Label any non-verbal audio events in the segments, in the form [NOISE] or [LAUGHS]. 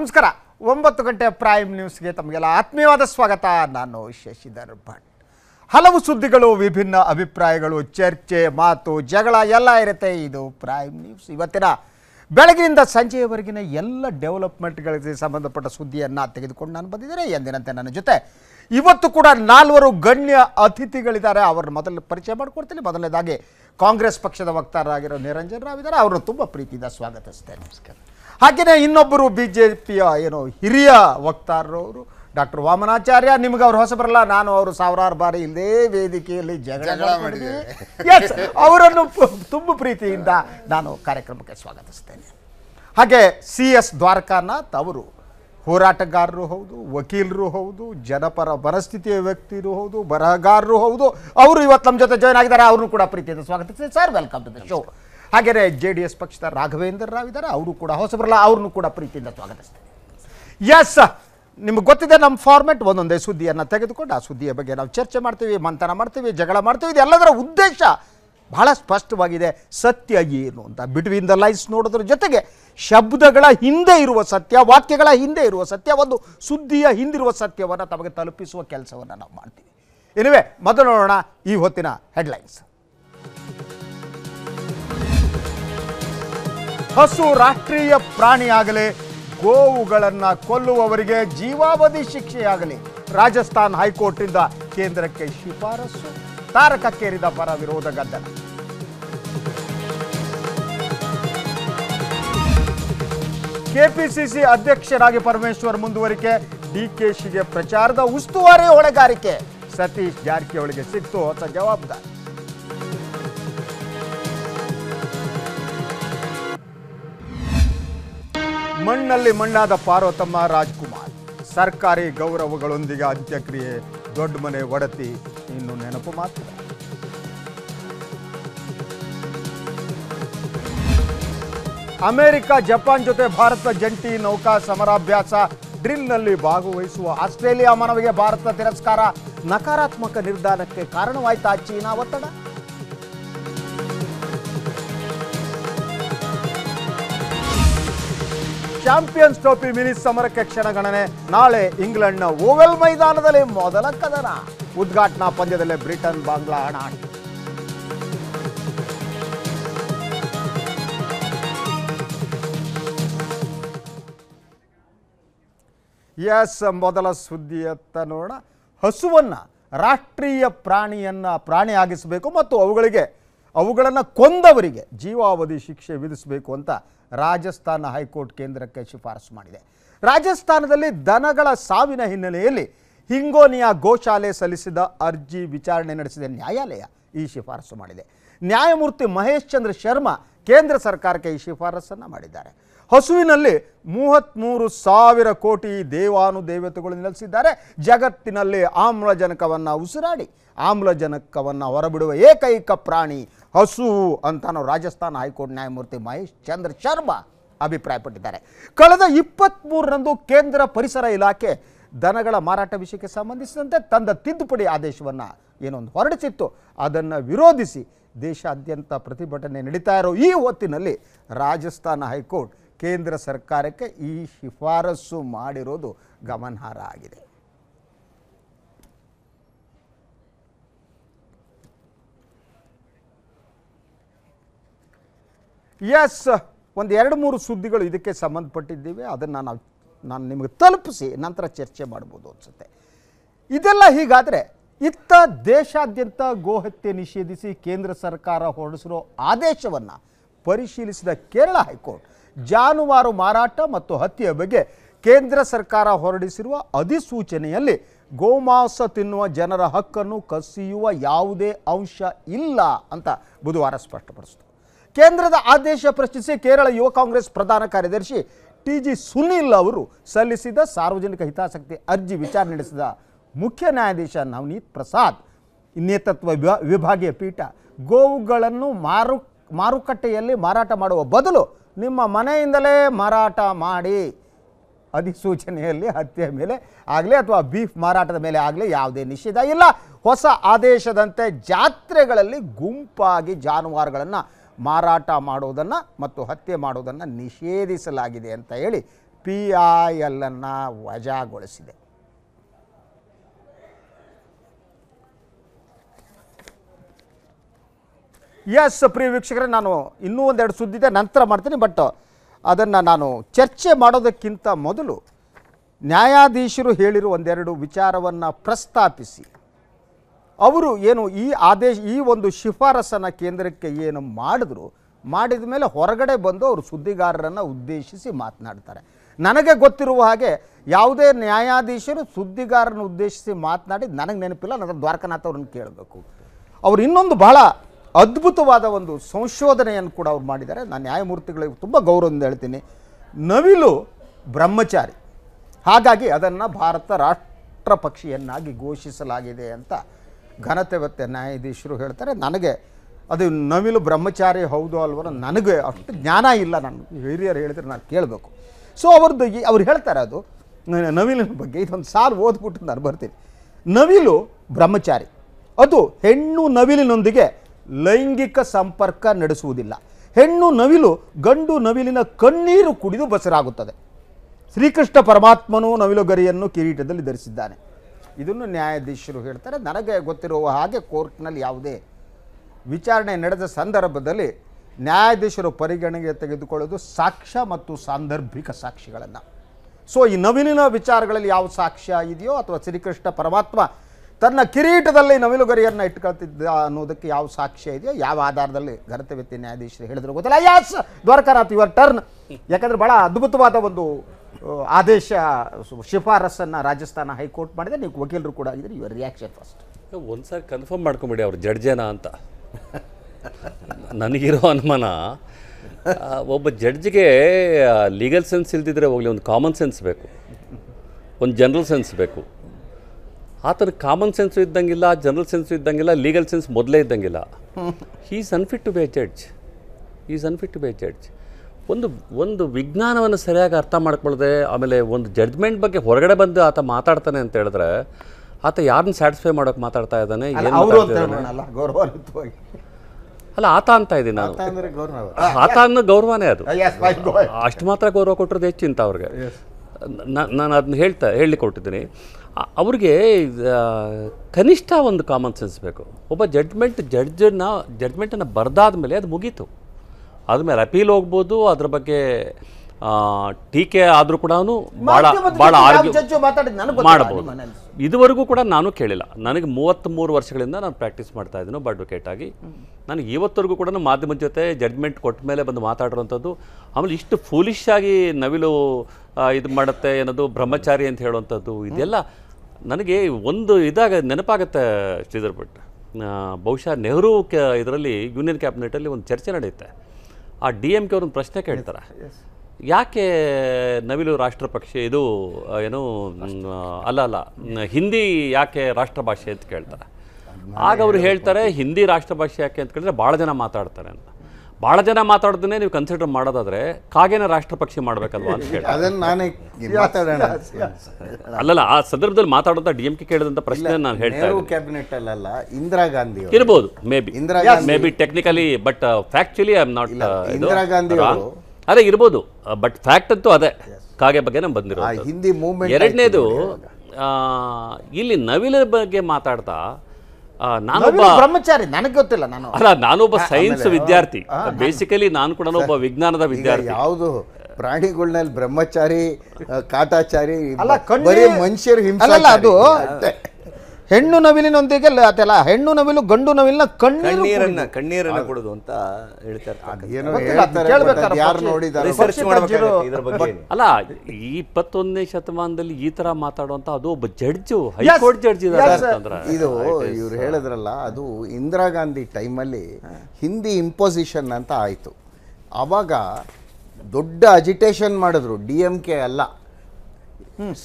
ನಮಸ್ಕಾರ ಒಂಬತ್ತು ಗಂಟೆ ಪ್ರೈಮ್ ನ್ಯೂಸ್ಗೆ ತಮಗೆಲ್ಲ ಆತ್ಮೀಯವಾದ ಸ್ವಾಗತ ನಾನು ಶಶಿಧರ್ ಭಟ್ ಹಲವು ಸುದ್ದಿಗಳು ವಿಭಿನ್ನ ಅಭಿಪ್ರಾಯಗಳು ಚರ್ಚೆ ಮಾತು ಜಗಳ ಎಲ್ಲ ಇರುತ್ತೆ ಇದು ಪ್ರೈಮ್ ನ್ಯೂಸ್ ಇವತ್ತಿನ ಬೆಳಗಿನಿಂದ ಸಂಜೆಯವರೆಗಿನ ಎಲ್ಲ ಡೆವಲಪ್ಮೆಂಟ್ಗಳಿಗೆ ಸಂಬಂಧಪಟ್ಟ ಸುದ್ದಿಯನ್ನು ತೆಗೆದುಕೊಂಡು ನಾನು ಬಂದಿದ್ದೇನೆ ಎಂದಿನಂತೆ ನನ್ನ ಜೊತೆ ಇವತ್ತು ಕೂಡ ನಾಲ್ವರು ಗಣ್ಯ ಅತಿಥಿಗಳಿದ್ದಾರೆ ಅವರನ್ನು ಮೊದಲು ಪರಿಚಯ ಮಾಡಿಕೊಡ್ತೀನಿ ಮೊದಲನೇದಾಗಿ ಕಾಂಗ್ರೆಸ್ ಪಕ್ಷದ ವಕ್ತಾರರಾಗಿರೋ ನಿರಂಜನ್ ರಾವ್ ಇದ್ದಾರೆ ಅವರನ್ನು ತುಂಬ ಪ್ರೀತಿಯಿಂದ ಸ್ವಾಗತಿಸ್ತೇನೆ ನಮಸ್ಕಾರ ಹಾಗೆಯೇ ಇನ್ನೊಬ್ಬರು ಬಿ ಜೆ ಪಿಯ ಏನು ಹಿರಿಯ ವಕ್ತಾರರವರು ಡಾಕ್ಟರ್ ವಾಮನಾಚಾರ್ಯ ನಿಮ್ಗೆ ಅವ್ರು ಬರಲ್ಲ ನಾನು ಅವರು ಸಾವಿರಾರು ಬಾರಿ ಇಲ್ಲದೇ ವೇದಿಕೆಯಲ್ಲಿ ಜಗಳ ಎಸ್ ಅವರನ್ನು ತುಂಬ ಪ್ರೀತಿಯಿಂದ ನಾನು ಕಾರ್ಯಕ್ರಮಕ್ಕೆ ಸ್ವಾಗತಿಸ್ತೇನೆ ಹಾಗೆ ಸಿ ಎಸ್ ದ್ವಾರಕಾನಾಥ್ ಅವರು ಹೋರಾಟಗಾರರು ಹೌದು ವಕೀಲರು ಹೌದು ಜನಪರ ಪರಿಸ್ಥಿತಿಯ ವ್ಯಕ್ತಿರು ಹೌದು ಬರಹಗಾರರು ಹೌದು ಅವರು ಇವತ್ತು ನಮ್ಮ ಜೊತೆ ಜಾಯ್ನ್ ಆಗಿದ್ದಾರೆ ಅವರು ಕೂಡ ಪ್ರೀತಿಯಿಂದ ಸ್ವಾಗತಿಸ್ತೀನಿ sir welcome to the show ಹಾಗೆಯೇ ಜೆ ಡಿ ಎಸ್ ಪಕ್ಷದ ರಾಘವೇಂದ್ರ ರಾವ್ ಇದ್ದಾರೆ ಅವರು ಕೂಡ ಹೊಸಬರಲ್ಲ ಅವ್ರನ್ನೂ ಕೂಡ ಪ್ರೀತಿಯಿಂದ ಸ್ವಾಗತಿಸ್ತಾರೆ ಎಸ್ ನಿಮ್ಗೆ ಗೊತ್ತಿದೆ ನಮ್ಮ ಫಾರ್ಮೆಟ್ ಒಂದೊಂದೇ ಸುದ್ದಿಯನ್ನು ತೆಗೆದುಕೊಂಡು ಆ ಸುದ್ದಿಯ ಬಗ್ಗೆ ನಾವು ಚರ್ಚೆ ಮಾಡ್ತೀವಿ ಮಂಥನ ಮಾಡ್ತೀವಿ ಜಗಳ ಮಾಡ್ತೀವಿ ಇದೆಲ್ಲದರ ಉದ್ದೇಶ ಬಹಳ ಸ್ಪಷ್ಟವಾಗಿದೆ ಸತ್ಯ ಏನು ಅಂತ ಬಿಟ್ವೀನ್ ದ ಲೈನ್ಸ್ ನೋಡೋದ್ರ ಜೊತೆಗೆ ಶಬ್ದಗಳ ಹಿಂದೆ ಇರುವ ಸತ್ಯ ವಾಕ್ಯಗಳ ಹಿಂದೆ ಇರುವ ಸತ್ಯ ಒಂದು ಸುದ್ದಿಯ ಹಿಂದಿರುವ ಸತ್ಯವನ್ನು ತಮಗೆ ತಲುಪಿಸುವ ಕೆಲಸವನ್ನು ನಾವು ಮಾಡ್ತೀವಿ ಇನಿವೆ ಮೊದಲು ನೋಡೋಣ ಈ ಹೊತ್ತಿನ ಹೆಡ್ಲೈನ್ಸ್ ಹಸು ರಾಷ್ಟ್ರೀಯ ಪ್ರಾಣಿಯಾಗಲಿ ಗೋವುಗಳನ್ನು ಕೊಲ್ಲುವವರಿಗೆ ಜೀವಾವಧಿ ಶಿಕ್ಷೆಯಾಗಲಿ ರಾಜಸ್ಥಾನ್ ಹೈಕೋರ್ಟ್ನಿಂದ ಕೇಂದ್ರಕ್ಕೆ ಶಿಫಾರಸು ತಾರಕಕ್ಕೇರಿದ ಪರ ವಿರೋಧ ಗದ್ದಲ ಕೆಪಿಸಿಸಿ ಅಧ್ಯಕ್ಷರಾಗಿ ಪರಮೇಶ್ವರ್ ಮುಂದುವರಿಕೆ ಡಿಕೆಶಿಗೆ ಪ್ರಚಾರದ ಉಸ್ತುವಾರಿ ಹೊಣೆಗಾರಿಕೆ ಸತೀಶ್ ಜಾರಕಿಹೊಳಿಗೆ ಸಿಕ್ತು ಹೊಸ ಜವಾಬ್ದಾರಿ ಮಣ್ಣಲ್ಲಿ ಮಣ್ಣಾದ ಪಾರ್ವತಮ್ಮ ರಾಜ್ಕುಮಾರ್ ಸರ್ಕಾರಿ ಗೌರವಗಳೊಂದಿಗೆ ಅಂತ್ಯಕ್ರಿಯೆ ದೊಡ್ಡ ಮನೆ ಒಡತಿ ಇನ್ನು ನೆನಪು ಮಾತ್ರ ಅಮೆರಿಕ ಜಪಾನ್ ಜೊತೆ ಭಾರತ ಜಂಟಿ ನೌಕಾ ಸಮರಾಭ್ಯಾಸ ಡ್ರಿಲ್ನಲ್ಲಿ ಭಾಗವಹಿಸುವ ಆಸ್ಟ್ರೇಲಿಯಾ ಮನವಿಗೆ ಭಾರತ ತಿರಸ್ಕಾರ ನಕಾರಾತ್ಮಕ ನಿರ್ಧಾರಕ್ಕೆ ಕಾರಣವಾಯ್ತಾ ಚೀನಾ ಒತ್ತಡ ಚಾಂಪಿಯನ್ಸ್ ಟ್ರೋಫಿ ಮಿನಿ ಸಮರಕ್ಕೆ ಕ್ಷಣಗಣನೆ ನಾಳೆ ಇಂಗ್ಲೆಂಡ್ನ ಓವೆಲ್ ಮೈದಾನದಲ್ಲಿ ಮೊದಲ ಕದನ ಉದ್ಘಾಟನಾ ಪಂದ್ಯದಲ್ಲಿ ಬ್ರಿಟನ್ ಬಾಂಗ್ಲಾ ಹಣಾಹಣಿ ಎಸ್ ಮೊದಲ ಸುದ್ದಿಯತ್ತ ನೋಡೋಣ ಹಸುವನ್ನು ರಾಷ್ಟ್ರೀಯ ಪ್ರಾಣಿಯನ್ನ ಪ್ರಾಣಿಯಾಗಿಸಬೇಕು ಮತ್ತು ಅವುಗಳಿಗೆ ಅವುಗಳನ್ನು ಕೊಂದವರಿಗೆ ಜೀವಾವಧಿ ಶಿಕ್ಷೆ ವಿಧಿಸಬೇಕು ಅಂತ ರಾಜಸ್ಥಾನ ಹೈಕೋರ್ಟ್ ಕೇಂದ್ರಕ್ಕೆ ಶಿಫಾರಸು ಮಾಡಿದೆ ರಾಜಸ್ಥಾನದಲ್ಲಿ ದನಗಳ ಸಾವಿನ ಹಿನ್ನೆಲೆಯಲ್ಲಿ ಹಿಂಗೋನಿಯಾ ಗೋಶಾಲೆ ಸಲ್ಲಿಸಿದ ಅರ್ಜಿ ವಿಚಾರಣೆ ನಡೆಸಿದ ನ್ಯಾಯಾಲಯ ಈ ಶಿಫಾರಸು ಮಾಡಿದೆ ನ್ಯಾಯಮೂರ್ತಿ ಮಹೇಶ್ ಚಂದ್ರ ಶರ್ಮಾ ಕೇಂದ್ರ ಸರ್ಕಾರಕ್ಕೆ ಈ ಶಿಫಾರಸನ್ನು ಮಾಡಿದ್ದಾರೆ ಹಸುವಿನಲ್ಲಿ ಮೂವತ್ತ್ಮೂರು ಸಾವಿರ ಕೋಟಿ ದೇವಾನುದೇವತೆಗಳು ನೆಲೆಸಿದ್ದಾರೆ ಜಗತ್ತಿನಲ್ಲಿ ಆಮ್ಲಜನಕವನ್ನು ಉಸಿರಾಡಿ ಆಮ್ಲಜನಕವನ್ನು ಹೊರಬಿಡುವ ಏಕೈಕ ಪ್ರಾಣಿ ಹಸು ಅಂತ ನಾವು ರಾಜಸ್ಥಾನ ಹೈಕೋರ್ಟ್ ನ್ಯಾಯಮೂರ್ತಿ ಮಹೇಶ್ ಚಂದ್ರ ಶರ್ಮಾ ಅಭಿಪ್ರಾಯಪಟ್ಟಿದ್ದಾರೆ ಕಳೆದ ಇಪ್ಪತ್ತ್ಮೂರರಂದು ಕೇಂದ್ರ ಪರಿಸರ ಇಲಾಖೆ ದನಗಳ ಮಾರಾಟ ವಿಷಯಕ್ಕೆ ಸಂಬಂಧಿಸಿದಂತೆ ತಂದ ತಿದ್ದುಪಡಿ ಆದೇಶವನ್ನು ಏನೊಂದು ಹೊರಡಿಸಿತ್ತು ಅದನ್ನು ವಿರೋಧಿಸಿ ದೇಶಾದ್ಯಂತ ಪ್ರತಿಭಟನೆ ನಡೀತಾ ಇರೋ ಈ ಹೊತ್ತಿನಲ್ಲಿ ರಾಜಸ್ಥಾನ ಹೈಕೋರ್ಟ್ ಕೇಂದ್ರ ಸರ್ಕಾರಕ್ಕೆ ಈ ಶಿಫಾರಸು ಮಾಡಿರೋದು ಗಮನಾರ್ಹ ಆಗಿದೆ ಎಸ್ ಒಂದು ಎರಡು ಮೂರು ಸುದ್ದಿಗಳು ಇದಕ್ಕೆ ಸಂಬಂಧಪಟ್ಟಿದ್ದೀವಿ ಅದನ್ನು ನಾವು ನಾನು ನಿಮಗೆ ತಲುಪಿಸಿ ನಂತರ ಚರ್ಚೆ ಮಾಡ್ಬೋದು ಅನಿಸುತ್ತೆ ಇದೆಲ್ಲ ಹೀಗಾದರೆ ಇತ್ತ ದೇಶಾದ್ಯಂತ ಗೋಹತ್ಯೆ ನಿಷೇಧಿಸಿ ಕೇಂದ್ರ ಸರ್ಕಾರ ಹೊರಡಿಸಿರೋ ಆದೇಶವನ್ನು ಪರಿಶೀಲಿಸಿದ ಕೇರಳ ಹೈಕೋರ್ಟ್ ಜಾನುವಾರು ಮಾರಾಟ ಮತ್ತು ಹತ್ಯೆಯ ಬಗ್ಗೆ ಕೇಂದ್ರ ಸರ್ಕಾರ ಹೊರಡಿಸಿರುವ ಅಧಿಸೂಚನೆಯಲ್ಲಿ ಗೋಮಾಂಸ ತಿನ್ನುವ ಜನರ ಹಕ್ಕನ್ನು ಕಸಿಯುವ ಯಾವುದೇ ಅಂಶ ಇಲ್ಲ ಅಂತ ಬುಧವಾರ ಸ್ಪಷ್ಟಪಡಿಸಿತು ಕೇಂದ್ರದ ಆದೇಶ ಪ್ರಶ್ನಿಸಿ ಕೇರಳ ಯುವ ಕಾಂಗ್ರೆಸ್ ಪ್ರಧಾನ ಕಾರ್ಯದರ್ಶಿ ಟಿ ಜಿ ಸುನೀಲ್ ಅವರು ಸಲ್ಲಿಸಿದ ಸಾರ್ವಜನಿಕ ಹಿತಾಸಕ್ತಿ ಅರ್ಜಿ ವಿಚಾರಣೆ ನಡೆಸಿದ ಮುಖ್ಯ ನ್ಯಾಯಾಧೀಶ ನವನೀತ್ ಪ್ರಸಾದ್ ನೇತೃತ್ವ ವಿಭಾಗೀಯ ಪೀಠ ಗೋವುಗಳನ್ನು ಮಾರು ಮಾರುಕಟ್ಟೆಯಲ್ಲಿ ಮಾರಾಟ ಮಾಡುವ ಬದಲು ನಿಮ್ಮ ಮನೆಯಿಂದಲೇ ಮಾರಾಟ ಮಾಡಿ ಅಧಿಸೂಚನೆಯಲ್ಲಿ ಹತ್ಯೆ ಮೇಲೆ ಆಗಲಿ ಅಥವಾ ಬೀಫ್ ಮಾರಾಟದ ಮೇಲೆ ಆಗಲಿ ಯಾವುದೇ ನಿಷೇಧ ಇಲ್ಲ ಹೊಸ ಆದೇಶದಂತೆ ಜಾತ್ರೆಗಳಲ್ಲಿ ಗುಂಪಾಗಿ ಜಾನುವಾರುಗಳನ್ನು ಮಾರಾಟ ಮಾಡುವುದನ್ನು ಮತ್ತು ಹತ್ಯೆ ಮಾಡುವುದನ್ನು ನಿಷೇಧಿಸಲಾಗಿದೆ ಅಂತ ಹೇಳಿ ಪಿ ಐ ಎಲ್ಲನ್ನು ವಜಾಗೊಳಿಸಿದೆ ಎಸ್ ಪ್ರಿಯ ವೀಕ್ಷಕರೇ ನಾನು ಇನ್ನೂ ಒಂದೆರಡು ಸುದ್ದಿದೆ ನಂತರ ಮಾಡ್ತೀನಿ ಬಟ್ ಅದನ್ನು ನಾನು ಚರ್ಚೆ ಮಾಡೋದಕ್ಕಿಂತ ಮೊದಲು ನ್ಯಾಯಾಧೀಶರು ಹೇಳಿರುವ ಒಂದೆರಡು ವಿಚಾರವನ್ನು ಪ್ರಸ್ತಾಪಿಸಿ ಅವರು ಏನು ಈ ಆದೇಶ ಈ ಒಂದು ಶಿಫಾರಸನ್ನು ಕೇಂದ್ರಕ್ಕೆ ಏನು ಮಾಡಿದ್ರು ಮಾಡಿದ ಮೇಲೆ ಹೊರಗಡೆ ಬಂದು ಅವರು ಸುದ್ದಿಗಾರರನ್ನು ಉದ್ದೇಶಿಸಿ ಮಾತನಾಡ್ತಾರೆ ನನಗೆ ಗೊತ್ತಿರುವ ಹಾಗೆ ಯಾವುದೇ ನ್ಯಾಯಾಧೀಶರು ಸುದ್ದಿಗಾರರನ್ನು ಉದ್ದೇಶಿಸಿ ಮಾತನಾಡಿ ನನಗೆ ನೆನಪಿಲ್ಲ ನನ್ನ ದ್ವಾರಕನಾಥ್ ಅವ್ರನ್ನ ಕೇಳಬೇಕು ಅವರು ಇನ್ನೊಂದು ಬಹಳ ಅದ್ಭುತವಾದ ಒಂದು ಸಂಶೋಧನೆಯನ್ನು ಕೂಡ ಅವ್ರು ಮಾಡಿದ್ದಾರೆ ನಾನು ನ್ಯಾಯಮೂರ್ತಿಗಳಿಗೆ ತುಂಬ ಗೌರವದಿಂದ ಹೇಳ್ತೀನಿ ನವಿಲು ಬ್ರಹ್ಮಚಾರಿ ಹಾಗಾಗಿ ಅದನ್ನು ಭಾರತ ರಾಷ್ಟ್ರ ಪಕ್ಷಿಯನ್ನಾಗಿ ಘೋಷಿಸಲಾಗಿದೆ ಅಂತ ಘನತೆ ಬತ್ತೆ ನ್ಯಾಯಾಧೀಶರು ಹೇಳ್ತಾರೆ ನನಗೆ ಅದು ನವಿಲು ಬ್ರಹ್ಮಚಾರಿ ಹೌದು ಅಲ್ವೋ ನನಗೆ ಅಷ್ಟು ಜ್ಞಾನ ಇಲ್ಲ ನಾನು ಹಿರಿಯರು ಹೇಳಿದರೆ ನಾನು ಕೇಳಬೇಕು ಸೊ ಅವ್ರದ್ದು ಅವ್ರು ಹೇಳ್ತಾರೆ ಅದು ನವಿಲಿನ ಬಗ್ಗೆ ಇದೊಂದು ಸಾಲು ಓದ್ಬಿಟ್ಟು ನಾನು ಬರ್ತೀನಿ ನವಿಲು ಬ್ರಹ್ಮಚಾರಿ ಅದು ಹೆಣ್ಣು ನವಿಲಿನೊಂದಿಗೆ ಲೈಂಗಿಕ ಸಂಪರ್ಕ ನಡೆಸುವುದಿಲ್ಲ ಹೆಣ್ಣು ನವಿಲು ಗಂಡು ನವಿಲಿನ ಕಣ್ಣೀರು ಕುಡಿದು ಬಸರಾಗುತ್ತದೆ ಶ್ರೀಕೃಷ್ಣ ಪರಮಾತ್ಮನು ನವಿಲುಗರಿಯನ್ನು ಕಿರೀಟದಲ್ಲಿ ಧರಿಸಿದ್ದಾನೆ ಇದನ್ನು ನ್ಯಾಯಾಧೀಶರು ಹೇಳ್ತಾರೆ ನನಗೆ ಗೊತ್ತಿರುವ ಹಾಗೆ ಕೋರ್ಟ್ನಲ್ಲಿ ಯಾವುದೇ ವಿಚಾರಣೆ ನಡೆದ ಸಂದರ್ಭದಲ್ಲಿ ನ್ಯಾಯಾಧೀಶರು ಪರಿಗಣನೆಗೆ ತೆಗೆದುಕೊಳ್ಳೋದು ಸಾಕ್ಷ್ಯ ಮತ್ತು ಸಾಂದರ್ಭಿಕ ಸಾಕ್ಷಿಗಳನ್ನು ಸೊ ಈ ನವಿಲಿನ ವಿಚಾರಗಳಲ್ಲಿ ಯಾವ ಸಾಕ್ಷ್ಯ ಇದೆಯೋ ಅಥವಾ ಶ್ರೀಕೃಷ್ಣ ಪರಮಾತ್ಮ ತನ್ನ ಕಿರೀಟದಲ್ಲಿ ನವಿಲುಗರಿಯನ್ನು ಇಟ್ಕೊಳ್ತಿದ್ದ ಅನ್ನೋದಕ್ಕೆ ಯಾವ ಸಾಕ್ಷ್ಯ ಇದೆಯೋ ಯಾವ ಆಧಾರದಲ್ಲಿ ಘನತೆ ವ್ಯಕ್ತಿ ನ್ಯಾಯಾಧೀಶರು ಹೇಳಿದ್ರು ಗೊತ್ತಿಲ್ಲ ಯಾಸ್ ದ್ವಾರಕಾನಾಥ್ ಯುವರ್ ಟರ್ನ್ ಯಾಕಂದರೆ ಭಾಳ ಅದ್ಭುತವಾದ ಒಂದು ಆದೇಶ ಶಿಫಾರಸನ್ನು ರಾಜಸ್ಥಾನ ಹೈಕೋರ್ಟ್ ಮಾಡಿದೆ ನೀವು ವಕೀಲರು ಕೂಡ ಆಗಿದ್ರೆ ಯುವರ್ ರಿಯಾಕ್ಷನ್ ಫಸ್ಟ್ ಸಾರಿ ಕನ್ಫರ್ಮ್ ಮಾಡ್ಕೊಂಬಿಡಿ ಅವ್ರು ಜಡ್ಜೇನಾ ಅಂತ ನನಗಿರೋ ಅನುಮಾನ ಒಬ್ಬ ಜಡ್ಜ್ಗೆ ಲೀಗಲ್ ಸೆನ್ಸ್ ಇಲ್ದಿದ್ರೆ ಹೋಗಲಿ ಒಂದು ಕಾಮನ್ ಸೆನ್ಸ್ ಬೇಕು ಒಂದು ಜನರಲ್ ಸೆನ್ಸ್ ಬೇಕು ಆತನ ಕಾಮನ್ ಸೆನ್ಸು ಇದ್ದಂಗಿಲ್ಲ ಜನರಲ್ ಸೆನ್ಸು ಇದ್ದಂಗಿಲ್ಲ ಲೀಗಲ್ ಸೆನ್ಸ್ ಮೊದಲೇ ಇದ್ದಂಗಿಲ್ಲ is unfit to be a judge is unfit to be a judge ಒಂದು ಒಂದು ವಿಜ್ಞಾನವನ್ನು ಸರಿಯಾಗಿ ಅರ್ಥ ಮಾಡ್ಕೊಳ್ಳದೆ ಆಮೇಲೆ ಒಂದು ಜಡ್ಜ್ಮೆಂಟ್ ಬಗ್ಗೆ ಹೊರಗಡೆ ಬಂದು ಆತ ಮಾತಾಡ್ತಾನೆ ಅಂತ ಹೇಳಿದ್ರೆ ಆತ ಯಾರನ್ನ ಸ್ಯಾಟಿಸ್ಫೈ ಮಾಡೋಕೆ ಮಾತಾಡ್ತಾ ಇದ್ದಾನೆ ಅಲ್ಲ ಆತ ಅಂತ ಇದ್ದೀನಿ ನಾನು ಆತ ಅನ್ನೋ ಗೌರವನೇ ಅದು ah, ಅಷ್ಟು ಮಾತ್ರ ಗೌರವ ಕೊಟ್ಟಿರೋದು ಹೆಚ್ಚಿಂತ ಅವ್ರಿಗೆ ನಾನು ಅದನ್ನ ಹೇಳ್ತಾ ಹೇಳಿಕೊಟ್ಟಿದ್ದೀನಿ ಅವ್ರಿಗೆ ಕನಿಷ್ಠ ಒಂದು ಕಾಮನ್ ಸೆನ್ಸ್ ಬೇಕು ಒಬ್ಬ ಜಡ್ಜ್ಮೆಂಟ್ ಜಡ್ಜನ್ನ ಜಡ್ಜ್ಮೆಂಟನ್ನು ಬರೆದಾದ ಮೇಲೆ ಅದು ಮುಗೀತು ಮೇಲೆ ಅಪೀಲ್ ಹೋಗ್ಬೋದು ಅದ್ರ ಬಗ್ಗೆ ಟೀಕೆ ಆದರೂ ಕೂಡ ಭಾಳ ಭಾಳ ಮಾಡಬಹುದು ಇದುವರೆಗೂ ಕೂಡ ನಾನು ಕೇಳಿಲ್ಲ ನನಗೆ ಮೂರು ವರ್ಷಗಳಿಂದ ನಾನು ಪ್ರಾಕ್ಟೀಸ್ ಮಾಡ್ತಾ ಇದ್ದೀನಿ ಅಡ್ವೊಕೇಟ್ ಆಗಿ ನನಗೆ ಇವತ್ತರೆಗೂ ಕೂಡ ಮಾಧ್ಯಮದ ಜೊತೆ ಜಡ್ಜ್ಮೆಂಟ್ ಕೊಟ್ಟ ಮೇಲೆ ಬಂದು ಮಾತಾಡಿರುವಂಥದ್ದು ಆಮೇಲೆ ಇಷ್ಟು ಫೂಲಿಶ್ ಆಗಿ ನವಿಲು ಇದು ಮಾಡುತ್ತೆ ಏನದು ಬ್ರಹ್ಮಚಾರಿ ಅಂತ ಹೇಳುವಂಥದ್ದು ಇದೆಲ್ಲ ನನಗೆ ಒಂದು ಇದಾಗ ನೆನಪಾಗತ್ತೆ ಶ್ರೀಧರ್ ಭಟ್ ಬಹುಶಃ ನೆಹರು ಇದರಲ್ಲಿ ಯೂನಿಯನ್ ಕ್ಯಾಬಿನೆಟಲ್ಲಿ ಒಂದು ಚರ್ಚೆ ನಡೆಯುತ್ತೆ ಆ ಡಿ ಎಮ್ ಕೆ ಪ್ರಶ್ನೆ ಕೇಳ್ತಾರೆ ಯಾಕೆ ನವಿಲು ರಾಷ್ಟ್ರ ಇದು ಏನು ಅಲ್ಲ ಅಲ್ಲ ಹಿಂದಿ ಯಾಕೆ ರಾಷ್ಟ್ರ ಭಾಷೆ ಅಂತ ಕೇಳ್ತಾರೆ ಆಗ ಅವರು ಹೇಳ್ತಾರೆ ಹಿಂದಿ ರಾಷ್ಟ್ರ ಭಾಷೆ ಯಾಕೆ ಅಂತ ಕೇಳಿದ್ರೆ ಭಾಳ ಜನ ಮಾತಾಡ್ತಾರೆ ಅಂತ ಭಾಳ ಜನ ಮಾತಾಡೋದನ್ನೇ ನೀವು ಕನ್ಸಿಡರ್ ಮಾಡೋದಾದ್ರೆ ಕಾಗೇನ ರಾಷ್ಟ್ರಪಕ್ಷಿ ಮಾಡ್ಬೇಕಲ್ವಾ ಅಂತ ಹೇಳಿ ಅಲ್ಲಲ್ಲ ಆ ಸಂದರ್ಭದಲ್ಲಿ ಮಾತಾಡೋದ ಡಿ ಎಂ ಕೆ ಕೇಳಿದಂತ ಪ್ರಶ್ನೆ ನಾನು ಹೇಳ್ತೇನೆ ಕ್ಯಾಬಿನೆಟ್ ಇಂದಿರಾ ಗಾಂಧಿ ಇರ್ಬೋದು maybe Indira maybe technically but factually I am not Indira Gandhi ಅದೇ ಇರ್ಬೋದು ಬಟ್ uh, ಫ್ಯಾಕ್ಟ್ ಅಂತೂ ಅದೇ ಕಾಗೆ ಬಗ್ಗೆ ನಮ್ಗೆ ಆ ಬಂದಿರೋದು ಹಿಂದಿ ಮೂವ್ಮೆಂಟ್ ಎರಡನೇದು ಇಲ್ಲಿ ನವಿಲ ಬಗ್ಗೆ ಮಾತಾಡ್ತಾ ನಾನೊಬ್ಬ ಬ್ರಹ್ಮಚಾರಿ ನನಗೆ ಗೊತ್ತಿಲ್ಲ ನಾನು ಅಲ್ಲ ನಾನೊಬ್ಬ ಸೈನ್ಸ್ ವಿದ್ಯಾರ್ಥಿ ಬೇಸಿಕಲಿ ನಾನು ಕೂಡ ಒಬ್ಬ ವಿಜ್ಞಾನದ ವಿದ್ಯಾರ್ಥಿ ಯಾವುದು ಪ್ರಾಣಿಗಳನ್ನಲ್ಲಿ ಬ್ರಹ್ಮಚಾರಿ ಕಾಟಾಚಾರಿ ಬರೀ ಮನುಷ್ಯರು ಹಿಂಸೆ ಅದು ಹೆಣ್ಣು ನವಿಲಿನೊಂದಿಗೆ ಅದೆಲ್ಲ ಹೆಣ್ಣು ನವಿಲು ಗಂಡು ನವಿಲಿನ ಕಣ್ಣೀರನ್ನ ಕಣ್ಣೀರನ್ನ ಕೊಡುದು ಅಂತ ಹೇಳ್ತಾರೆ ಅಲ್ಲ ಇಪ್ಪತ್ತೊಂದನೇ ಶತಮಾನದಲ್ಲಿ ಈ ತರ ಮಾತಾಡುವಂತ ಅದು ಒಬ್ಬ ಜಡ್ಜ್ ಹೈಕೋರ್ಟ್ ಜಡ್ಜ್ ಇದು ಇವ್ರು ಹೇಳಿದ್ರಲ್ಲ ಅದು ಇಂದಿರಾ ಗಾಂಧಿ ಟೈಮ್ ಅಲ್ಲಿ ಹಿಂದಿ ಇಂಪೋಸಿಷನ್ ಅಂತ ಆಯಿತು ಅವಾಗ ದೊಡ್ಡ ಅಜಿಟೇಷನ್ ಮಾಡಿದ್ರು ಡಿ ಎಂ ಕೆ ಅಲ್ಲ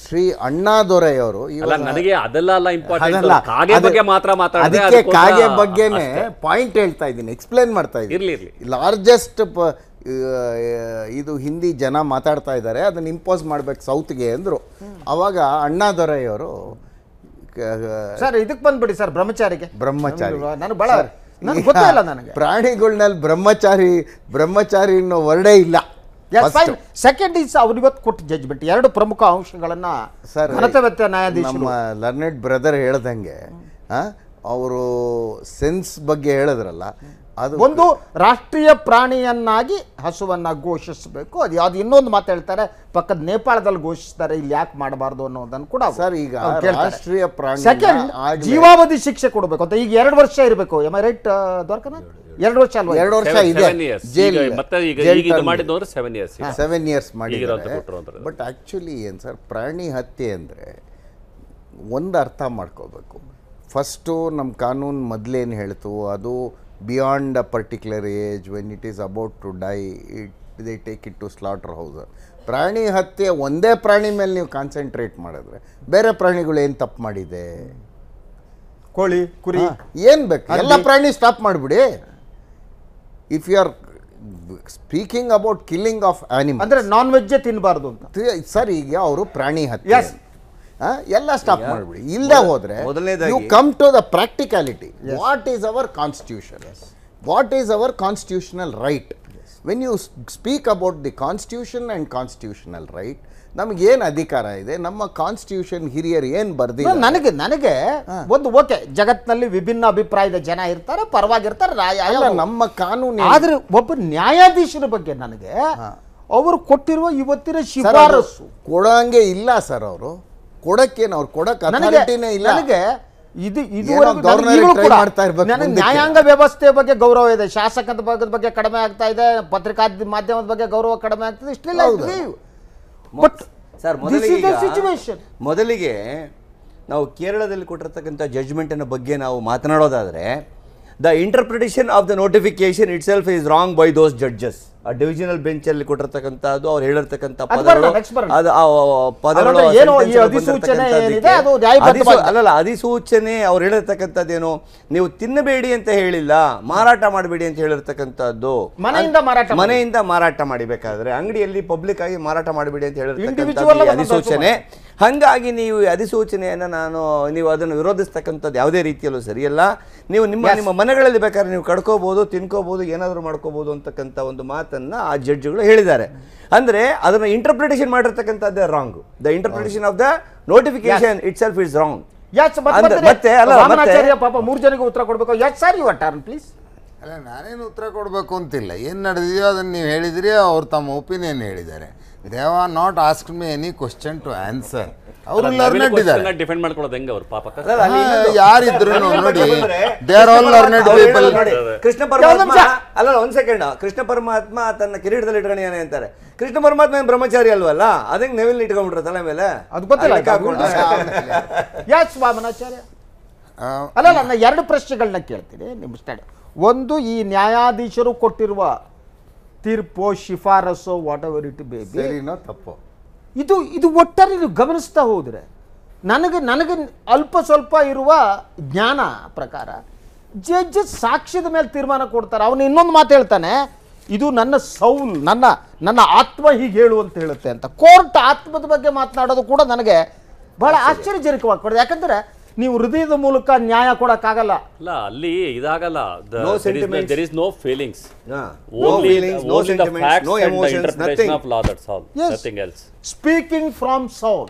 ಶ್ರೀ ಅಣ್ಣಾದೊರೆಯವರು ನನಗೆ ಅದೆಲ್ಲ ಅಲ್ಲ ಇಂಪಾರ್ಟೆಂಟ್ ಕಾಗೆ ಬಗ್ಗೆ ಅದಕ್ಕೆ ಕಾಗೆ ಬಗ್ಗೆನೇ ಪಾಯಿಂಟ್ ಹೇಳ್ತಾ ಇದ್ದೀನಿ ಎಕ್ಸ್ಪ್ಲೇನ್ ಮಾಡ್ತಾ ಇದ್ದೀನಿ ಲಾರ್ಜೆಸ್ಟ್ ಇದು ಹಿಂದಿ ಜನ ಮಾತಾಡ್ತಾ ಇದ್ದಾರೆ ಅದನ್ನ ಇಂಪೋಸ್ ಮಾಡ್ಬೇಕು ಸೌತ್ಗೆ ಅಂದ್ರು ಅವಾಗ ದೊರೆಯವರು ಸರ್ ಇದಕ್ಕೆ ಬಂದ್ಬಿಡಿ ಸರ್ ಬ್ರಹ್ಮಚಾರಿಗೆ ಬ್ರಹ್ಮಚಾರಿ ನಾನು ಬಹಳ ಪ್ರಾಣಿಗಳನ್ನಲ್ಲಿ ಬ್ರಹ್ಮಚಾರಿ ಬ್ರಹ್ಮಚಾರಿ ಅನ್ನೋ ವರ್ಡೇ ಇಲ್ಲ ಸೆಕೆಂಡ್ ಇಸ್ ಅವ್ರು ಇವತ್ತು ಕೊಟ್ಟ ಜಜ್ಮೆಂಟ್ ಎರಡು ಪ್ರಮುಖ ಅಂಶಗಳನ್ನ ಸರ್ ಲರ್ನೆಡ್ ಬ್ರದರ್ ಹೇಳ್ದಂಗೆ ಅವರು ಸೆನ್ಸ್ ಬಗ್ಗೆ ಹೇಳಿದ್ರಲ್ಲ ಅದು ಒಂದು ರಾಷ್ಟ್ರೀಯ ಪ್ರಾಣಿಯನ್ನಾಗಿ ಹಸುವನ್ನ ಘೋಷಿಸಬೇಕು ಅದು ಯಾವ್ದು ಇನ್ನೊಂದು ಮಾತು ಹೇಳ್ತಾರೆ ಪಕ್ಕದ ನೇಪಾಳದಲ್ಲಿ ಘೋಷಿಸ್ತಾರೆ ಇಲ್ಲಿ ಯಾಕೆ ಮಾಡಬಾರ್ದು ಅನ್ನೋದನ್ನು ಕೂಡ ಸರ್ ಈಗ ರಾಷ್ಟ್ರೀಯ ಪ್ರಾಣಿ ಸೆಕೆಂಡ್ ಜೀವಾವಧಿ ಶಿಕ್ಷೆ ಕೊಡಬೇಕು ಅಂತ ಈಗ ಎರಡು ವರ್ಷ ಇರಬೇಕು ಎಮ್ ಐ ರೈಟ್ ದ್ವಾರಕನಾಥ್ ಎರಡು ವರ್ಷ ಅಲ್ವಾ ಎರಡು ವರ್ಷ ಇದೆ seven years seven but actually ಏನು ಸರ್ ಪ್ರಾಣಿ ಹತ್ಯೆ ಅಂದರೆ ಒಂದು ಅರ್ಥ ಮಾಡ್ಕೋಬೇಕು ಫಸ್ಟು ನಮ್ಮ ಕಾನೂನು ಮೊದಲೇನು ಹೇಳ್ತು ಅದು beyond a particular age when it is about to die it they take it to slaughter house ಪ್ರಾಣಿ ಹತ್ಯೆ ಒಂದೇ ಪ್ರಾಣಿ ಮೇಲೆ ನೀವು ಕಾನ್ಸಂಟ್ರೇಟ್ ಮಾಡಿದ್ರೆ ಬೇರೆ ಪ್ರಾಣಿಗಳು ಏನು ತಪ್ಪು ಮಾಡಿದೆ ಕೋಳಿ ಕುರಿ ಏನು ಬೇಕು ಎಲ್ಲ ಪ್ರಾಣಿ ಸ್ಟಾಪ್ ಮಾಡಿಬಿಡಿ if you are speaking about killing of animal ಅಂದ್ರೆ ನಾನ್ ವೆಜ್ ತಿನ್ನಬಾರ್ದು ಅಂತ ಸರ್ ಈಗ ಅವರು ಪ್ರಾಣಿ ಹತ್ಯೆ ಎಲ್ಲ ಸ್ಟಾಪ್ ಮಾಡಿಬಿಡಿ ಇಲ್ಲದೆ ಹೋದ್ರೆ you come to the practicality what is our constitution what is our constitutional right when you speak about the constitution and constitutional right ನಮಗೇನು ಅಧಿಕಾರ ಇದೆ ನಮ್ಮ ಕಾನ್ಸ್ಟಿಟ್ಯೂಷನ್ ಹಿರಿಯರು ಏನು ಬರ್ದಿಲ್ಲ ನನಗೆ ನನಗೆ ಒಂದು ಓಕೆ ಜಗತ್ತಿನಲ್ಲಿ ವಿಭಿನ್ನ ಅಭಿಪ್ರಾಯದ ಜನ ಇರ್ತಾರೆ ಪರವಾಗಿರ್ತಾರೆ ನಮ್ಮ ಕಾನೂನು ಆದರೆ ಒಬ್ಬ ನ್ಯಾಯಾಧೀಶರ ಬಗ್ಗೆ ನನಗೆ ಅವರು ಕೊಟ್ಟಿರುವ ಇವತ್ತಿನ ಶಿಫಾರಸು ಕೊಡಂಗೆ ಇಲ್ಲ ಸರ್ ಅವರು ಕೊಡಕ್ಕೇನು ಅವ್ರು ಕೊಡಕ್ಕೆ ಇಲ್ಲ ನನಗೆ ಇದು ಇದು ನ್ಯಾಯಾಂಗ ವ್ಯವಸ್ಥೆ ಬಗ್ಗೆ ಗೌರವ ಇದೆ ಶಾಸಕದ ಬಗ್ಗೆ ಕಡಿಮೆ ಆಗ್ತಾ ಇದೆ ಪತ್ರಿಕಾ ಮಾಧ್ಯಮದ ಬಗ್ಗೆ ಗೌರವ ಕಡಿಮೆ ಆಗ್ತದೆ ಇಷ್ಟೆಲ್ಲ ಬಟ್ ಸರ್ ಮೊದಲಿಗೆ ಮೊದಲಿಗೆ ನಾವು ಕೇರಳದಲ್ಲಿ ಕೊಟ್ಟಿರ್ತಕ್ಕಂಥ ಜಡ್ಜ್ಮೆಂಟಿನ ಬಗ್ಗೆ ನಾವು ಮಾತನಾಡೋದಾದರೆ the interpretation of the notification itself is wrong by those judges ಆ ಡಿವಿಷನಲ್ ಬೆಂಚ್ ಅಲ್ಲಿ ಕೊಟ್ಟಿರ್ತಕ್ಕಂಥದ್ದು ಅವ್ರು ಹೇಳಿರ್ತಕ್ಕಂಥ ಪದಗಳು ಅದು ಪದಗಳು ಅಲ್ಲಲ್ಲ ಅಧಿಸೂಚನೆ ಅವ್ರು ಹೇಳಿರ್ತಕ್ಕಂಥದ್ದೇನು ನೀವು ತಿನ್ನಬೇಡಿ ಅಂತ ಹೇಳಿಲ್ಲ ಮಾರಾಟ ಮಾಡಬೇಡಿ ಅಂತ ಹೇಳಿರ್ತಕ್ಕಂಥದ್ದು ಮನೆಯಿಂದ ಮಾರಾಟ ಮನೆಯಿಂದ ಮಾರಾಟ ಮಾಡಿಬೇಕಾದ್ರೆ ಅಂಗಡಿಯಲ್ಲಿ ಪಬ್ಲಿಕ್ ಆಗಿ ಮಾರಾಟ ಮಾಡಬೇಡಿ ಅಂತ ಹೇಳಿರ್ತಕ್ಕಂಥ ಅಧಿಸೂಚನೆ ಹಂಗಾಗಿ ನೀವು ಅಧಿಸೂಚನೆಯನ್ನು ನಾನು ನೀವು ಅದನ್ನು ವಿರೋಧಿಸ್ತಕ್ಕಂಥದ್ದು ಯಾವುದೇ ರೀತಿಯಲ್ಲೂ ಸರಿಯಲ್ಲ ನೀವು ನಿಮ್ಮ ನಿಮ್ಮ ಮನೆಗಳಲ್ಲಿ ಬೇಕಾದ್ರೆ ನೀವು ಕಡ್ಕೋಬೋದು ತಿನ್ಕೋಬೋದು ಏನಾದರೂ ಮಾಡ್ಕೋಬೋದು ಅಂತಕ್ಕಂಥ ಒಂದು ಮಾತನ್ನು ಆ ಜಡ್ಜ್ಗಳು ಹೇಳಿದ್ದಾರೆ ಅಂದರೆ ಅದನ್ನು ಇಂಟರ್ಪ್ರಿಟೇಷನ್ ಮಾಡಿರ್ತಕ್ಕಂಥದ್ದೇ wrong the interpretation of the notification itself is wrong ಪಾಪ ಮೂರು ಜನಕ್ಕೆ ಉತ್ತರ ಕೊಡಬೇಕು ಪ್ಲೀಸ್ ಅಲ್ಲ ನಾನೇನು ಉತ್ತರ ಕೊಡಬೇಕು ಅಂತಿಲ್ಲ ಏನು ನಡೆದಿದೆಯೋ ಅದನ್ನ ನೀವು ಹೇಳಿದ್ರಿ ಅವ್ರು ತಮ್ಮ ಒಪಿನಿಯನ್ ಹೇಳಿದ್ದಾರೆ they've not ask me any question to answer ಅವರು ಲರ್ನೆಡ್ ಡಿಫೆಂಡ್ ಮಾಡ್ಕೊಳ್ಳೋದು ಹೆಂಗೆ ಅವ್ರು ಪಾಪ ಯಾರಿದ್ರು ನೋಡಿ are all learned people Krishna ಪರಮಾತ್ಮ ಅಲ್ಲ ಒಂದ್ ಸೆಕೆಂಡ್ ಕೃಷ್ಣ ಪರಮಾತ್ಮ ತನ್ನ ಕಿರೀಟದಲ್ಲಿ ಇಟ್ಕೊಂಡಿದ್ದಾನೆ ಅಂತಾರೆ ಕೃಷ್ಣ ಪರಮಾತ್ಮ ಬ್ರಹ್ಮಚಾರಿ ಅಲ್ವಲ್ಲ ಅದಕ್ಕೆ ನೆವಿಲ್ ಇಟ್ಕೊಂಡ್ಬಿಟ್ರೆ ತಲೆ ಮೇಲೆ ಅದು ಗೊತ್ತಿಲ್ಲ ಯಸ್ ವಾಮನಾಚಾರ್ಯ ಅಲ್ಲ ನಾನು ಎರಡು ಪ್ರಶ್ನೆಗಳನ್ನ ಕೇಳ್ತೀನಿ ನಿಮ್ಮ ಸ್ಟ್ಯಾಂಡ್ ಒಂದು ಈ ನ್ಯಾಯಾಧೀಶರು ಕೊಟ್ಟಿರುವ ತೀರ್ಪೋ ಶಿಫಾರಸೋ ವಾಟ್ ಎವರ್ ಇಟ್ ಬೇ ತಪ್ಪೋ ತಪ್ಪು ಇದು ಇದು ಒಟ್ಟಾರೆ ನೀವು ಗಮನಿಸ್ತಾ ಹೋದರೆ ನನಗೆ ನನಗೆ ಅಲ್ಪ ಸ್ವಲ್ಪ ಇರುವ ಜ್ಞಾನ ಪ್ರಕಾರ ಜಡ್ಜ್ ಸಾಕ್ಷ್ಯದ ಮೇಲೆ ತೀರ್ಮಾನ ಕೊಡ್ತಾರೆ ಅವನು ಇನ್ನೊಂದು ಮಾತು ಹೇಳ್ತಾನೆ ಇದು ನನ್ನ ಸೌಲ್ ನನ್ನ ನನ್ನ ಆತ್ಮ ಹೀಗೆ ಹೇಳು ಅಂತ ಹೇಳುತ್ತೆ ಅಂತ ಕೋರ್ಟ್ ಆತ್ಮದ ಬಗ್ಗೆ ಮಾತನಾಡೋದು ಕೂಡ ನನಗೆ ಬಹಳ ಆಶ್ಚರ್ಯಜನಕವಾಗಿ ಕೊಡೋದು ಯಾಕಂದ್ರೆ ನೀವು ಹೃದಯದ ಮೂಲಕ ನ್ಯಾಯ ಕೊಡಕ್ಕಾಗಲ್ಲ ಅಲ್ಲ ಅಲ್ಲಿ ಇದಾಗಲ್ಲ there is no feelings speaking from soul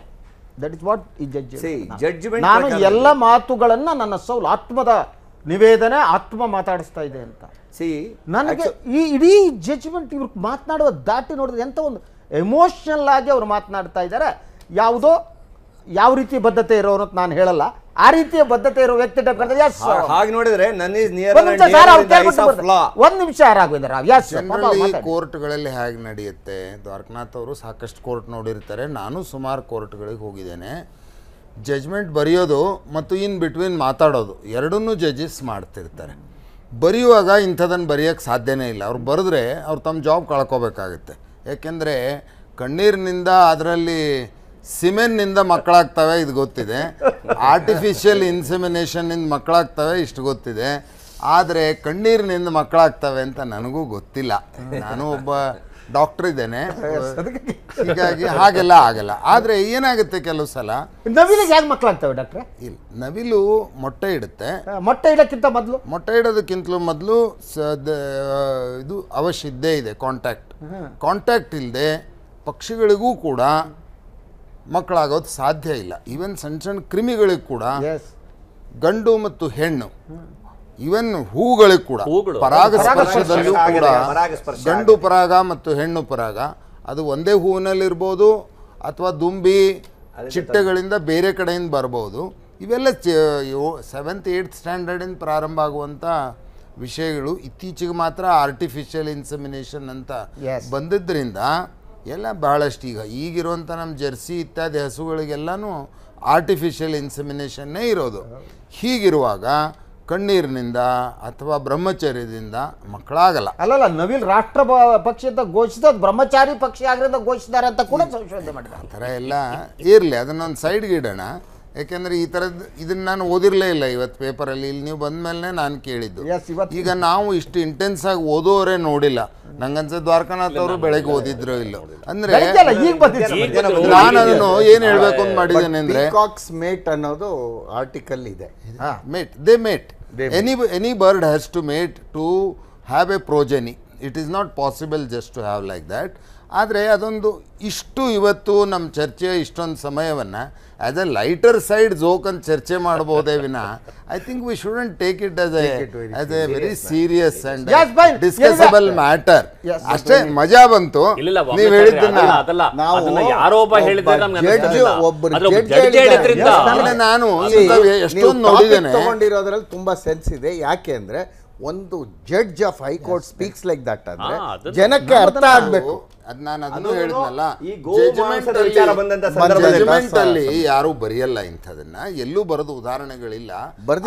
that is what ಈ ಜಡ್ಜ್ಮೆಂಟ್ ನಾನು ಎಲ್ಲ ಮಾತುಗಳನ್ನ ನನ್ನ ಸೌಲ್ ಆತ್ಮದ ನಿವೇದನೆ ಆತ್ಮ ಮಾತಾಡಿಸ್ತಾ ಇದೆ ಅಂತ ಸಿ ನನಗೆ ಈ ಇಡೀ ಜಡ್ಜ್ಮೆಂಟ್ ಇವ್ರು ಮಾತನಾಡುವ ದಾಟಿ ನೋಡಿದ್ರೆ ಎಂತ ಒಂದು ಎಮೋಷನಲ್ ಆಗಿ ಅವ್ರು ಮಾತನಾಡ್ತಾ ಇದ್ದಾರೆ ಯಾವುದೋ ಯಾವ ರೀತಿ ಬದ್ಧತೆ ಇರೋ ಅಂತ ನಾನು ಹೇಳಲ್ಲ ಆ ರೀತಿಯ ಬದ್ಧತೆ ಇರೋ ವ್ಯಕ್ತಿ ಟೈಪ್ ನೋಡಿದ್ರೆ ನನ್ ನಿಮಿಷ ಸರ್ ಕೋರ್ಟ್ಗಳಲ್ಲಿ ಹೇಗೆ ನಡೆಯುತ್ತೆ ದ್ವಾರಕನಾಥ್ ಅವರು ಸಾಕಷ್ಟು ಕೋರ್ಟ್ ನೋಡಿರ್ತಾರೆ ನಾನು ಸುಮಾರು ಕೋರ್ಟ್ಗಳಿಗೆ ಹೋಗಿದ್ದೇನೆ ಜಜ್ಮೆಂಟ್ ಬರೆಯೋದು ಮತ್ತು ಇನ್ ಬಿಟ್ವೀನ್ ಮಾತಾಡೋದು ಎರಡನ್ನೂ ಜಡ್ಜಸ್ ಮಾಡ್ತಿರ್ತಾರೆ ಬರೆಯುವಾಗ ಇಂಥದನ್ನು ಬರೆಯೋಕ್ಕೆ ಸಾಧ್ಯನೇ ಇಲ್ಲ ಅವ್ರು ಬರೆದ್ರೆ ಅವ್ರು ತಮ್ಮ ಜಾಬ್ ಕಳ್ಕೊಬೇಕಾಗುತ್ತೆ ಏಕೆಂದರೆ ಕಣ್ಣೀರಿನಿಂದ ಅದರಲ್ಲಿ ಸಿಮೆನ್ನಿಂದ ಮಕ್ಕಳಾಗ್ತವೆ ಇದು ಗೊತ್ತಿದೆ ಆರ್ಟಿಫಿಷಿಯಲ್ ನಿಂದ ಮಕ್ಕಳಾಗ್ತವೆ ಇಷ್ಟು ಗೊತ್ತಿದೆ ಆದರೆ ಕಣ್ಣೀರಿನಿಂದ ಮಕ್ಕಳಾಗ್ತವೆ ಅಂತ ನನಗೂ ಗೊತ್ತಿಲ್ಲ ನಾನು ಒಬ್ಬ ಡಾಕ್ಟರ್ ಇದ್ದೇನೆ ಹೀಗಾಗಿ ಹಾಗೆಲ್ಲ ಆಗಲ್ಲ ಆದರೆ ಏನಾಗುತ್ತೆ ಕೆಲವು ಸಲ ನವಿಲು ಯಾಕೆ ಮಕ್ಕಳಾಗ್ತವೆ ಡಾಕ್ಟ್ರೆ ಇಲ್ಲ ನವಿಲು ಮೊಟ್ಟೆ ಇಡುತ್ತೆ ಮೊಟ್ಟೆ ಇಡೋಕ್ಕಿಂತ ಮೊದಲು ಮೊಟ್ಟೆ ಇಡೋದಕ್ಕಿಂತಲೂ ಮೊದಲು ಇದು ಅವಶ್ಯ ಇದ್ದೇ ಇದೆ ಕಾಂಟ್ಯಾಕ್ಟ್ ಕಾಂಟ್ಯಾಕ್ಟ್ ಇಲ್ಲದೆ ಪಕ್ಷಿಗಳಿಗೂ ಕೂಡ ಮಕ್ಕಳಾಗೋದು ಸಾಧ್ಯ ಇಲ್ಲ ಈವನ್ ಸಣ್ಣ ಸಣ್ಣ ಕ್ರಿಮಿಗಳಿಗೆ ಕೂಡ ಗಂಡು ಮತ್ತು ಹೆಣ್ಣು ಈವನ್ ಹೂಗಳಿಗೆ ಕೂಡ ಪರಾಗಸ್ಪರ್ಶದಲ್ಲಿಯೂ ಕೂಡ ಗಂಡು ಪರಾಗ ಮತ್ತು ಹೆಣ್ಣು ಪರಾಗ ಅದು ಒಂದೇ ಹೂವಿನಲ್ಲಿರ್ಬೋದು ಅಥವಾ ದುಂಬಿ ಚಿಟ್ಟೆಗಳಿಂದ ಬೇರೆ ಕಡೆಯಿಂದ ಬರ್ಬೋದು ಇವೆಲ್ಲ ಸೆವೆಂತ್ ಏಯ್ತ್ ಸ್ಟ್ಯಾಂಡರ್ಡಿಂದ ಪ್ರಾರಂಭ ಆಗುವಂಥ ವಿಷಯಗಳು ಇತ್ತೀಚೆಗೆ ಮಾತ್ರ ಆರ್ಟಿಫಿಷಿಯಲ್ ಇನ್ಸಮಿನೇಷನ್ ಅಂತ ಬಂದಿದ್ದರಿಂದ ಎಲ್ಲ ಭಾಳಷ್ಟು ಈಗ ಈಗಿರುವಂಥ ನಮ್ಮ ಜರ್ಸಿ ಇತ್ಯಾದಿ ಹಸುಗಳಿಗೆಲ್ಲನೂ ಆರ್ಟಿಫಿಷಿಯಲ್ ಇನ್ಸಿಮಿನೇಷನ್ನೇ ಇರೋದು ಹೀಗಿರುವಾಗ ಕಣ್ಣೀರಿನಿಂದ ಅಥವಾ ಬ್ರಹ್ಮಚರ್ಯದಿಂದ ಮಕ್ಕಳಾಗಲ್ಲ ಅಲ್ಲಲ್ಲ ನವಿಲ್ ರಾಷ್ಟ್ರ ಪಕ್ಷದ ಘೋಷಿಸೋದು ಬ್ರಹ್ಮಚಾರಿ ಪಕ್ಷ ಆಗಿರೋದ ಘೋಷಿಸಿದ್ದಾರೆ ಅಂತ ಕೂಡ ಸಂಶೋಧನೆ ಮಾಡಿದ ಆ ಥರ ಎಲ್ಲ ಇರಲಿ ಅದನ್ನೊಂದು ಇಡೋಣ ಯಾಕೆಂದ್ರೆ ಈ ತರದ್ ಇದನ್ನ ನಾನು ಓದಿರಲೇ ಇಲ್ಲ ಇವತ್ತು ಪೇಪರಲ್ಲಿ ಇಲ್ಲಿ ನೀವು ಬಂದ ಮೇಲೆ ನಾನು ಕೇಳಿದ್ದು ಈಗ ನಾವು ಇಷ್ಟು ಇಂಟೆನ್ಸ್ ಆಗಿ ಓದೋರೇ ನೋಡಿಲ್ಲ ನಂಗನ್ಸ ದ್ವಾರಕನಾಥ್ ಅವರು ಬೆಳಗ್ಗೆ ಓದಿದ್ರು ಇಲ್ಲ ಅಂದ್ರೆ ನಾನು ಅದನ್ನು ಏನು ಹೇಳ್ಬೇಕು ಅಂತ ಮಾಡಿದ್ದೇನೆ ಅಂದ್ರೆ ಕಾಕ್ಸ್ ಮೇಟ್ ಅನ್ನೋದು ಆರ್ಟಿಕಲ್ ಇದೆ mate they mate any any bird has to mate to have a progeny it is not possible just to have like that ಆದರೆ ಅದೊಂದು ಇಷ್ಟು ಇವತ್ತು ನಮ್ಮ ಚರ್ಚೆಯ ಇಷ್ಟೊಂದು ಸಮಯವನ್ನು as a lighter side joke ಅಂತ ಚರ್ಚೆ ಮಾಡಬಹುದೇ ವಿನ I think we shouldn't take it as as a very serious and discussable matter ಅಷ್ಟೇ ಮಜಾ ಬಂತು ನೀವು ಹೇಳಿದ್ದನ್ನ ನಾನು ಎಷ್ಟೊಂದು ನೋಡಿದ್ದೇನೆ ತಗೊಂಡಿರೋದ್ರಲ್ಲಿ ತುಂಬಾ ಸೆನ್ಸ್ ಇದೆ ಯಾಕೆ ಅಂದ್ರೆ ಒಂದು judge of high court speaks like that ಅಂದ್ರೆ ಜನಕ್ಕೆ ಅರ್ಥ ಆಗ್ಬೇಕು ಅದ್ ನಾನು ಅದನ್ನು ಹೇಳಿದ್ನಲ್ಲ ಜಜ್ಮೆಂಟ್ ಅಲ್ಲಿ ಯಾರು ಬರೆಯಲ್ಲ ಇಂಥದನ್ನ ಎಲ್ಲೂ ಬರೆದು ಉದಾಹರಣೆಗಳಿಲ್ಲ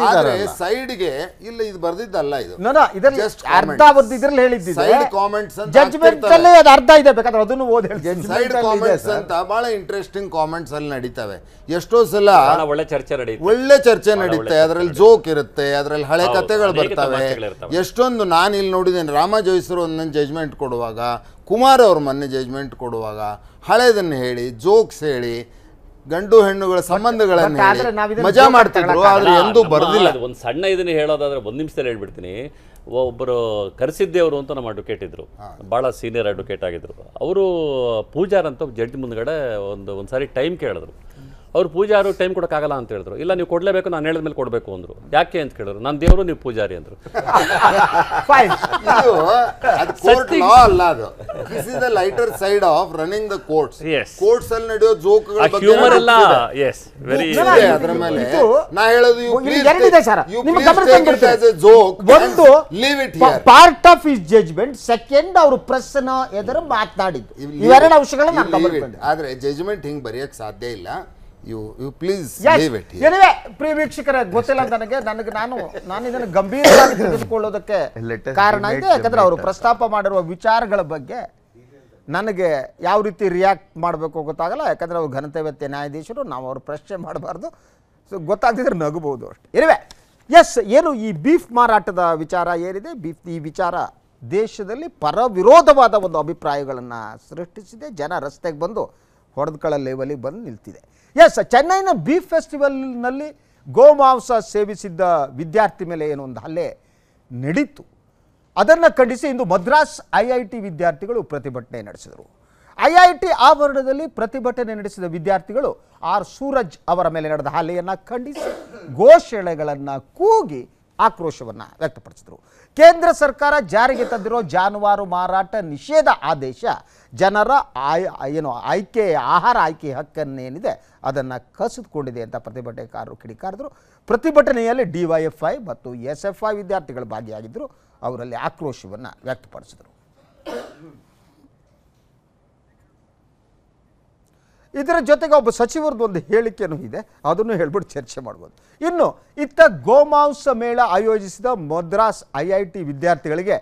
ಆದ್ರೆ ಸೈಡ್ಗೆ ಇಲ್ಲ ಇದು ಬರ್ದಿದ್ದಲ್ಲ ಇದು ಅರ್ಧ ಇದ್ರಲ್ಲಿ ಹೇಳಿದ್ದೆ ಸೈಡ್ ಕಾಮೆಂಟ್ಸ್ ಜಜ್ಮೆಂಟ್ ಅಲ್ಲಿ ಅದು ಅರ್ಧ ಇದೆ ಬೇಕಾದ್ರೆ ಅದನ್ನು ಓದಿ ಸೈಡ್ ಕಾಮೆಂಟ್ಸ್ ಅಂತ ಬಹಳ ಇಂಟ್ರೆಸ್ಟಿಂಗ್ ಕಾಮೆಂಟ್ಸ್ ಅಲ್ಲಿ ನಡೀತಾವೆ ಎಷ್ಟೋ ಸಲ ಒಳ್ಳೆ ಚರ್ಚೆ ನಡೆಯುತ್ತೆ ಒಳ್ಳೆ ಚರ್ಚೆ ನಡೀತೆ ಅದರಲ್ಲಿ ಜೋಕ್ ಇರುತ್ತೆ ಅದರಲ್ಲಿ ಹಳೆ ಕಥೆಗಳು ಬರ್ತವೆ ಎಷ್ಟೊಂದು ನಾನು ಇಲ್ಲಿ ನೋಡಿದ್ದೇನೆ ರಾಮ ಜೋಯಿಸರು ಒಂದೊಂದು ಜಜ್ಮೆಂಟ್ ಕೊಡುವಾಗ ಕುಮಾರ್ ಅವರು ಮೊನ್ನೆ ಜಜ್ಮೆಂಟ್ ಕೊಡುವಾಗ ಹಳೆಯದನ್ನು ಹೇಳಿ ಜೋಕ್ಸ್ ಹೇಳಿ ಗಂಡು ಹೆಣ್ಣುಗಳ ಸಂಬಂಧಗಳನ್ನು ಮಜಾ ಮಾಡ್ತಿದ್ರು ಆದ್ರೆ ಎಂದೂ ಬರೋದಿಲ್ಲ ಒಂದು ಸಣ್ಣ ಇದನ್ನ ಹೇಳೋದಾದ್ರೆ ಒಂದು ನಿಮಿಷದಲ್ಲಿ ಹೇಳ್ಬಿಡ್ತೀನಿ ಒಬ್ಬರು ಕರೆಸಿದ್ದೇವರು ಅಂತ ನಮ್ಮ ಅಡ್ವೊಕೇಟ್ ಇದ್ರು ಬಹಳ ಸೀನಿಯರ್ ಅಡ್ವೊಕೇಟ್ ಆಗಿದ್ರು ಅವರು ಪೂಜಾರ್ ಅಂತ ಜಡ್ಜ್ ಮುಂದ್ಗಡೆ ಒಂದು ಒಂದ್ಸಾರಿ ಟೈಮ್ ಕೇಳಿದ್ರು ಅವ್ರು ಪೂಜಾರು ಟೈಮ್ ಕೊಡೋಕ್ಕಾಗಲ್ಲ ಅಂತ ಹೇಳಿದ್ರು ಇಲ್ಲ ನೀವು ಕೊಡಲೇಬೇಕು ನಾನು ಹೇಳಿದ ಮೇಲೆ ಕೊಡಬೇಕು ಅಂದರು ಯಾಕೆ ಅಂತ ಕೇಳಿದ್ರು ನಾನು ದೇವರು ನೀವು ಪೂಜಾರಿ ಅಂದರು [LAUGHS] ಅಲ್ಲ ಅದು this is the lighter side of running the courts courts ಅಲ್ಲಿ ನಡೆಯೋ ಜೋಕ್ ಹ್ಯೂಮರ್ ಎಲ್ಲ ಎಸ್ ವೆರಿ ಅದರ ಮೇಲೆ ನಾ ಹೇಳೋದು ಜೋಕ್ ಒಂದು leave it part of is judgment second ಅವರು ಪ್ರೆಸ್ ನ ಎದುರು ಮಾತನಾಡಿದ್ದು ಇವೆರಡು ಅಂಶಗಳನ್ನ ಆದ್ರೆ ಜಜ್ಮೆಂಟ್ ಹಿಂಗ್ ಬರೆಯಕ್ ಸಾಧ್ಯ ಇಲ್ಲ ಯು ಯು ಪ್ಲೀಸ್ ಪ್ರಿಯ ಗೊತ್ತಿಲ್ಲ ನನಗೆ ನನಗೆ ನಾನು ನಾನು ಇದನ್ನು ಗಂಭೀರವಾಗಿ [LAUGHS] ಕಾರಣ ಇದೆ ಯಾಕಂದ್ರೆ ಅವರು ಪ್ರಸ್ತಾಪ ಮಾಡಿರುವ ವಿಚಾರಗಳ ಬಗ್ಗೆ ನನಗೆ ಯಾವ ರೀತಿ ರಿಯಾಕ್ಟ್ ಮಾಡಬೇಕು ಗೊತ್ತಾಗಲ್ಲ ಯಾಕಂದ್ರೆ ಅವ್ರು ಘನತೆವತ್ತೆ ನ್ಯಾಯಾಧೀಶರು ನಾವು ಅವ್ರು ಪ್ರಶ್ನೆ ಮಾಡಬಾರ್ದು ಸೊ ಗೊತ್ತಾಗ್ತಿದ್ರೆ ನಗಬಹುದು ಅಷ್ಟೇ ಇರುವೆ ಎಸ್ ಏನು ಈ ಬೀಫ್ ಮಾರಾಟದ ವಿಚಾರ ಏನಿದೆ ಬೀಫ್ ಈ ವಿಚಾರ ದೇಶದಲ್ಲಿ ಪರವಿರೋಧವಾದ ಒಂದು ಅಭಿಪ್ರಾಯಗಳನ್ನು ಸೃಷ್ಟಿಸಿದೆ ಜನ ರಸ್ತೆಗೆ ಬಂದು ಹೊಡೆದ ಕಳ ಲೆವೆಲಿಗೆ ಬಂದು ನಿಲ್ತಿದೆ ಎಸ್ ಚೆನ್ನೈನ ಬೀಫ್ ಫೆಸ್ಟಿವಲ್ನಲ್ಲಿ ಗೋಮಾಂಸ ಸೇವಿಸಿದ್ದ ವಿದ್ಯಾರ್ಥಿ ಮೇಲೆ ಏನೋ ಒಂದು ಹಲ್ಲೆ ನಡೀತು ಅದನ್ನು ಖಂಡಿಸಿ ಇಂದು ಮದ್ರಾಸ್ ಐ ಐ ಟಿ ವಿದ್ಯಾರ್ಥಿಗಳು ಪ್ರತಿಭಟನೆ ನಡೆಸಿದರು ಐ ಐ ಟಿ ಆವರಣದಲ್ಲಿ ಪ್ರತಿಭಟನೆ ನಡೆಸಿದ ವಿದ್ಯಾರ್ಥಿಗಳು ಆರ್ ಸೂರಜ್ ಅವರ ಮೇಲೆ ನಡೆದ ಹಲ್ಲೆಯನ್ನು ಖಂಡಿಸಿ ಘೋಷಣೆಗಳನ್ನು ಕೂಗಿ ಆಕ್ರೋಶವನ್ನು ವ್ಯಕ್ತಪಡಿಸಿದರು ಕೇಂದ್ರ ಸರ್ಕಾರ ಜಾರಿಗೆ ತಂದಿರೋ ಜಾನುವಾರು ಮಾರಾಟ ನಿಷೇಧ ಆದೇಶ ಜನರ ಆಯ್ ಏನು ಆಯ್ಕೆ ಆಹಾರ ಆಯ್ಕೆ ಹಕ್ಕನ್ನೇನಿದೆ ಅದನ್ನು ಕಸಿದುಕೊಂಡಿದೆ ಅಂತ ಪ್ರತಿಭಟನೆಕಾರರು ಕಿಡಿಕಾರಿದರು ಪ್ರತಿಭಟನೆಯಲ್ಲಿ ಡಿ ವೈ ಎಫ್ ಐ ಮತ್ತು ಎಸ್ ಎಫ್ ಐ ವಿದ್ಯಾರ್ಥಿಗಳು ಭಾಗಿಯಾಗಿದ್ದರು ಅವರಲ್ಲಿ ಆಕ್ರೋಶವನ್ನು ವ್ಯಕ್ತಪಡಿಸಿದರು ಇದರ ಜೊತೆಗೆ ಒಬ್ಬ ಸಚಿವರದ್ದು ಒಂದು ಹೇಳಿಕೆಯೂ ಇದೆ ಅದನ್ನು ಹೇಳ್ಬಿಟ್ಟು ಚರ್ಚೆ ಮಾಡ್ಬೋದು ಇನ್ನು ಇತ್ತ ಗೋಮಾಂಸ ಮೇಳ ಆಯೋಜಿಸಿದ ಮದ್ರಾಸ್ ಐ ಐ ಟಿ ವಿದ್ಯಾರ್ಥಿಗಳಿಗೆ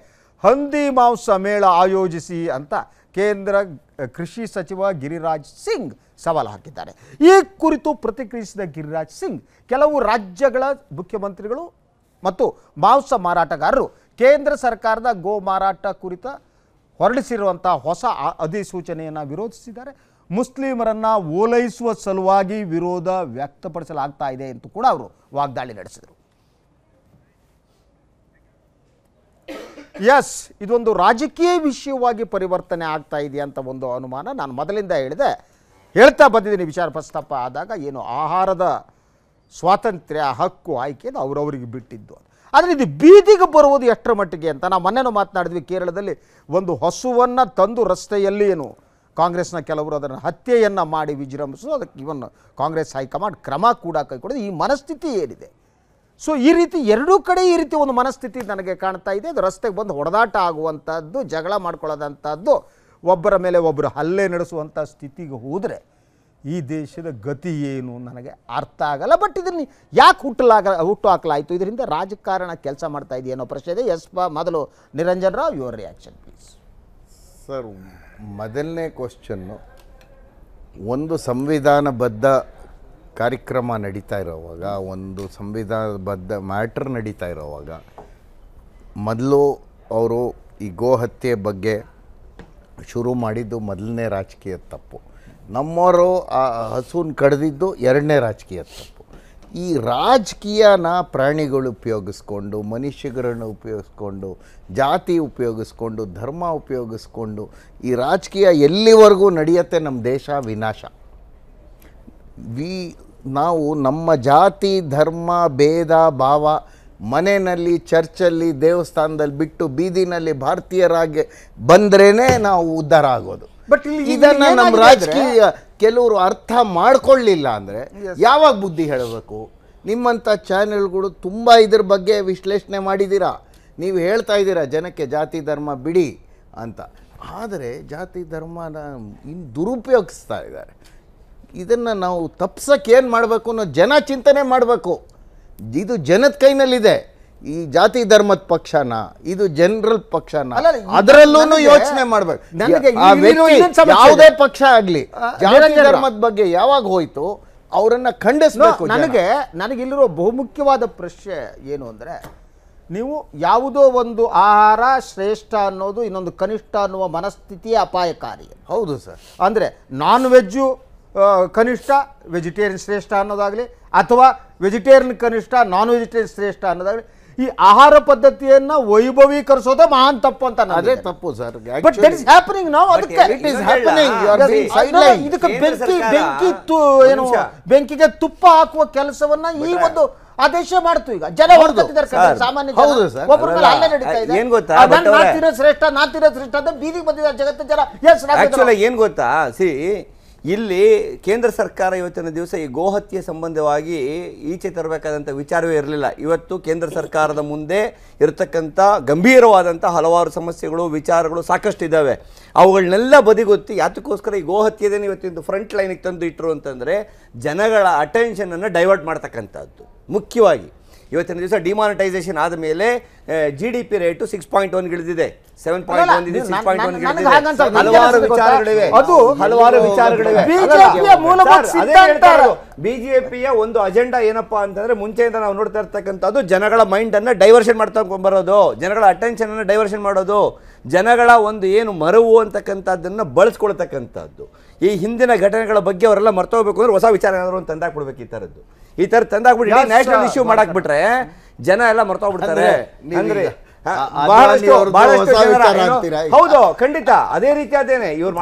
ಹಂದಿ ಮಾಂಸ ಮೇಳ ಆಯೋಜಿಸಿ ಅಂತ ಕೇಂದ್ರ ಕೃಷಿ ಸಚಿವ ಗಿರಿರಾಜ್ ಸಿಂಗ್ ಸವಾಲು ಹಾಕಿದ್ದಾರೆ ಈ ಕುರಿತು ಪ್ರತಿಕ್ರಿಯಿಸಿದ ಗಿರಿರಾಜ್ ಸಿಂಗ್ ಕೆಲವು ರಾಜ್ಯಗಳ ಮುಖ್ಯಮಂತ್ರಿಗಳು ಮತ್ತು ಮಾಂಸ ಮಾರಾಟಗಾರರು ಕೇಂದ್ರ ಸರ್ಕಾರದ ಗೋ ಮಾರಾಟ ಕುರಿತ ಹೊರಡಿಸಿರುವಂಥ ಹೊಸ ಅಧಿಸೂಚನೆಯನ್ನು ವಿರೋಧಿಸಿದ್ದಾರೆ ಮುಸ್ಲಿಮರನ್ನು ಓಲೈಸುವ ಸಲುವಾಗಿ ವಿರೋಧ ವ್ಯಕ್ತಪಡಿಸಲಾಗ್ತಾ ಇದೆ ಎಂದು ಕೂಡ ಅವರು ವಾಗ್ದಾಳಿ ನಡೆಸಿದರು ಎಸ್ ಇದೊಂದು ರಾಜಕೀಯ ವಿಷಯವಾಗಿ ಪರಿವರ್ತನೆ ಆಗ್ತಾ ಇದೆ ಅಂತ ಒಂದು ಅನುಮಾನ ನಾನು ಮೊದಲಿಂದ ಹೇಳಿದೆ ಹೇಳ್ತಾ ಬಂದಿದ್ದೀನಿ ವಿಚಾರ ಪ್ರಸ್ತಾಪ ಆದಾಗ ಏನು ಆಹಾರದ ಸ್ವಾತಂತ್ರ್ಯ ಹಕ್ಕು ಆಯ್ಕೆಯನ್ನು ಅವರವರಿಗೆ ಬಿಟ್ಟಿದ್ದು ಆದರೆ ಇದು ಬೀದಿಗೆ ಬರುವುದು ಎಷ್ಟರ ಮಟ್ಟಿಗೆ ಅಂತ ನಾವು ಮೊನ್ನೆನೂ ಮಾತನಾಡಿದ್ವಿ ಕೇರಳದಲ್ಲಿ ಒಂದು ಹಸುವನ್ನು ತಂದು ರಸ್ತೆಯಲ್ಲಿ ಏನು ಕಾಂಗ್ರೆಸ್ನ ಕೆಲವರು ಅದನ್ನು ಹತ್ಯೆಯನ್ನು ಮಾಡಿ ವಿಜೃಂಭಿಸೋದು ಅದಕ್ಕೆ ಇವನ್ ಕಾಂಗ್ರೆಸ್ ಹೈಕಮಾಂಡ್ ಕ್ರಮ ಕೂಡ ಕೈಗೊಳ್ಳೋದು ಈ ಮನಸ್ಥಿತಿ ಏನಿದೆ ಸೊ ಈ ರೀತಿ ಎರಡೂ ಕಡೆ ಈ ರೀತಿ ಒಂದು ಮನಸ್ಥಿತಿ ನನಗೆ ಕಾಣ್ತಾ ಇದೆ ಅದು ರಸ್ತೆಗೆ ಬಂದು ಹೊಡೆದಾಟ ಆಗುವಂಥದ್ದು ಜಗಳ ಮಾಡ್ಕೊಳ್ಳೋದಂಥದ್ದು ಒಬ್ಬರ ಮೇಲೆ ಒಬ್ಬರು ಹಲ್ಲೆ ನಡೆಸುವಂಥ ಸ್ಥಿತಿಗೆ ಹೋದರೆ ಈ ದೇಶದ ಗತಿ ಏನು ನನಗೆ ಅರ್ಥ ಆಗಲ್ಲ ಬಟ್ ಇದನ್ನು ಯಾಕೆ ಹುಟ್ಟಲಾಗ ಹುಟ್ಟು ಹಾಕಲಾಯಿತು ಇದರಿಂದ ರಾಜಕಾರಣ ಕೆಲಸ ಮಾಡ್ತಾ ಇದೆಯೇ ಅನ್ನೋ ಪ್ರಶ್ನೆ ಇದೆ ಎಸ್ ಮೊದಲು Niranjan Rao your reaction please sir ಮೊದಲನೇ ಕ್ವಶನ್ನು ಒಂದು ಸಂವಿಧಾನಬದ್ಧ ಕಾರ್ಯಕ್ರಮ ನಡೀತಾ ಇರೋವಾಗ ಒಂದು ಸಂವಿಧಾನಬದ್ಧ ಮ್ಯಾಟ್ರ್ ನಡೀತಾ ಇರೋವಾಗ ಮೊದಲು ಅವರು ಈ ಗೋ ಹತ್ಯೆ ಬಗ್ಗೆ ಶುರು ಮಾಡಿದ್ದು ಮೊದಲನೇ ರಾಜಕೀಯ ತಪ್ಪು ನಮ್ಮವರು ಆ ಹಸುವನ್ನು ಕಡ್ದಿದ್ದು ಎರಡನೇ ರಾಜಕೀಯ ತಪ್ಪು ಈ ರಾಜಕೀಯನ ಪ್ರಾಣಿಗಳು ಉಪಯೋಗಿಸ್ಕೊಂಡು ಮನುಷ್ಯಗಳನ್ನು ಉಪಯೋಗಿಸ್ಕೊಂಡು ಜಾತಿ ಉಪಯೋಗಿಸ್ಕೊಂಡು ಧರ್ಮ ಉಪಯೋಗಿಸ್ಕೊಂಡು ಈ ರಾಜಕೀಯ ಎಲ್ಲಿವರೆಗೂ ನಡೆಯುತ್ತೆ ನಮ್ಮ ದೇಶ ವಿನಾಶ ವಿ ನಾವು ನಮ್ಮ ಜಾತಿ ಧರ್ಮ ಭೇದ ಭಾವ ಮನೆಯಲ್ಲಿ ಚರ್ಚಲ್ಲಿ ದೇವಸ್ಥಾನದಲ್ಲಿ ಬಿಟ್ಟು ಬೀದಿನಲ್ಲಿ ಭಾರತೀಯರಾಗಿ ಬಂದ್ರೇ ನಾವು ಉದ್ಧಾರ ಆಗೋದು ಬಟ್ ಇದನ್ನ ನಮ್ಮ ರಾಜಕೀಯ ಕೆಲವರು ಅರ್ಥ ಮಾಡ್ಕೊಳ್ಳಿಲ್ಲ ಅಂದರೆ ಯಾವಾಗ ಬುದ್ಧಿ ಹೇಳಬೇಕು ನಿಮ್ಮಂಥ ಚಾನೆಲ್ಗಳು ತುಂಬ ಇದ್ರ ಬಗ್ಗೆ ವಿಶ್ಲೇಷಣೆ ಮಾಡಿದ್ದೀರಾ ನೀವು ಹೇಳ್ತಾ ಇದ್ದೀರಾ ಜನಕ್ಕೆ ಜಾತಿ ಧರ್ಮ ಬಿಡಿ ಅಂತ ಆದರೆ ಜಾತಿ ಧರ್ಮನ ಇನ್ನು ದುರುಪಯೋಗಿಸ್ತಾ ಇದ್ದಾರೆ ಇದನ್ನು ನಾವು ತಪ್ಸಕ್ಕೆ ಏನು ಮಾಡಬೇಕು ಅನ್ನೋ ಜನ ಚಿಂತನೆ ಮಾಡಬೇಕು ಇದು ಜನದ ಕೈನಲ್ಲಿದೆ ಈ ಜಾತಿ ಧರ್ಮದ ಪಕ್ಷನ ಇದು ಜನರಲ್ ಪಕ್ಷನ ಅದರಲ್ಲೂ ಯೋಚನೆ ಮಾಡ್ಬೇಕು ಯಾವುದೇ ಪಕ್ಷ ಆಗ್ಲಿ ಜಾತಿ ಧರ್ಮದ ಬಗ್ಗೆ ಯಾವಾಗ ಹೋಯ್ತು ಅವರನ್ನ ಖಂಡಿಸಬೇಕು ನನಗೆ ಇಲ್ಲಿರೋ ಬಹುಮುಖ್ಯವಾದ ಪ್ರಶ್ನೆ ಏನು ಅಂದರೆ ನೀವು ಯಾವುದೋ ಒಂದು ಆಹಾರ ಶ್ರೇಷ್ಠ ಅನ್ನೋದು ಇನ್ನೊಂದು ಕನಿಷ್ಠ ಅನ್ನುವ ಮನಸ್ಥಿತಿಯೇ ಅಪಾಯಕಾರಿ ಹೌದು ಸರ್ ಅಂದ್ರೆ ನಾನ್ ವೆಜ್ಜು ಕನಿಷ್ಠ ವೆಜಿಟೇರಿಯನ್ ಶ್ರೇಷ್ಠ ಅನ್ನೋದಾಗಲಿ ಅಥವಾ ವೆಜಿಟೇರಿಯನ್ ಕನಿಷ್ಠ ನಾನ್ ವೆಜಿಟೇರಿಯನ್ ಶ್ರೇಷ್ಠ ಅನ್ನೋದಾಗಲಿ ಈ ಆಹಾರ ಪದ್ಧತಿಯನ್ನ ವೈಭವೀಕರಿಸೋದು ಮಹಾನ್ ತಪ್ಪು ಅಂತ ಅದೇ ತಪ್ಪು sir but that is happening ನಾವು ಅದಕ್ಕೆ it is happening you side ಇದಕ್ಕೆ ಬೆಂಕಿ ಬೆಂಕಿ ಏನು ಬೆಂಕಿಗೆ ತುಪ್ಪ ಹಾಕುವ ಕೆಲಸವನ್ನ ಈ ಒಂದು ಆದೇಶ ಮಾಡ್ತು ಈಗ ಜನ ಹೊರತಿದ್ದಾರೆ ಸಾಮಾನ್ಯ ಒಬ್ಬರ ಇದೆ ಏನ್ ಗೊತ್ತಾ ನಾನು ತಿರೋ ಶ್ರೇಷ್ಠ ನಾ ತಿನ್ನೋ ಶ್ರೇಷ್ಠ ಅಂತ ಬೀದಿಗೆ ಬಂದಿದ್ದಾರೆ ಜಗತ್ತಿನ ಜನ ಆಕ್ಚುಲಿ ಏನ್ ಗೊತ್ತಾ ಸಿ ಇಲ್ಲಿ ಕೇಂದ್ರ ಸರ್ಕಾರ ಇವತ್ತಿನ ದಿವಸ ಈ ಗೋಹತ್ಯೆ ಸಂಬಂಧವಾಗಿ ಈಚೆ ತರಬೇಕಾದಂಥ ವಿಚಾರವೇ ಇರಲಿಲ್ಲ ಇವತ್ತು ಕೇಂದ್ರ ಸರ್ಕಾರದ ಮುಂದೆ ಇರತಕ್ಕಂಥ ಗಂಭೀರವಾದಂಥ ಹಲವಾರು ಸಮಸ್ಯೆಗಳು ವಿಚಾರಗಳು ಸಾಕಷ್ಟು ಇದ್ದಾವೆ ಅವುಗಳನ್ನೆಲ್ಲ ಬದಿಗೊತ್ತಿ ಯಾತಕ್ಕೋಸ್ಕರ ಈ ಗೋಹತ್ಯೆದೇನು ಇವತ್ತಿಂದು ಫ್ರಂಟ್ ಲೈನಿಗೆ ತಂದು ಇಟ್ಟರು ಅಂತಂದರೆ ಜನಗಳ ಅಟೆನ್ಷನನ್ನು ಡೈವರ್ಟ್ ಮಾಡ್ತಕ್ಕಂಥದ್ದು ಮುಖ್ಯವಾಗಿ ಇವತ್ತಿನ ದಿವಸ ಡಿಮಾನಿಟೈಸೇಷನ್ ಆದ ಮೇಲೆ G D P rate six point one ಗಿಳಿದಿದೆ ಸೆವೆನ್ ಪಾಯಿಂಟ್ ಒನ್ ಇದೆ ಸಿಕ್ಸ್ ಪಾಯಿಂಟ್ ಒನ್ ಹಲವಾರು ವಿಚಾರಗಳಿವೆ ಹಲವಾರು ವಿಚಾರಗಳಿವೆ ಬಿಜೆಪಿಯ ಒಂದು ಅಜೆಂಡಾ ಏನಪ್ಪಾ ಅಂತಂದ್ರೆ ಮುಂಚೆಯಿಂದ ನಾವು ನೋಡ್ತಾ ಇರ್ತಕ್ಕಂಥದ್ದು ಜನಗಳ ಮೈಂಡ್ ಅನ್ನ ಡೈವರ್ಷನ್ ಮಾಡ್ತಾ ಬರೋದು ಜನಗಳ ಅಟೆನ್ಷನ್ ಅನ್ನ ಡೈವರ್ಷನ್ ಮಾಡೋದು ಜನಗಳ ಒಂದು ಏನು ಮರವು ಅಂತಕ್ಕಂಥದ್ದನ್ನ ಬಳಸ್ಕೊಳ್ತಕ್ಕಂಥದ್ದು ಈ ಹಿಂದಿನ ಘಟನೆಗಳ ಬಗ್ಗೆ ಅವರೆಲ್ಲ ಮರ್ತೋಗ್ಬೇಕು ಅಂದ್ರೆ ಹೊಸ ವಿಚಾರ ಏನಾದ್ರು ಒಂದು ತಂದಾಕ್ಬಿಡ್ಬೇಕು ಈ ತರದ್ದು ಈ ತರ ಥರ ಬಿಡಿ ನ್ಯಾಷನಲ್ ಇಶ್ಯೂ ಬಿಟ್ರೆ ಜನ ಎಲ್ಲ ಮರ್ತೋಗ್ಬಿಡ್ತಾರೆ ಅಂದ್ರೆ ಹೌದು ಖಂಡಿತ ಅದೇ ರೀತಿ ಅದೇನೆ ಇವ್ರು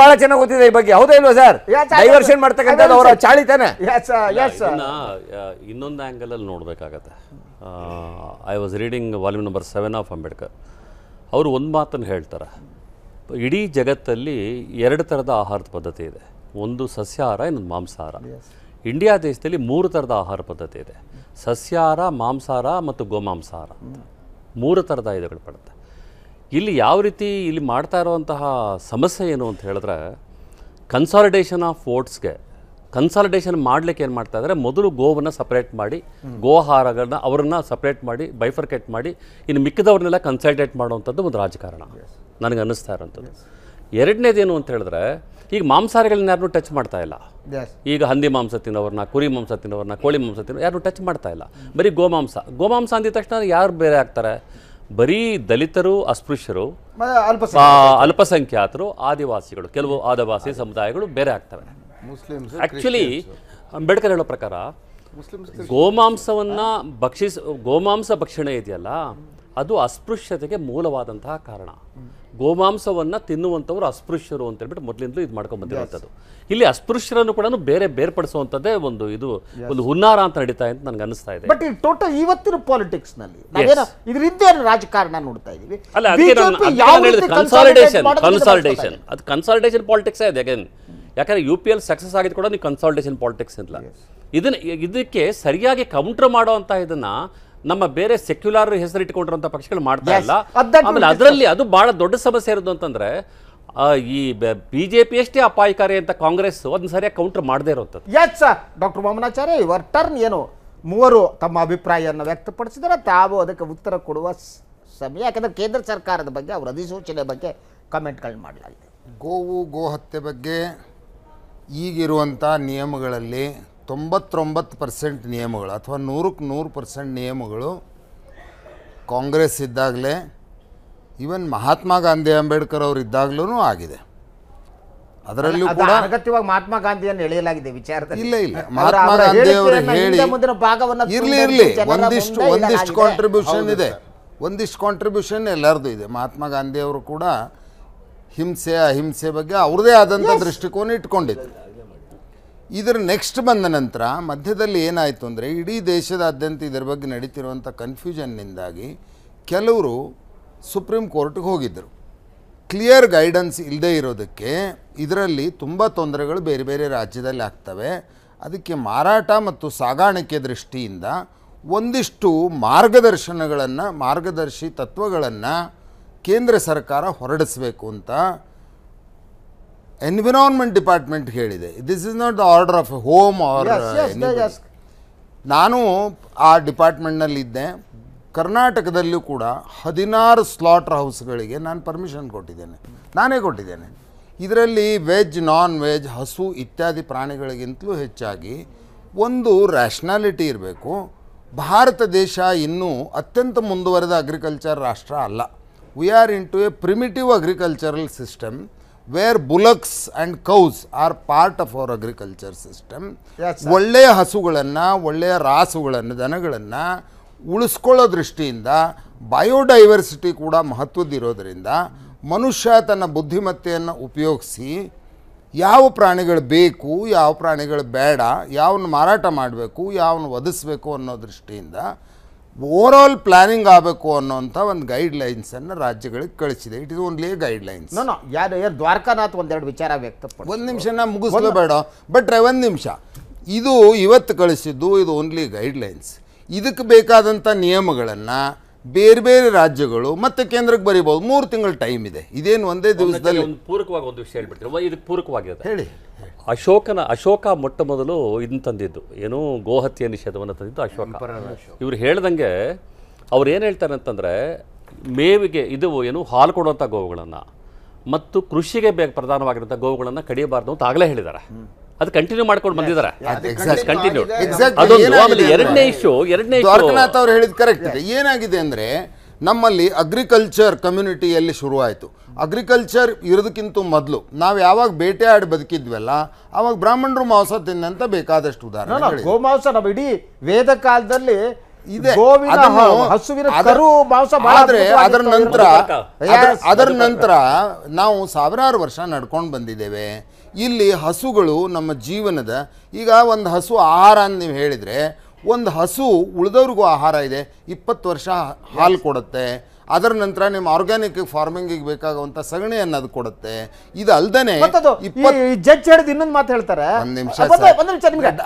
ಬಹಳ ಚೆನ್ನಾಗಿ ಗೊತ್ತಿದೆ ಈ ಬಗ್ಗೆ ಹೌದಾ ಇಲ್ವಾ ಸರ್ ಡೈವರ್ಷನ್ ಮಾಡ್ತಕ್ಕಂಥದ್ದು ಅವರ ಚಾಳಿತಾನೆ ಇನ್ನೊಂದು ಆಂಗಲ್ ಅಲ್ಲಿ ನೋಡ್ಬೇಕಾಗತ್ತೆ I was reading volume number seven of Ambedkar ಅವರು ಒಂದು ಮಾತನ್ನು ಹೇಳ್ತಾರೆ ಇಡೀ ಜಗತ್ತಲ್ಲಿ ಎರಡು ಥರದ ಆಹಾರದ ಪದ್ಧತಿ ಇದೆ ಒಂದು ಸಸ್ಯಾಹಾರ ಇನ್ನೊಂದು ಮಾಂಸಾಹಾರ ಇಂಡಿಯಾ ದೇಶದಲ್ಲಿ ಮೂರು ಥರದ ಆಹಾರ ಪದ್ಧತಿ ಇದೆ ಸಸ್ಯಾಹಾರ ಮಾಂಸಾಹಾರ ಮತ್ತು ಗೋಮಾಂಸಾಹಾರ ಮೂರು ಥರದ ಇದುಗಳು ಪಡುತ್ತೆ ಇಲ್ಲಿ ಯಾವ ರೀತಿ ಇಲ್ಲಿ ಮಾಡ್ತಾ ಇರುವಂತಹ ಸಮಸ್ಯೆ ಏನು ಅಂತ ಹೇಳಿದ್ರೆ ಕನ್ಸಾಲಿಡೇಷನ್ ಆಫ್ ವೋಟ್ಸ್ಗೆ ಕನ್ಸಾಲಿಟೇಷನ್ ಮಾಡಲಿಕ್ಕೆ ಏನು ಮಾಡ್ತಾ ಇದ್ದಾರೆ ಮೊದಲು ಗೋವನ್ನು ಸಪ್ರೇಟ್ ಮಾಡಿ ಗೋಹಾರಗಳನ್ನ ಅವ್ರನ್ನ ಸಪ್ರೇಟ್ ಮಾಡಿ ಬೈಫರ್ಕೇಟ್ ಮಾಡಿ ಇನ್ನು ಮಿಕ್ಕಿದವ್ರನ್ನೆಲ್ಲ ಕನ್ಸಲ್ಟೇಟ್ ಮಾಡುವಂಥದ್ದು ಒಂದು ರಾಜಕಾರಣ ನನಗೆ ಅನ್ನಿಸ್ತಾ ಇರೋಂಥದ್ದು ಎರಡನೇದೇನು ಅಂತ ಹೇಳಿದ್ರೆ ಈಗ ಮಾಂಸಾಹಾರಿಗಳನ್ನ ಯಾರನ್ನೂ ಟಚ್ ಮಾಡ್ತಾ ಇಲ್ಲ ಈಗ ಹಂದಿ ಮಾಂಸ ತಿನ್ನೋರನ್ನ ಕುರಿ ಮಾಂಸ ತಿನ್ನೋರನ್ನ ಕೋಳಿ ಮಾಂಸ ತಿನ್ನೋ ಯಾರನ್ನೂ ಟಚ್ ಮಾಡ್ತಾ ಇಲ್ಲ ಬರೀ ಗೋಮಾಂಸ ಗೋಮಾಂಸ ಅಂದಿದ ತಕ್ಷಣ ಯಾರು ಬೇರೆ ಆಗ್ತಾರೆ ಬರೀ ದಲಿತರು ಅಸ್ಪೃಶ್ಯರು ಅಲ್ಪಸಂಖ್ಯಾತರು ಆದಿವಾಸಿಗಳು ಕೆಲವು ಆದಿವಾಸಿ ಸಮುದಾಯಗಳು ಬೇರೆ ಆಗ್ತವೆ ಮುಸ್ಲಿಮ್ಸ್ ಆ್ಯಕ್ಚುಲಿ ಅಂಬೇಡ್ಕರ್ ಹೇಳೋ ಪ್ರಕಾರ ಗೋಮಾಂಸವನ್ನ ಭಕ್ಷಿಸ್ ಗೋಮಾಂಸ ಭಕ್ಷಣೆ ಇದೆಯಲ್ಲ ಅದು ಅಸ್ಪೃಶ್ಯತೆಗೆ ಮೂಲವಾದಂತಹ ಕಾರಣ ಗೋಮಾಂಸವನ್ನ ತಿನ್ನುವಂಥವ್ರು ಅಸ್ಪೃಶ್ಯರು ಅಂತ ಹೇಳ್ಬಿಟ್ಟು ಮೊದಲಿಂದಲೂ ಇದು ಮಾಡ್ಕೊಂಡ್ಬಂದಿರುವಂಥದ್ದು ಇಲ್ಲಿ ಅಸ್ಪೃಶ್ಯರನ್ನು ಕೂಡ ಬೇರೆ ಬೇರ್ಪಡಿಸುವಂಥದ್ದೇ ಒಂದು ಇದು ಒಂದು ಹುನ್ನಾರ ಅಂತ ನಡೀತಾ ಅಂತ ನನಗೆ ಅನಿಸ್ತಾ ಇದೆ ಬಟ್ ಟೋಟಲ್ ಇವತ್ತಿನ ಪಾಲಿಟಿಕ್ಸ್ ನಲ್ಲಿ ಇದರಿಂದ ರಾಜಕಾರಣ ನೋಡ್ತಾ ಇದೀವಿ ಕನ್ಸಾಲಿಡೇಷನ್ ಅದು ಕನ್ಸಾಲಿಡೇಷನ್ ಪಾಲಿಟಿಕ್ಸ್ ಇದೆ ಯಾಕಂದ್ರೆ ಯು ಪಿ ಎಲ್ ಸಕ್ಸಸ್ ಆಗಿದ್ದು ಕೂಡ ನೀವು ಕನ್ಸಲ್ಟೇಷನ್ ಪಾಲಿಟಿಕ್ಸ್ ಇಲ್ಲ ಇದನ್ನು ಇದಕ್ಕೆ ಸರಿಯಾಗಿ ಕೌಂಟರ್ ಮಾಡೋವಂಥ ಇದನ್ನು ನಮ್ಮ ಬೇರೆ ಸೆಕ್ಯುಲರ್ ಹೆಸರಿಟ್ಟುಕೊಂಡಿರುವಂತಹ ಪಕ್ಷಗಳು ಮಾಡ್ತಾ ಇಲ್ಲ ಆಮೇಲೆ ಅದರಲ್ಲಿ ಅದು ಭಾಳ ದೊಡ್ಡ ಸಮಸ್ಯೆ ಇರೋದು ಅಂತಂದ್ರೆ ಈ ಬಿ ಜೆ ಪಿ ಎಷ್ಟೇ ಅಪಾಯಕಾರಿ ಅಂತ ಕಾಂಗ್ರೆಸ್ ಅದನ್ನ ಸರಿಯಾಗಿ ಕೌಂಟರ್ ಮಾಡದೇ ಇರುವಂಥದ್ದು sir doctor Momanacharya your turn ಏನು ಮೂವರು ತಮ್ಮ ಅಭಿಪ್ರಾಯವನ್ನು ವ್ಯಕ್ತಪಡಿಸಿದರೆ ತಾವು ಅದಕ್ಕೆ ಉತ್ತರ ಕೊಡುವ ಸಮಯ ಯಾಕಂದ್ರೆ ಕೇಂದ್ರ ಸರ್ಕಾರದ ಬಗ್ಗೆ ಅವರ ಅಧಿಸೂಚನೆ ಬಗ್ಗೆ ಕಮೆಂಟ್ಗಳನ್ನ ಮಾಡಲಾಗಿದೆ ಗೋವು ಗೋ ಬಗ್ಗೆ ಈಗಿರುವಂಥ ನಿಯಮಗಳಲ್ಲಿ ತೊಂಬತ್ತೊಂಬತ್ತು ಪರ್ಸೆಂಟ್ ನಿಯಮಗಳು ಅಥವಾ ನೂರಕ್ಕೆ ನೂರು ಪರ್ಸೆಂಟ್ ನಿಯಮಗಳು ಕಾಂಗ್ರೆಸ್ ಇದ್ದಾಗಲೇ ಈವನ್ ಮಹಾತ್ಮ ಗಾಂಧಿ ಅಂಬೇಡ್ಕರ್ ಅವರು ಇದ್ದಾಗಲೂ ಆಗಿದೆ ಅದರಲ್ಲೂ ಕೂಡ ಅಗತ್ಯವಾಗಿ ಮಹಾತ್ಮ ಗಾಂಧಿಯನ್ನು ಎಳೆಯಲಾಗಿದೆ ವಿಚಾರದಲ್ಲಿ ಇಲ್ಲ ಇಲ್ಲ ಮಹಾತ್ಮ ಗಾಂಧಿ ಅವರು ಹೇಳಿ ಇರಲಿ ಇರಲಿ ಒಂದಿಷ್ಟು ಒಂದಿಷ್ಟು ಕಾಂಟ್ರಿಬ್ಯೂಷನ್ ಇದೆ ಒಂದಿಷ್ಟು ಕಾಂಟ್ರಿಬ್ಯೂಷನ್ ಎಲ್ಲರದು ಇದೆ ಮಹಾತ್ಮ ಗಾಂಧಿ ಅವರು ಕೂಡ ಹಿಂಸೆ ಅಹಿಂಸೆ ಬಗ್ಗೆ ಅವ್ರದ್ದೇ ಆದಂಥ ದೃಷ್ಟಿಕೋನ ಇಟ್ಕೊಂಡಿದ್ರು ಇದರ ನೆಕ್ಸ್ಟ್ ಬಂದ ನಂತರ ಮಧ್ಯದಲ್ಲಿ ಏನಾಯಿತು ಅಂದರೆ ಇಡೀ ದೇಶದಾದ್ಯಂತ ಇದರ ಬಗ್ಗೆ ನಡೀತಿರುವಂಥ ಕನ್ಫ್ಯೂಷನ್ನಿಂದಾಗಿ ಕೆಲವರು ಸುಪ್ರೀಂ ಕೋರ್ಟ್ಗೆ ಹೋಗಿದ್ದರು ಕ್ಲಿಯರ್ ಗೈಡೆನ್ಸ್ ಇಲ್ಲದೇ ಇರೋದಕ್ಕೆ ಇದರಲ್ಲಿ ತುಂಬ ತೊಂದರೆಗಳು ಬೇರೆ ಬೇರೆ ರಾಜ್ಯದಲ್ಲಿ ಆಗ್ತವೆ ಅದಕ್ಕೆ ಮಾರಾಟ ಮತ್ತು ಸಾಗಾಣಿಕೆ ದೃಷ್ಟಿಯಿಂದ ಒಂದಿಷ್ಟು ಮಾರ್ಗದರ್ಶನಗಳನ್ನು ಮಾರ್ಗದರ್ಶಿ ತತ್ವಗಳನ್ನು ಕೇಂದ್ರ ಸರ್ಕಾರ ಹೊರಡಿಸಬೇಕು ಅಂತ ಎನ್ವಿರಾನ್ಮೆಂಟ್ ಡಿಪಾರ್ಟ್ಮೆಂಟ್ ಹೇಳಿದೆ this is not the order of home or ನಾನು ಆ ಡಿಪಾರ್ಟ್ಮೆಂಟ್ನಲ್ಲಿದ್ದೆ ಕರ್ನಾಟಕದಲ್ಲೂ ಕೂಡ ಹದಿನಾರು ಸ್ಲಾಟರ್ ಹೌಸ್ಗಳಿಗೆ ನಾನು ಪರ್ಮಿಷನ್ ಕೊಟ್ಟಿದ್ದೇನೆ ನಾನೇ ಕೊಟ್ಟಿದ್ದೇನೆ ಇದರಲ್ಲಿ ವೆಜ್ ನಾನ್ ವೆಜ್ ಹಸು ಇತ್ಯಾದಿ ಪ್ರಾಣಿಗಳಿಗಿಂತಲೂ ಹೆಚ್ಚಾಗಿ ಒಂದು ರ್ಯಾಷ್ನಾಲಿಟಿ ಇರಬೇಕು ಭಾರತ ದೇಶ ಇನ್ನೂ ಅತ್ಯಂತ ಮುಂದುವರೆದ ಅಗ್ರಿಕಲ್ಚರ್ ರಾಷ್ಟ್ರ ಅಲ್ಲ are into a primitive agricultural system where bullocks and cows are part of our agriculture system ಒಳ್ಳೆಯ ಹಸುಗಳನ್ನು ಒಳ್ಳೆಯ ರಾಸುಗಳನ್ನು ದನಗಳನ್ನು ಉಳಿಸ್ಕೊಳ್ಳೋ ದೃಷ್ಟಿಯಿಂದ ಬಯೋಡೈವರ್ಸಿಟಿ ಕೂಡ ಮಹತ್ವದ್ದಿರೋದರಿಂದ ಮನುಷ್ಯ ತನ್ನ ಬುದ್ಧಿಮತ್ತೆಯನ್ನು ಉಪಯೋಗಿಸಿ ಯಾವ ಪ್ರಾಣಿಗಳು ಬೇಕು ಯಾವ ಪ್ರಾಣಿಗಳು ಬೇಡ ಯಾವನ್ನು ಮಾರಾಟ ಮಾಡಬೇಕು ಯಾವನ್ನು ಒದಿಸ್ಬೇಕು ಅನ್ನೋ ದೃಷ್ಟಿಯಿಂದ ಓವರ್ ಆಲ್ ಪ್ಲಾನಿಂಗ್ ಆಗಬೇಕು ಅನ್ನೋಂಥ ಒಂದು ಗೈಡ್ಲೈನ್ಸನ್ನು ರಾಜ್ಯಗಳಿಗೆ ಕಳಿಸಿದೆ it is only guidelines no ಯಾರು ಯಾರು ದ್ವಾರಕಾನಾಥ್ ಒಂದೆರಡು ವಿಚಾರ ವ್ಯಕ್ತ ಒಂದು ನಿಮಿಷನ ಮುಗಿಸ್ಲೇ ಬೇಡ ಬಟ್ ಒಂದು ನಿಮಿಷ ಇದು ಇವತ್ತು ಕಳಿಸಿದ್ದು ಇದು ಓನ್ಲಿ ಗೈಡ್ಲೈನ್ಸ್ ಇದಕ್ಕೆ ಬೇಕಾದಂಥ ನಿಯಮಗಳನ್ನು ಬೇರೆ ಬೇರೆ ರಾಜ್ಯಗಳು ಮತ್ತೆ ಕೇಂದ್ರಕ್ಕೆ ಬರೀಬಹುದು ಮೂರು ತಿಂಗಳ ಟೈಮ್ ಇದೆ ಇದೇನು ಒಂದೇ ದಿವಸದಲ್ಲಿ ಒಂದು ಪೂರಕವಾಗಿ ಒಂದು ವಿಷಯ ಹೇಳ್ಬಿಡ್ತೀನಿ ಇದಕ್ಕೆ ಪೂರಕವಾಗಿದೆ ಹೇಳಿ ಅಶೋಕನ ಅಶೋಕ ಮೊಟ್ಟ ಮೊದಲು ಇದನ್ನು ತಂದಿದ್ದು ಏನು ಗೋಹತ್ಯೆ ನಿಷೇಧವನ್ನು ತಂದಿದ್ದು ಅಶೋಕ ಇವ್ರು ಹೇಳ್ದಂಗೆ ಅವ್ರು ಏನು ಹೇಳ್ತಾರೆ ಅಂತಂದರೆ ಮೇವಿಗೆ ಇದು ಏನು ಹಾಲು ಕೊಡುವಂಥ ಗೋವುಗಳನ್ನು ಮತ್ತು ಕೃಷಿಗೆ ಬೇಗ ಪ್ರಧಾನವಾಗಿರುವಂಥ ಗೋವುಗಳನ್ನು ಕಡಿಯಬಾರ್ದು ಅಂತ ಆಗಲೇ ಹೇಳಿದ್ದಾರೆ ಅದು ಕಂಟಿನ್ಯೂ ಮಾಡ್ಕೊಂಡು ಬಂದಿದ್ದಾರೆ ಕಂಟಿನ್ಯೂ ಅದೊಂದು ಆಮೇಲೆ ಎರಡನೇ ಇಶ್ಯೂ ಎರಡನೇ ಅವ್ರು ಹೇಳಿದ್ ಕರೆಕ್ಟ್ ಇದೆ ಏನಾಗಿದೆ ಅಂದ್ರೆ ನಮ್ಮಲ್ಲಿ ಅಗ್ರಿಕಲ್ಚರ್ ಕಮ್ಯುನಿಟಿಯಲ್ಲಿ ಶುರುವಾಯಿತು ಅಗ್ರಿಕಲ್ಚರ್ ಇರೋದಕ್ಕಿಂತ ಮೊದಲು ನಾವು ಯಾವಾಗ ಬೇಟೆ ಆಡಿ ಬದುಕಿದ್ವಲ್ಲ ಅವಾಗ ಬ್ರಾಹ್ಮಣರು ಮಾಂಸ ತಿನ್ನಂತ ಬೇಕಾದಷ್ಟು ಉದಾಹರಣೆ ಗೋಮಾಂಸ ನಾವು ಇಡೀ ವೇದ ಕಾಲದಲ್ಲಿ ಇದೆ ಹಸುವಿನ ಆದ್ರೆ ಅದರ ನಂತರ ಅದರ ನಂತರ ನಾವು ಸಾವಿರಾರು ವರ್ಷ ನಡ್ಕೊಂಡು ಬಂದಿದ್ದೇವೆ ಇಲ್ಲಿ ಹಸುಗಳು ನಮ್ಮ ಜೀವನದ ಈಗ ಒಂದು ಹಸು ಆಹಾರ ಅಂತ ನೀವು ಹೇಳಿದರೆ ಒಂದು ಹಸು ಉಳಿದವ್ರಿಗೂ ಆಹಾರ ಇದೆ ಇಪ್ಪತ್ತು ವರ್ಷ ಹಾಲು ಕೊಡುತ್ತೆ ಅದರ ನಂತರ ನಿಮ್ಮ ಆರ್ಗ್ಯಾನಿಕ್ ಫಾರ್ಮಿಂಗಿಗೆ ಬೇಕಾಗುವಂತ ಸಗಣಿ ಅನ್ನೋದು ಕೊಡುತ್ತೆ ಇದು ಅಲ್ದೇ ಜಡ್ಜ್ ಹೇಳಿದ ಇನ್ನೊಂದು ಮಾತು ಹೇಳ್ತಾರೆ ಒಂದು ನಿಮಿಷ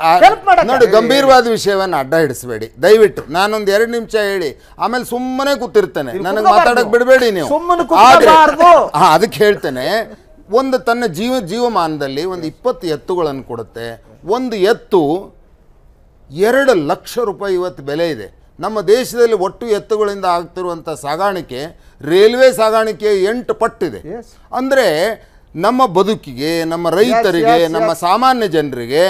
ನೋಡಿ ಗಂಭೀರವಾದ ವಿಷಯವನ್ನು ಅಡ್ಡ ಹಿಡಿಸಬೇಡಿ ದಯವಿಟ್ಟು ನಾನೊಂದು ಎರಡು ನಿಮಿಷ ಹೇಳಿ ಆಮೇಲೆ ಸುಮ್ಮನೆ ಕೂತಿರ್ತೇನೆ ನನಗೆ ಮಾತಾಡಕ್ ಬಿಡಬೇಡಿ ನೀವು ಅದಕ್ಕೆ ಹೇಳ್ತೇನೆ ಒಂದು ತನ್ನ ಜೀವ ಜೀವಮಾನದಲ್ಲಿ ಒಂದು ಇಪ್ಪತ್ತು ಎತ್ತುಗಳನ್ನು ಕೊಡುತ್ತೆ ಒಂದು ಎತ್ತು ಎರಡು ಲಕ್ಷ ರೂಪಾಯಿ ಇವತ್ತು ಬೆಲೆ ಇದೆ ನಮ್ಮ ದೇಶದಲ್ಲಿ ಒಟ್ಟು ಎತ್ತುಗಳಿಂದ ಆಗ್ತಿರುವಂಥ ಸಾಗಾಣಿಕೆ ರೈಲ್ವೆ ಸಾಗಾಣಿಕೆ ಎಂಟು ಪಟ್ಟಿದೆ ಅಂದರೆ ನಮ್ಮ ಬದುಕಿಗೆ ನಮ್ಮ ರೈತರಿಗೆ ನಮ್ಮ ಸಾಮಾನ್ಯ ಜನರಿಗೆ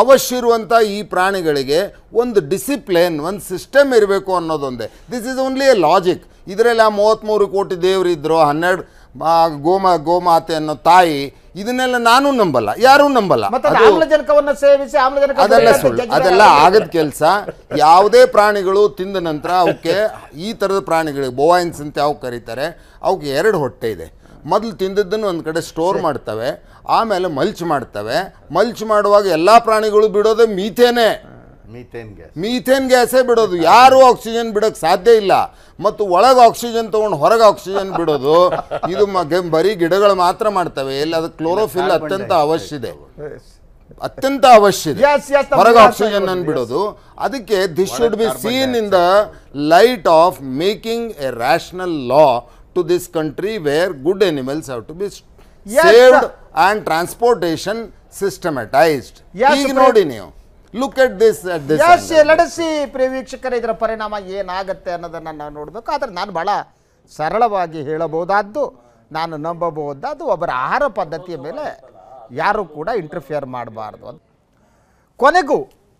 ಅವಶ್ಯ ಇರುವಂಥ ಈ ಪ್ರಾಣಿಗಳಿಗೆ ಒಂದು ಡಿಸಿಪ್ಲಿನ್ ಒಂದು ಸಿಸ್ಟಮ್ ಇರಬೇಕು ಅನ್ನೋದೊಂದೇ this is only a logic ಇದರಲ್ಲಿ ಆ ಮೂವತ್ತ್ಮೂರು ಕೋಟಿ ದೇವರಿದ್ದರು ಹನ್ನೆರಡು ಗೋಮ ಗೋಮಾತೆ ಅನ್ನೋ ತಾಯಿ ಇದನ್ನೆಲ್ಲ ನಾನು ನಂಬಲ್ಲ ಯಾರೂ ನಂಬಲ್ಲ ಆಮ್ಲಜನಕವನ್ನು ಸೇವಿಸಿ ಆಮ್ಲಜನಕ ಅದೆಲ್ಲ ಸುಳ್ಳು ಅದೆಲ್ಲ ಆಗದ ಕೆಲಸ ಯಾವುದೇ ಪ್ರಾಣಿಗಳು ತಿಂದ ನಂತರ ಅವಕ್ಕೆ ಈ ಥರದ ಪ್ರಾಣಿಗಳಿಗೆ ಬೋವಾಯಿನ್ಸ್ ಅಂತ ಯಾವ ಕರೀತಾರೆ ಅವಕ್ಕೆ ಎರಡು ಹೊಟ್ಟೆ ಇದೆ ಮೊದಲು ತಿಂದದ್ದನ್ನು ಒಂದು ಕಡೆ ಸ್ಟೋರ್ ಮಾಡ್ತವೆ ಆಮೇಲೆ ಮಲ್ಚ್ ಮಾಡ್ತವೆ ಮಲ್ಚ್ ಮಾಡುವಾಗ ಎಲ್ಲ ಪ್ರಾಣಿಗಳು ಬಿಡೋದೇ ಮೀಥೇನೆ ಮೀಥೇನ್ ಗ್ಯಾಸೇ ಬಿಡೋದು ಯಾರು ಆಕ್ಸಿಜನ್ ಬಿಡೋಕೆ ಸಾಧ್ಯ ಇಲ್ಲ ಮತ್ತು ಒಳಗೆ ಆಕ್ಸಿಜನ್ ತಗೊಂಡು ಹೊರಗೆ ಆಕ್ಸಿಜನ್ ಬಿಡೋದು ಇದು ಬರೀ ಗಿಡಗಳು ಮಾತ್ರ ಮಾಡ್ತವೆ ಎಲ್ಲ ಅದು ಕ್ಲೋರೋಫಿಲ್ ಅತ್ಯಂತ ಅವಶ್ಯ ಇದೆ ಅತ್ಯಂತ ಅವಶ್ಯ ಇದೆ ಹೊರಗೆ ಆಕ್ಸಿಜನ್ ಅನ್ನು ಬಿಡೋದು ಅದಕ್ಕೆ this should be seen in the light of making a rational law to this country where good animals have to be saved and transportation systematised ಈಗ ನೋಡಿ ನೀವು look at this at this yes ಇದರ ಪರಿಣಾಮ ಏನಾಗುತ್ತೆ ಅನ್ನೋದನ್ನು ನಾವು ನೋಡಬೇಕು ಆದರೆ ನಾನು ಭಾಳ ಸರಳವಾಗಿ ಹೇಳಬಹುದಾದ್ದು ನಾನು ನಂಬಬಹುದಾದ್ದು ಒಬ್ಬರ ಆಹಾರ ಪದ್ಧತಿಯ ಮೇಲೆ ಯಾರೂ ಕೂಡ ಇಂಟರ್ಫಿಯರ್ ಮಾಡಬಾರ್ದು ಅಂತ ಕೊನೆಗೂ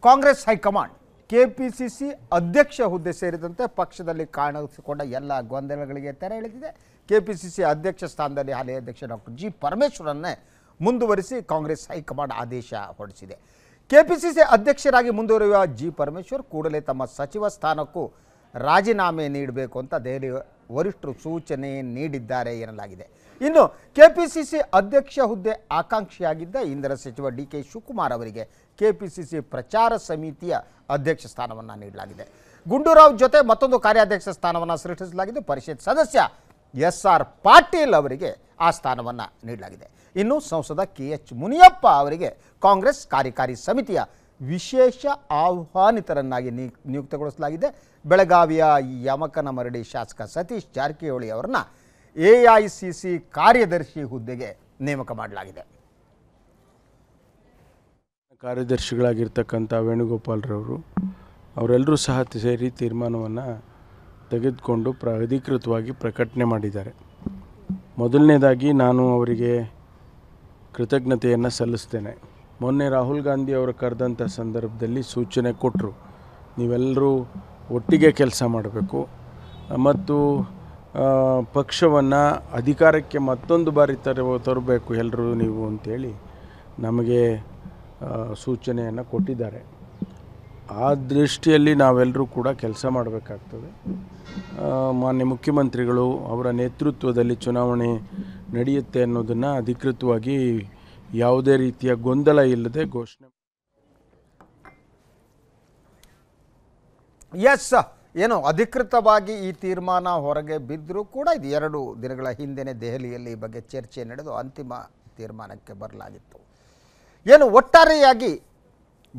Congress high command K P C C ಅಧ್ಯಕ್ಷ ಹುದ್ದೆ ಸೇರಿದಂತೆ ಪಕ್ಷದಲ್ಲಿ ಕಾಣಿಸಿಕೊಂಡ ಎಲ್ಲ ಗೊಂದಲಗಳಿಗೆ ತೆರೆ ಎಳೆದಿದೆ ಕೆ ಪಿ ಸಿ ಸಿ ಅಧ್ಯಕ್ಷ ಸ್ಥಾನದಲ್ಲಿ ಹಾಲಿ ಅಧ್ಯಕ್ಷ ಡಾಕ್ಟರ್ ಜಿ ಪರಮೇಶ್ವರನ್ನೇ ಮುಂದುವರಿಸಿ ಕಾಂಗ್ರೆಸ್ ಹೈಕಮಾಂಡ್ ಆದೇಶ ಹೊರಡಿಸಿದೆ ಕೆಪಿಸಿಸಿ ಅಧ್ಯಕ್ಷರಾಗಿ ಮುಂದುವರಿಯುವ ಜಿ ಪರಮೇಶ್ವರ್ ಕೂಡಲೇ ತಮ್ಮ ಸಚಿವ ಸ್ಥಾನಕ್ಕೂ ರಾಜೀನಾಮೆ ನೀಡಬೇಕು ಅಂತ ದೆಹಲಿ ವರಿಷ್ಠರು ಸೂಚನೆ ನೀಡಿದ್ದಾರೆ ಎನ್ನಲಾಗಿದೆ ಇನ್ನು ಕೆಪಿಸಿಸಿ ಅಧ್ಯಕ್ಷ ಹುದ್ದೆ ಆಕಾಂಕ್ಷಿಯಾಗಿದ್ದ ಇಂದ್ರ ಸಚಿವ ಡಿ ಕೆ ಶಿವಕುಮಾರ್ ಅವರಿಗೆ ಕೆಪಿಸಿಸಿ ಪ್ರಚಾರ ಸಮಿತಿಯ ಅಧ್ಯಕ್ಷ ಸ್ಥಾನವನ್ನು ನೀಡಲಾಗಿದೆ ಗುಂಡೂರಾವ್ ಜೊತೆ ಮತ್ತೊಂದು ಕಾರ್ಯಾಧ್ಯಕ್ಷ ಸ್ಥಾನವನ್ನು ಸೃಷ್ಟಿಸಲಾಗಿದ್ದು ಪರಿಷತ್ ಸದಸ್ಯ ಎಸ್ ಆರ್ ಪಾಟೀಲ್ ಅವರಿಗೆ ಆ ಸ್ಥಾನವನ್ನು ನೀಡಲಾಗಿದೆ ಇನ್ನು ಸಂಸದ ಕೆ ಎಚ್ ಮುನಿಯಪ್ಪ ಅವರಿಗೆ ಕಾಂಗ್ರೆಸ್ ಕಾರ್ಯಕಾರಿ ಸಮಿತಿಯ ವಿಶೇಷ ಆಹ್ವಾನಿತರನ್ನಾಗಿ ನಿಯುಕ್ತಗೊಳಿಸಲಾಗಿದೆ ಬೆಳಗಾವಿಯ ಯಮಕನ ಮರಡಿ ಶಾಸಕ ಸತೀಶ್ ಜಾರಕಿಹೊಳಿ ಅವರನ್ನ ಎ ಐ ಸಿ ಸಿ ಕಾರ್ಯದರ್ಶಿ ಹುದ್ದೆಗೆ ನೇಮಕ ಮಾಡಲಾಗಿದೆ ಕಾರ್ಯದರ್ಶಿಗಳಾಗಿರ್ತಕ್ಕಂಥ ವೇಣುಗೋಪಾಲ್ರವರು ಅವರೆಲ್ಲರೂ ಸಹ ಸೇರಿ ತೀರ್ಮಾನವನ್ನು ತೆಗೆದುಕೊಂಡು ಪ್ರ ಅಧಿಕೃತವಾಗಿ ಪ್ರಕಟಣೆ ಮಾಡಿದ್ದಾರೆ ಮೊದಲನೇದಾಗಿ ನಾನು ಅವರಿಗೆ ಕೃತಜ್ಞತೆಯನ್ನು ಸಲ್ಲಿಸ್ತೇನೆ ಮೊನ್ನೆ ರಾಹುಲ್ ಗಾಂಧಿ ಅವರು ಕರೆದಂಥ ಸಂದರ್ಭದಲ್ಲಿ ಸೂಚನೆ ಕೊಟ್ಟರು ನೀವೆಲ್ಲರೂ ಒಟ್ಟಿಗೆ ಕೆಲಸ ಮಾಡಬೇಕು ಮತ್ತು ಪಕ್ಷವನ್ನು ಅಧಿಕಾರಕ್ಕೆ ಮತ್ತೊಂದು ಬಾರಿ ತರ ತರಬೇಕು ಎಲ್ಲರೂ ನೀವು ಅಂಥೇಳಿ ನಮಗೆ ಸೂಚನೆಯನ್ನು ಕೊಟ್ಟಿದ್ದಾರೆ ಆ ದೃಷ್ಟಿಯಲ್ಲಿ ನಾವೆಲ್ಲರೂ ಕೂಡ ಕೆಲಸ ಮಾಡಬೇಕಾಗ್ತದೆ ಮಾನ್ಯ ಮುಖ್ಯಮಂತ್ರಿಗಳು ಅವರ ನೇತೃತ್ವದಲ್ಲಿ ಚುನಾವಣೆ ನಡೆಯುತ್ತೆ ಅನ್ನೋದನ್ನು ಅಧಿಕೃತವಾಗಿ ಯಾವುದೇ ರೀತಿಯ ಗೊಂದಲ ಇಲ್ಲದೆ ಘೋಷಣೆ ಎಸ್ ಏನು ಅಧಿಕೃತವಾಗಿ ಈ ತೀರ್ಮಾನ ಹೊರಗೆ ಬಿದ್ದರೂ ಕೂಡ ಇದು ಎರಡು ದಿನಗಳ ಹಿಂದೆನೇ ದೆಹಲಿಯಲ್ಲಿ ಈ ಬಗ್ಗೆ ಚರ್ಚೆ ನಡೆದು ಅಂತಿಮ ತೀರ್ಮಾನಕ್ಕೆ ಬರಲಾಗಿತ್ತು ಏನು ಒಟ್ಟಾರೆಯಾಗಿ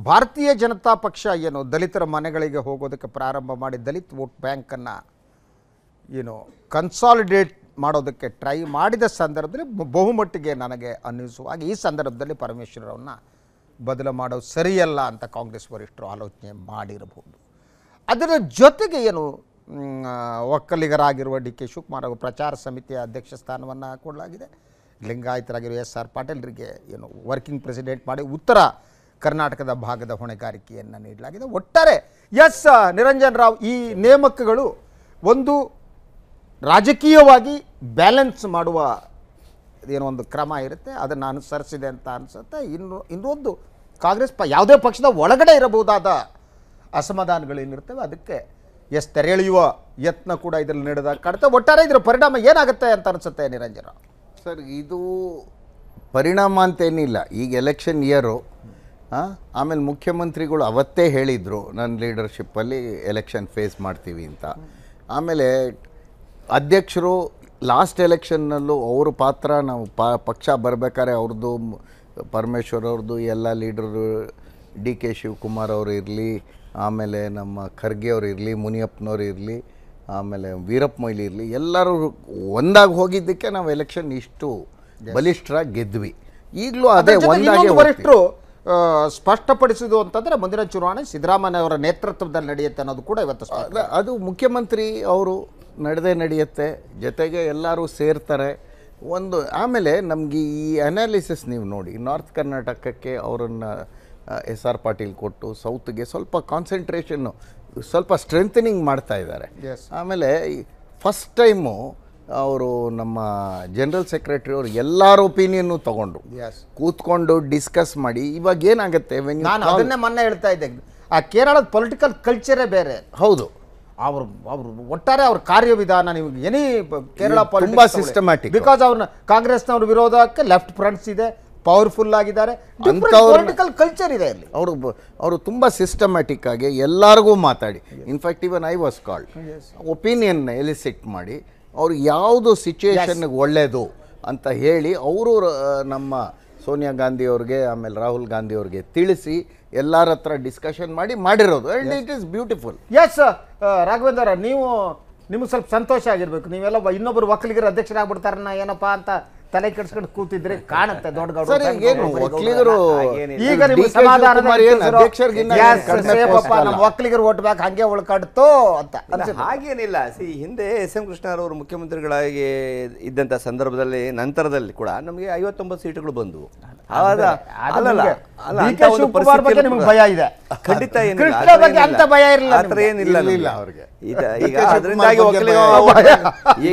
ಭಾರತೀಯ ಜನತಾ ಪಕ್ಷ ಏನು ದಲಿತರ ಮನೆಗಳಿಗೆ ಹೋಗೋದಕ್ಕೆ ಪ್ರಾರಂಭ ಮಾಡಿ ದಲಿತ್ ವೋಟ್ ಬ್ಯಾಂಕನ್ನು ಏನು ಕನ್ಸಾಲಿಡೇಟ್ ಮಾಡೋದಕ್ಕೆ ಟ್ರೈ ಮಾಡಿದ ಸಂದರ್ಭದಲ್ಲಿ ಬಹುಮಟ್ಟಿಗೆ ನನಗೆ ಅನ್ನಿಸುವಾಗ ಈ ಸಂದರ್ಭದಲ್ಲಿ ಪರಮೇಶ್ವರವ್ರನ್ನ ಬದಲು ಮಾಡೋದು ಸರಿಯಲ್ಲ ಅಂತ ಕಾಂಗ್ರೆಸ್ ವರಿಷ್ಠರು ಆಲೋಚನೆ ಮಾಡಿರಬಹುದು ಅದರ ಜೊತೆಗೆ ಏನು ಒಕ್ಕಲಿಗರಾಗಿರುವ ಡಿ ಕೆ ಶಿವಕುಮಾರ್ ಅವರು ಪ್ರಚಾರ ಸಮಿತಿಯ ಅಧ್ಯಕ್ಷ ಸ್ಥಾನವನ್ನು ಕೊಡಲಾಗಿದೆ ಲಿಂಗಾಯತರಾಗಿರುವ ಎಸ್ ಆರ್ ಪಾಟೀಲ್ರಿಗೆ ಏನು ವರ್ಕಿಂಗ್ ಪ್ರೆಸಿಡೆಂಟ್ ಮಾಡಿ ಉತ್ತರ ಕರ್ನಾಟಕದ ಭಾಗದ ಹೊಣೆಗಾರಿಕೆಯನ್ನು ನೀಡಲಾಗಿದೆ ಒಟ್ಟಾರೆ ಎಸ್ ನಿರಂಜನ್ ರಾವ್ ಈ ನೇಮಕಗಳು ಒಂದು ರಾಜಕೀಯವಾಗಿ ಬ್ಯಾಲೆನ್ಸ್ ಮಾಡುವ ಏನೋ ಒಂದು ಕ್ರಮ ಇರುತ್ತೆ ಅದನ್ನು ಅನುಸರಿಸಿದೆ ಅಂತ ಅನಿಸುತ್ತೆ ಇನ್ನು ಇನ್ನೊಂದು ಕಾಂಗ್ರೆಸ್ ಪ ಯಾವುದೇ ಪಕ್ಷದ ಒಳಗಡೆ ಇರಬಹುದಾದ ಅಸಮಾಧಾನಗಳೇನಿರ್ತವೆ ಅದಕ್ಕೆ ಎಸ್ ತೆರೆಳೆಯುವ ಯತ್ನ ಕೂಡ ಇದರಲ್ಲಿ ನಡೆದಾಗ ಕಾಣುತ್ತೆ ಒಟ್ಟಾರೆ ಇದರ ಪರಿಣಾಮ ಏನಾಗುತ್ತೆ ಅಂತ ಅನಿಸುತ್ತೆ ನಿರಂಜನ ಸರ್ ಇದು ಪರಿಣಾಮ ಅಂತೇನಿಲ್ಲ ಈಗ ಎಲೆಕ್ಷನ್ ಇಯರು ಆಮೇಲೆ ಮುಖ್ಯಮಂತ್ರಿಗಳು ಅವತ್ತೇ ಹೇಳಿದರು ನನ್ನ ಲೀಡರ್ಶಿಪ್ಪಲ್ಲಿ ಎಲೆಕ್ಷನ್ ಫೇಸ್ ಮಾಡ್ತೀವಿ ಅಂತ ಆಮೇಲೆ ಅಧ್ಯಕ್ಷರು ಲಾಸ್ಟ್ ಎಲೆಕ್ಷನ್ನಲ್ಲೂ ಅವರು ಪಾತ್ರ ನಾವು ಪ ಪಕ್ಷ ಬರಬೇಕಾದ್ರೆ ಅವ್ರದ್ದು ಪರಮೇಶ್ವರ್ ಅವ್ರದ್ದು ಎಲ್ಲ ಲೀಡರು ಡಿ ಕೆ ಶಿವಕುಮಾರ್ ಅವರು ಇರಲಿ ಆಮೇಲೆ ನಮ್ಮ ಖರ್ಗೆ ಅವ್ರು ಇರಲಿ ಮುನಿಯಪ್ಪನವ್ರು ಇರಲಿ ಆಮೇಲೆ ವೀರಪ್ಪ ಮೊಯ್ಲಿ ಇರಲಿ ಎಲ್ಲರೂ ಒಂದಾಗಿ ಹೋಗಿದ್ದಕ್ಕೆ ನಾವು ಎಲೆಕ್ಷನ್ ಇಷ್ಟು ಬಲಿಷ್ಠರಾಗಿ ಗೆದ್ವಿ ಈಗಲೂ ಅದೇ ಒಂದಾಗಿ ಹೊರಟು ಸ್ಪಷ್ಟಪಡಿಸಿದ್ದು ಅಂತಂದರೆ ಮುಂದಿನ ಚುನಾವಣೆ ಸಿದ್ದರಾಮಯ್ಯ ಅವರ ನೇತೃತ್ವದಲ್ಲಿ ನಡೆಯುತ್ತೆ ಅನ್ನೋದು ಕೂಡ ಇವತ್ತು ಅದು ಮುಖ್ಯಮಂತ್ರಿ ಅವರು ನಡೆದೇ ನಡೆಯುತ್ತೆ ಜೊತೆಗೆ ಎಲ್ಲರೂ ಸೇರ್ತಾರೆ ಒಂದು ಆಮೇಲೆ ನಮಗೆ ಈ ಅನಾಲಿಸಿಸ್ ನೀವು ನೋಡಿ ನಾರ್ತ್ ಕರ್ನಾಟಕಕ್ಕೆ ಅವರನ್ನು ಎಸ್ ಆರ್ ಪಾಟೀಲ್ ಕೊಟ್ಟು ಸೌತ್ಗೆ ಸ್ವಲ್ಪ ಕಾನ್ಸಂಟ್ರೇಷನ್ನು ಸ್ವಲ್ಪ ಸ್ಟ್ರೆಂಥನಿಂಗ್ ಮಾಡ್ತಾ ಇದ್ದಾರೆ ಆಮೇಲೆ ಫಸ್ಟ್ ಟೈಮು ಅವರು ನಮ್ಮ ಜನರಲ್ ಸೆಕ್ರೆಟರಿ ಅವರು ಎಲ್ಲರ ಒಪಿನಿಯನ್ನು ತಗೊಂಡು ಕೂತ್ಕೊಂಡು ಡಿಸ್ಕಸ್ ಮಾಡಿ ಇವಾಗ ಏನಾಗುತ್ತೆ ನಾನು ಅದನ್ನೇ ಮೊನ್ನೆ ಹೇಳ್ತಾ ಇದ್ದೆ ಆ ಕೇರಳದ ಪೊಲಿಟಿಕಲ್ ಕಲ್ಚರೇ ಬೇರೆ ಹೌದು ಅವರು ಅವರು ಒಟ್ಟಾರೆ ಅವ್ರ ಕಾರ್ಯವಿಧಾನ ನಿಮಗೆ ಎನಿ ಕೇರಳ ತುಂಬ ಸಿಸ್ಟಮ್ಯಾಟಿಕ್ ಬಿಕಾಸ್ ಅವ್ರನ್ನ ಕಾಂಗ್ರೆಸ್ನವ್ರ ವಿರೋಧಕ್ಕೆ ಲೆಫ್ಟ್ ಫ್ರಂಟ್ಸ್ ಇದೆ ಪವರ್ಫುಲ್ ಆಗಿದ್ದಾರೆ ಪೊಲಿಟಿಕಲ್ ಕಲ್ಚರ್ ಇದೆ ಅಲ್ಲಿ ಅವರು ಅವರು ತುಂಬ ಸಿಸ್ಟಮ್ಯಾಟಿಕ್ ಆಗಿ ಎಲ್ಲರಿಗೂ ಮಾತಾಡಿ in fact even I was called opinion elicit set ಮಾಡಿ ಅವ್ರು ಯಾವುದು ಸಿಚುಯೇಷನ್ಗೆ ಒಳ್ಳೆಯದು ಅಂತ ಹೇಳಿ ಅವರು ನಮ್ಮ ಸೋನಿಯಾ ಗಾಂಧಿ ಅವ್ರಿಗೆ ಆಮೇಲೆ ರಾಹುಲ್ ಗಾಂಧಿ ಅವ್ರಿಗೆ ತಿಳಿಸಿ ಎಲ್ಲರ ಹತ್ರ ಡಿಸ್ಕಷನ್ ಮಾಡಿ ಮಾಡಿರೋದು and it is beautiful yes Raghavendra ನೀವು ನಿಮ್ಗೆ ಸ್ವಲ್ಪ ಸಂತೋಷ ಆಗಿರ್ಬೇಕು ನೀವೆಲ್ಲ ಇನ್ನೊಬ್ಬರು ಒಕ್ಕಲಿಗರ ಅಧ್ಯಕ್ಷರಾಗ್ಬಿಡ್ತಾರನ್ನ ಏನಪ್ಪ ಅಂತ ತಲೆ ಕೆಡ್ಸ್ಕೊಂಡು ಕೂತಿದ್ರೆ ಕಾಣುತ್ತೆ ದೊಡ್ಡ ಈಗ ಓಟ್ ಹಂಗೆ ಅಂತ ಹಾಗೇನಿಲ್ಲ ಸಿ ಹಿಂದೆ ಎಸ್ ಎಂ ಕೃಷ್ಣರವರು ಮುಖ್ಯಮಂತ್ರಿಗಳಾಗಿ ಇದ್ದಂತ ಸಂದರ್ಭದಲ್ಲಿ ನಂತರದಲ್ಲಿ ಕೂಡ ನಮಗೆ ಐವತ್ತೊಂಬತ್ತು ಸೀಟುಗಳು ಬಂದವು ನಿಮ್ಗೆ ಭಯ ಇದೆ ಖಂಡಿತ ಕೃಷ್ಣ ಬಗ್ಗೆ ಅಂತ ಭಯ ಇರಲಿಲ್ಲ ಆತರ ಏನಿಲ್ಲ ಇಲ್ಲ ಅವ್ರಿಗೆ ಈಗ ಅದರಿಂದಾಗಿ ಒಕ್ಕಲಿಗ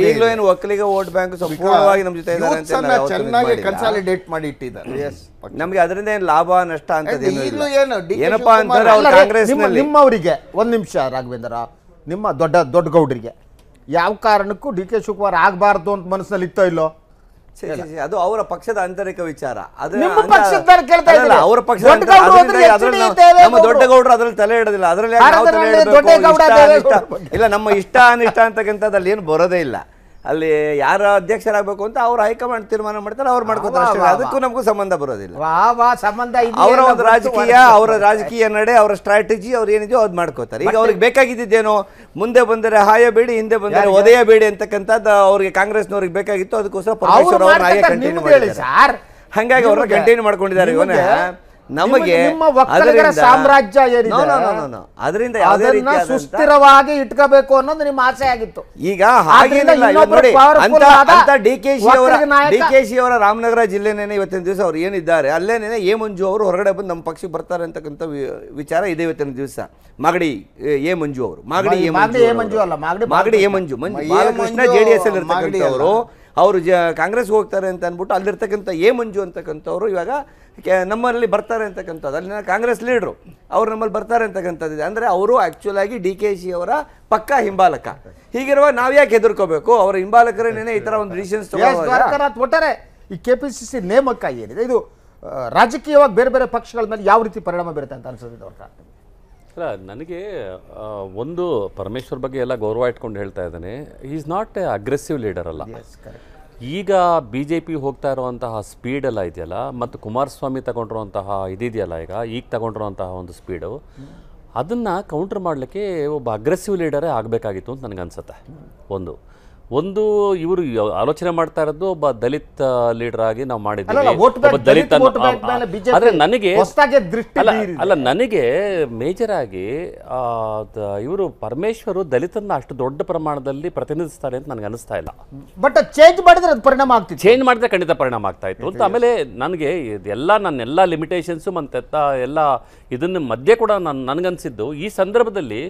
ಈಗಲೂ ಏನು ಒಕ್ಕಲಿಗ ವೋಟ್ ಬ್ಯಾಂಕ್ ಸಂಪೂರ್ಣವಾಗಿ ನಮ್ಮ ಜೊತೆ ಇದ್ದಾರೆ ಅಂತ ಚೆನ್ನಾಗಿ ಕನ್ಸಾಲಿಡೇಟ್ ಮಾಡಿ ಇಟ್ಟಿದ್ದಾರೆ ನಮಗೆ ಅದರಿಂದ ಏನು ಲಾಭ ನಷ್ಟ ಅಂತ ಏನು ಏನಪ್ಪಾ ಅಂತಾರೆ ಅವ್ರು ಕಾಂಗ್ರೆಸ್ ಅವರಿಗೆ ಒಂದು ನಿಮಿಷ ರಾಘವೇಂದ್ರ ನಿಮ್ಮ ದೊಡ್ಡ ದೊಡ್ಡ ಗೌಡರಿಗೆ ಯಾವ ಕಾರಣಕ್ಕೂ ಡಿ ಕೆ ಶಿವಕುಮಾರ್ ಆಗಬಾರ್ದು ಅಂತ ಮನಸ್ಸಲ್ಲಿ ಇತ್ತೋ ಇಲ್ಲೋ ಅದು ಅವರ ಪಕ್ಷದ ಆಂತರಿಕ ವಿಚಾರ ಅವರ ಪಕ್ಷ ನಮ್ಮ ದೊಡ್ಡಗೌಡರು ಅದ್ರಲ್ಲಿ ತಲೆ ಇಡೋದಿಲ್ಲ ಅದ್ರಲ್ಲಿ ಇಲ್ಲ ನಮ್ಮ ಇಷ್ಟ ಅನಿಷ್ಟ ಅಲ್ಲಿ ಏನು ಬರೋದೇ ಇಲ್ಲ ಅಲ್ಲಿ ಯಾರ ಅಧ್ಯಕ್ಷರಾಗಬೇಕು ಅಂತ ಅವ್ರು ಹೈಕಮಾಂಡ್ ತೀರ್ಮಾನ ಮಾಡ್ತಾರೆ ಅವ್ರು ಮಾಡ್ಕೋತಾರೆ ಅದಕ್ಕೂ ನಮಗೂ ಸಂಬಂಧ ಬರೋದಿಲ್ಲ ಸಂಬಂಧ ಅವರ ಒಂದು ರಾಜಕೀಯ ಅವರ ರಾಜಕೀಯ ನಡೆ ಅವರ ಸ್ಟ್ರಾಟಜಿ ಅವ್ರು ಏನಿದೆಯೋ ಅದು ಮಾಡ್ಕೋತಾರೆ ಈಗ ಅವ್ರಿಗೆ ಬೇಕಾಗಿದ್ದೇನೋ ಮುಂದೆ ಬಂದರೆ ಹಾಯಬೇಡಿ ಹಿಂದೆ ಬಂದರೆ ಒದೆಯಬೇಡಿ ಅಂತಕ್ಕಂಥದ್ದು ಅವ್ರಿಗೆ ಕಾಂಗ್ರೆಸ್ನವ್ರಿಗೆ ಬೇಕಾಗಿತ್ತು ಅದಕ್ಕೋಸ್ಕರ ಪರಮೇಶ್ವರ ಅವರು ಹಾಗೆ ಕಂಟಿನ್ಯೂ ಮಾಡಿದ್ದಾರೆ ಹಂಗಾಗಿ ಅವರು ಕಂಟಿನ್ಯೂ ಮಾಡ್ಕೊಂಡಿದ್ದಾರೆ ಇವನೇ ನಮಗೆ ಸಾಮ್ರಾಜ್ಯ ಅದರಿಂದ ಸುಸ್ಥಿರವಾಗಿ ಇಟ್ಕೋಬೇಕು ಅನ್ನೋದು ನಿಮ್ಮ ಆಸೆ ಆಗಿತ್ತು ಈಗ ಡಿ ಕೆ ಶಿ ಅವರ ಡಿ ಕೆ ಶಿ ಅವರ ರಾಮನಗರ ಜಿಲ್ಲೆನೇ ಇವತ್ತಿನ ದಿವಸ ಅವ್ರು ಏನಿದ್ದಾರೆ ಅಲ್ಲೇನೆ ಎ ಮಂಜು ಅವರು ಹೊರಗಡೆ ಬಂದು ನಮ್ಮ ಪಕ್ಷಕ್ಕೆ ಬರ್ತಾರೆ ಅಂತಕ್ಕಂಥ ವಿಚಾರ ಇದೆ ಇವತ್ತಿನ ದಿವಸ ಮಾಗಡಿ ಎ ಮಂಜು ಅವರು ಮಾಗಡಿ ಎ ಮಂಜು ಅಲ್ಲ ಮಾಗಡಿ ಎ ಮಂಜು ಮಂಜು ಬಾಲಕೃಷ್ಣ ಜೆಡಿಎಸ್ ಅಲ್ಲಿ ಇರ್ತಕ್ಕಂಥವ್ರು ಅವರು ಜ ಕಾಂಗ್ರೆಸ್ಗೆ ಹೋಗ್ತಾರೆ ಅಂತ ಅಂದ್ಬಿಟ್ಟು ಅಲ್ಲಿರ್ತಕ್ಕಂಥ ಎ ಮಂಜು ಅಂತಕ್ಕಂಥವ್ರು ಇವಾಗ ಕೆ ನಮ್ಮಲ್ಲಿ ಬರ್ತಾರೆ ಅಂತಕ್ಕಂಥದ್ದು ಅಲ್ಲಿನ ಕಾಂಗ್ರೆಸ್ ಲೀಡ್ರು ಅವ್ರು ನಮ್ಮಲ್ಲಿ ಬರ್ತಾರೆ ಅಂತಕ್ಕಂಥದ್ದು ಇದೆ ಅಂದರೆ ಅವರು ಆ್ಯಕ್ಚುಲಾಗಿ ಡಿ ಕೆ ಸಿ ಅವರ ಪಕ್ಕ ಹಿಂಬಾಲಕ ಹೀಗಿರುವ ನಾವು ಯಾಕೆ ಹೆದರ್ಕೋಬೇಕು ಅವರ ಹಿಂಬಾಲಕರನ್ನೇ ಈ ಥರ ಒಂದು ರೀಸನ್ಸ್ ಒಟ್ಟಾರೆ ಈ ಕೆ ಪಿ ಸಿ ಸಿ ನೇಮಕ ಏನಿದೆ ಇದು ರಾಜಕೀಯವಾಗಿ ಬೇರೆ ಬೇರೆ ಪಕ್ಷಗಳ ಮೇಲೆ ಯಾವ ರೀತಿ ಪರಿಣಾಮ ಬೀರುತ್ತೆ ಅಂತ ಅನ್ಸೋದಿದೆ ಅವ್ರ ಅಲ್ಲ ನನಗೆ ಒಂದು ಪರಮೇಶ್ವರ್ ಬಗ್ಗೆ ಎಲ್ಲ ಗೌರವ ಇಟ್ಕೊಂಡು ಹೇಳ್ತಾ ಇದ್ದಾನೆ is not a aggressive leader ಅಲ್ಲ ಈಗ ಬಿ ಜೆ ಪಿ ಹೋಗ್ತಾ ಇರುವಂತಹ ಸ್ಪೀಡೆಲ್ಲ ಇದೆಯಲ್ಲ ಮತ್ತು ಕುಮಾರಸ್ವಾಮಿ ತಗೊಂಡಿರುವಂತಹ ಇದಿದೆಯಲ್ಲ ಈಗ ಈಗ ತಗೊಂಡಿರುವಂತಹ ಒಂದು ಸ್ಪೀಡು ಅದನ್ನು ಕೌಂಟ್ರ್ ಮಾಡಲಿಕ್ಕೆ ಒಬ್ಬ ಅಗ್ರೆಸಿವ್ ಲೀಡರೇ ಆಗಬೇಕಾಗಿತ್ತು ಅಂತ ನನಗನ್ಸುತ್ತೆ ಒಂದು ಒಂದು ಇವರು ಆಲೋಚನೆ ಮಾಡ್ತಾ ಇರೋದು ಒಬ್ಬ ದಲಿತ ಲೀಡರ್ ಆಗಿ ನಾವು ಮಾಡಿದ್ದೀವಿ ದಲಿತ ಆದ್ರೆ ನನಗೆ ಅಲ್ಲ ನನಗೆ ಮೇಜರ್ ಆಗಿ ಇವರು ಪರಮೇಶ್ವರು ದಲಿತನ ಅಷ್ಟು ದೊಡ್ಡ ಪ್ರಮಾಣದಲ್ಲಿ ಪ್ರತಿನಿಧಿಸ್ತಾರೆ ಅಂತ ನನಗೆ ಅನಿಸ್ತಾ ಇಲ್ಲ ಬಟ್ ಚೇಂಜ್ ಮಾಡಿದ್ರೆ ಅದು ಪರಿಣಾಮ ಆಗ್ತಿತ್ತು ಚೇಂಜ್ ಮಾಡಿದ್ರೆ ಖಂಡಿತ ಪರಿಣಾಮ ಆಗ್ತಾ ಇತ್ತು ಅಂತ ಆಮೇಲೆ ನನಗೆ ಎಲ್ಲ ನನ್ನ ಎಲ್ಲ ಲಿಮಿಟೇಷನ್ಸು ಮತ್ತೆ ಎಲ್ಲ ಇದನ್ನ ಮಧ್ಯೆ ಕೂಡ ನಾನು ನನಗನ್ಸಿದ್ದು ಈ ಸಂದರ್ಭದಲ್ಲಿ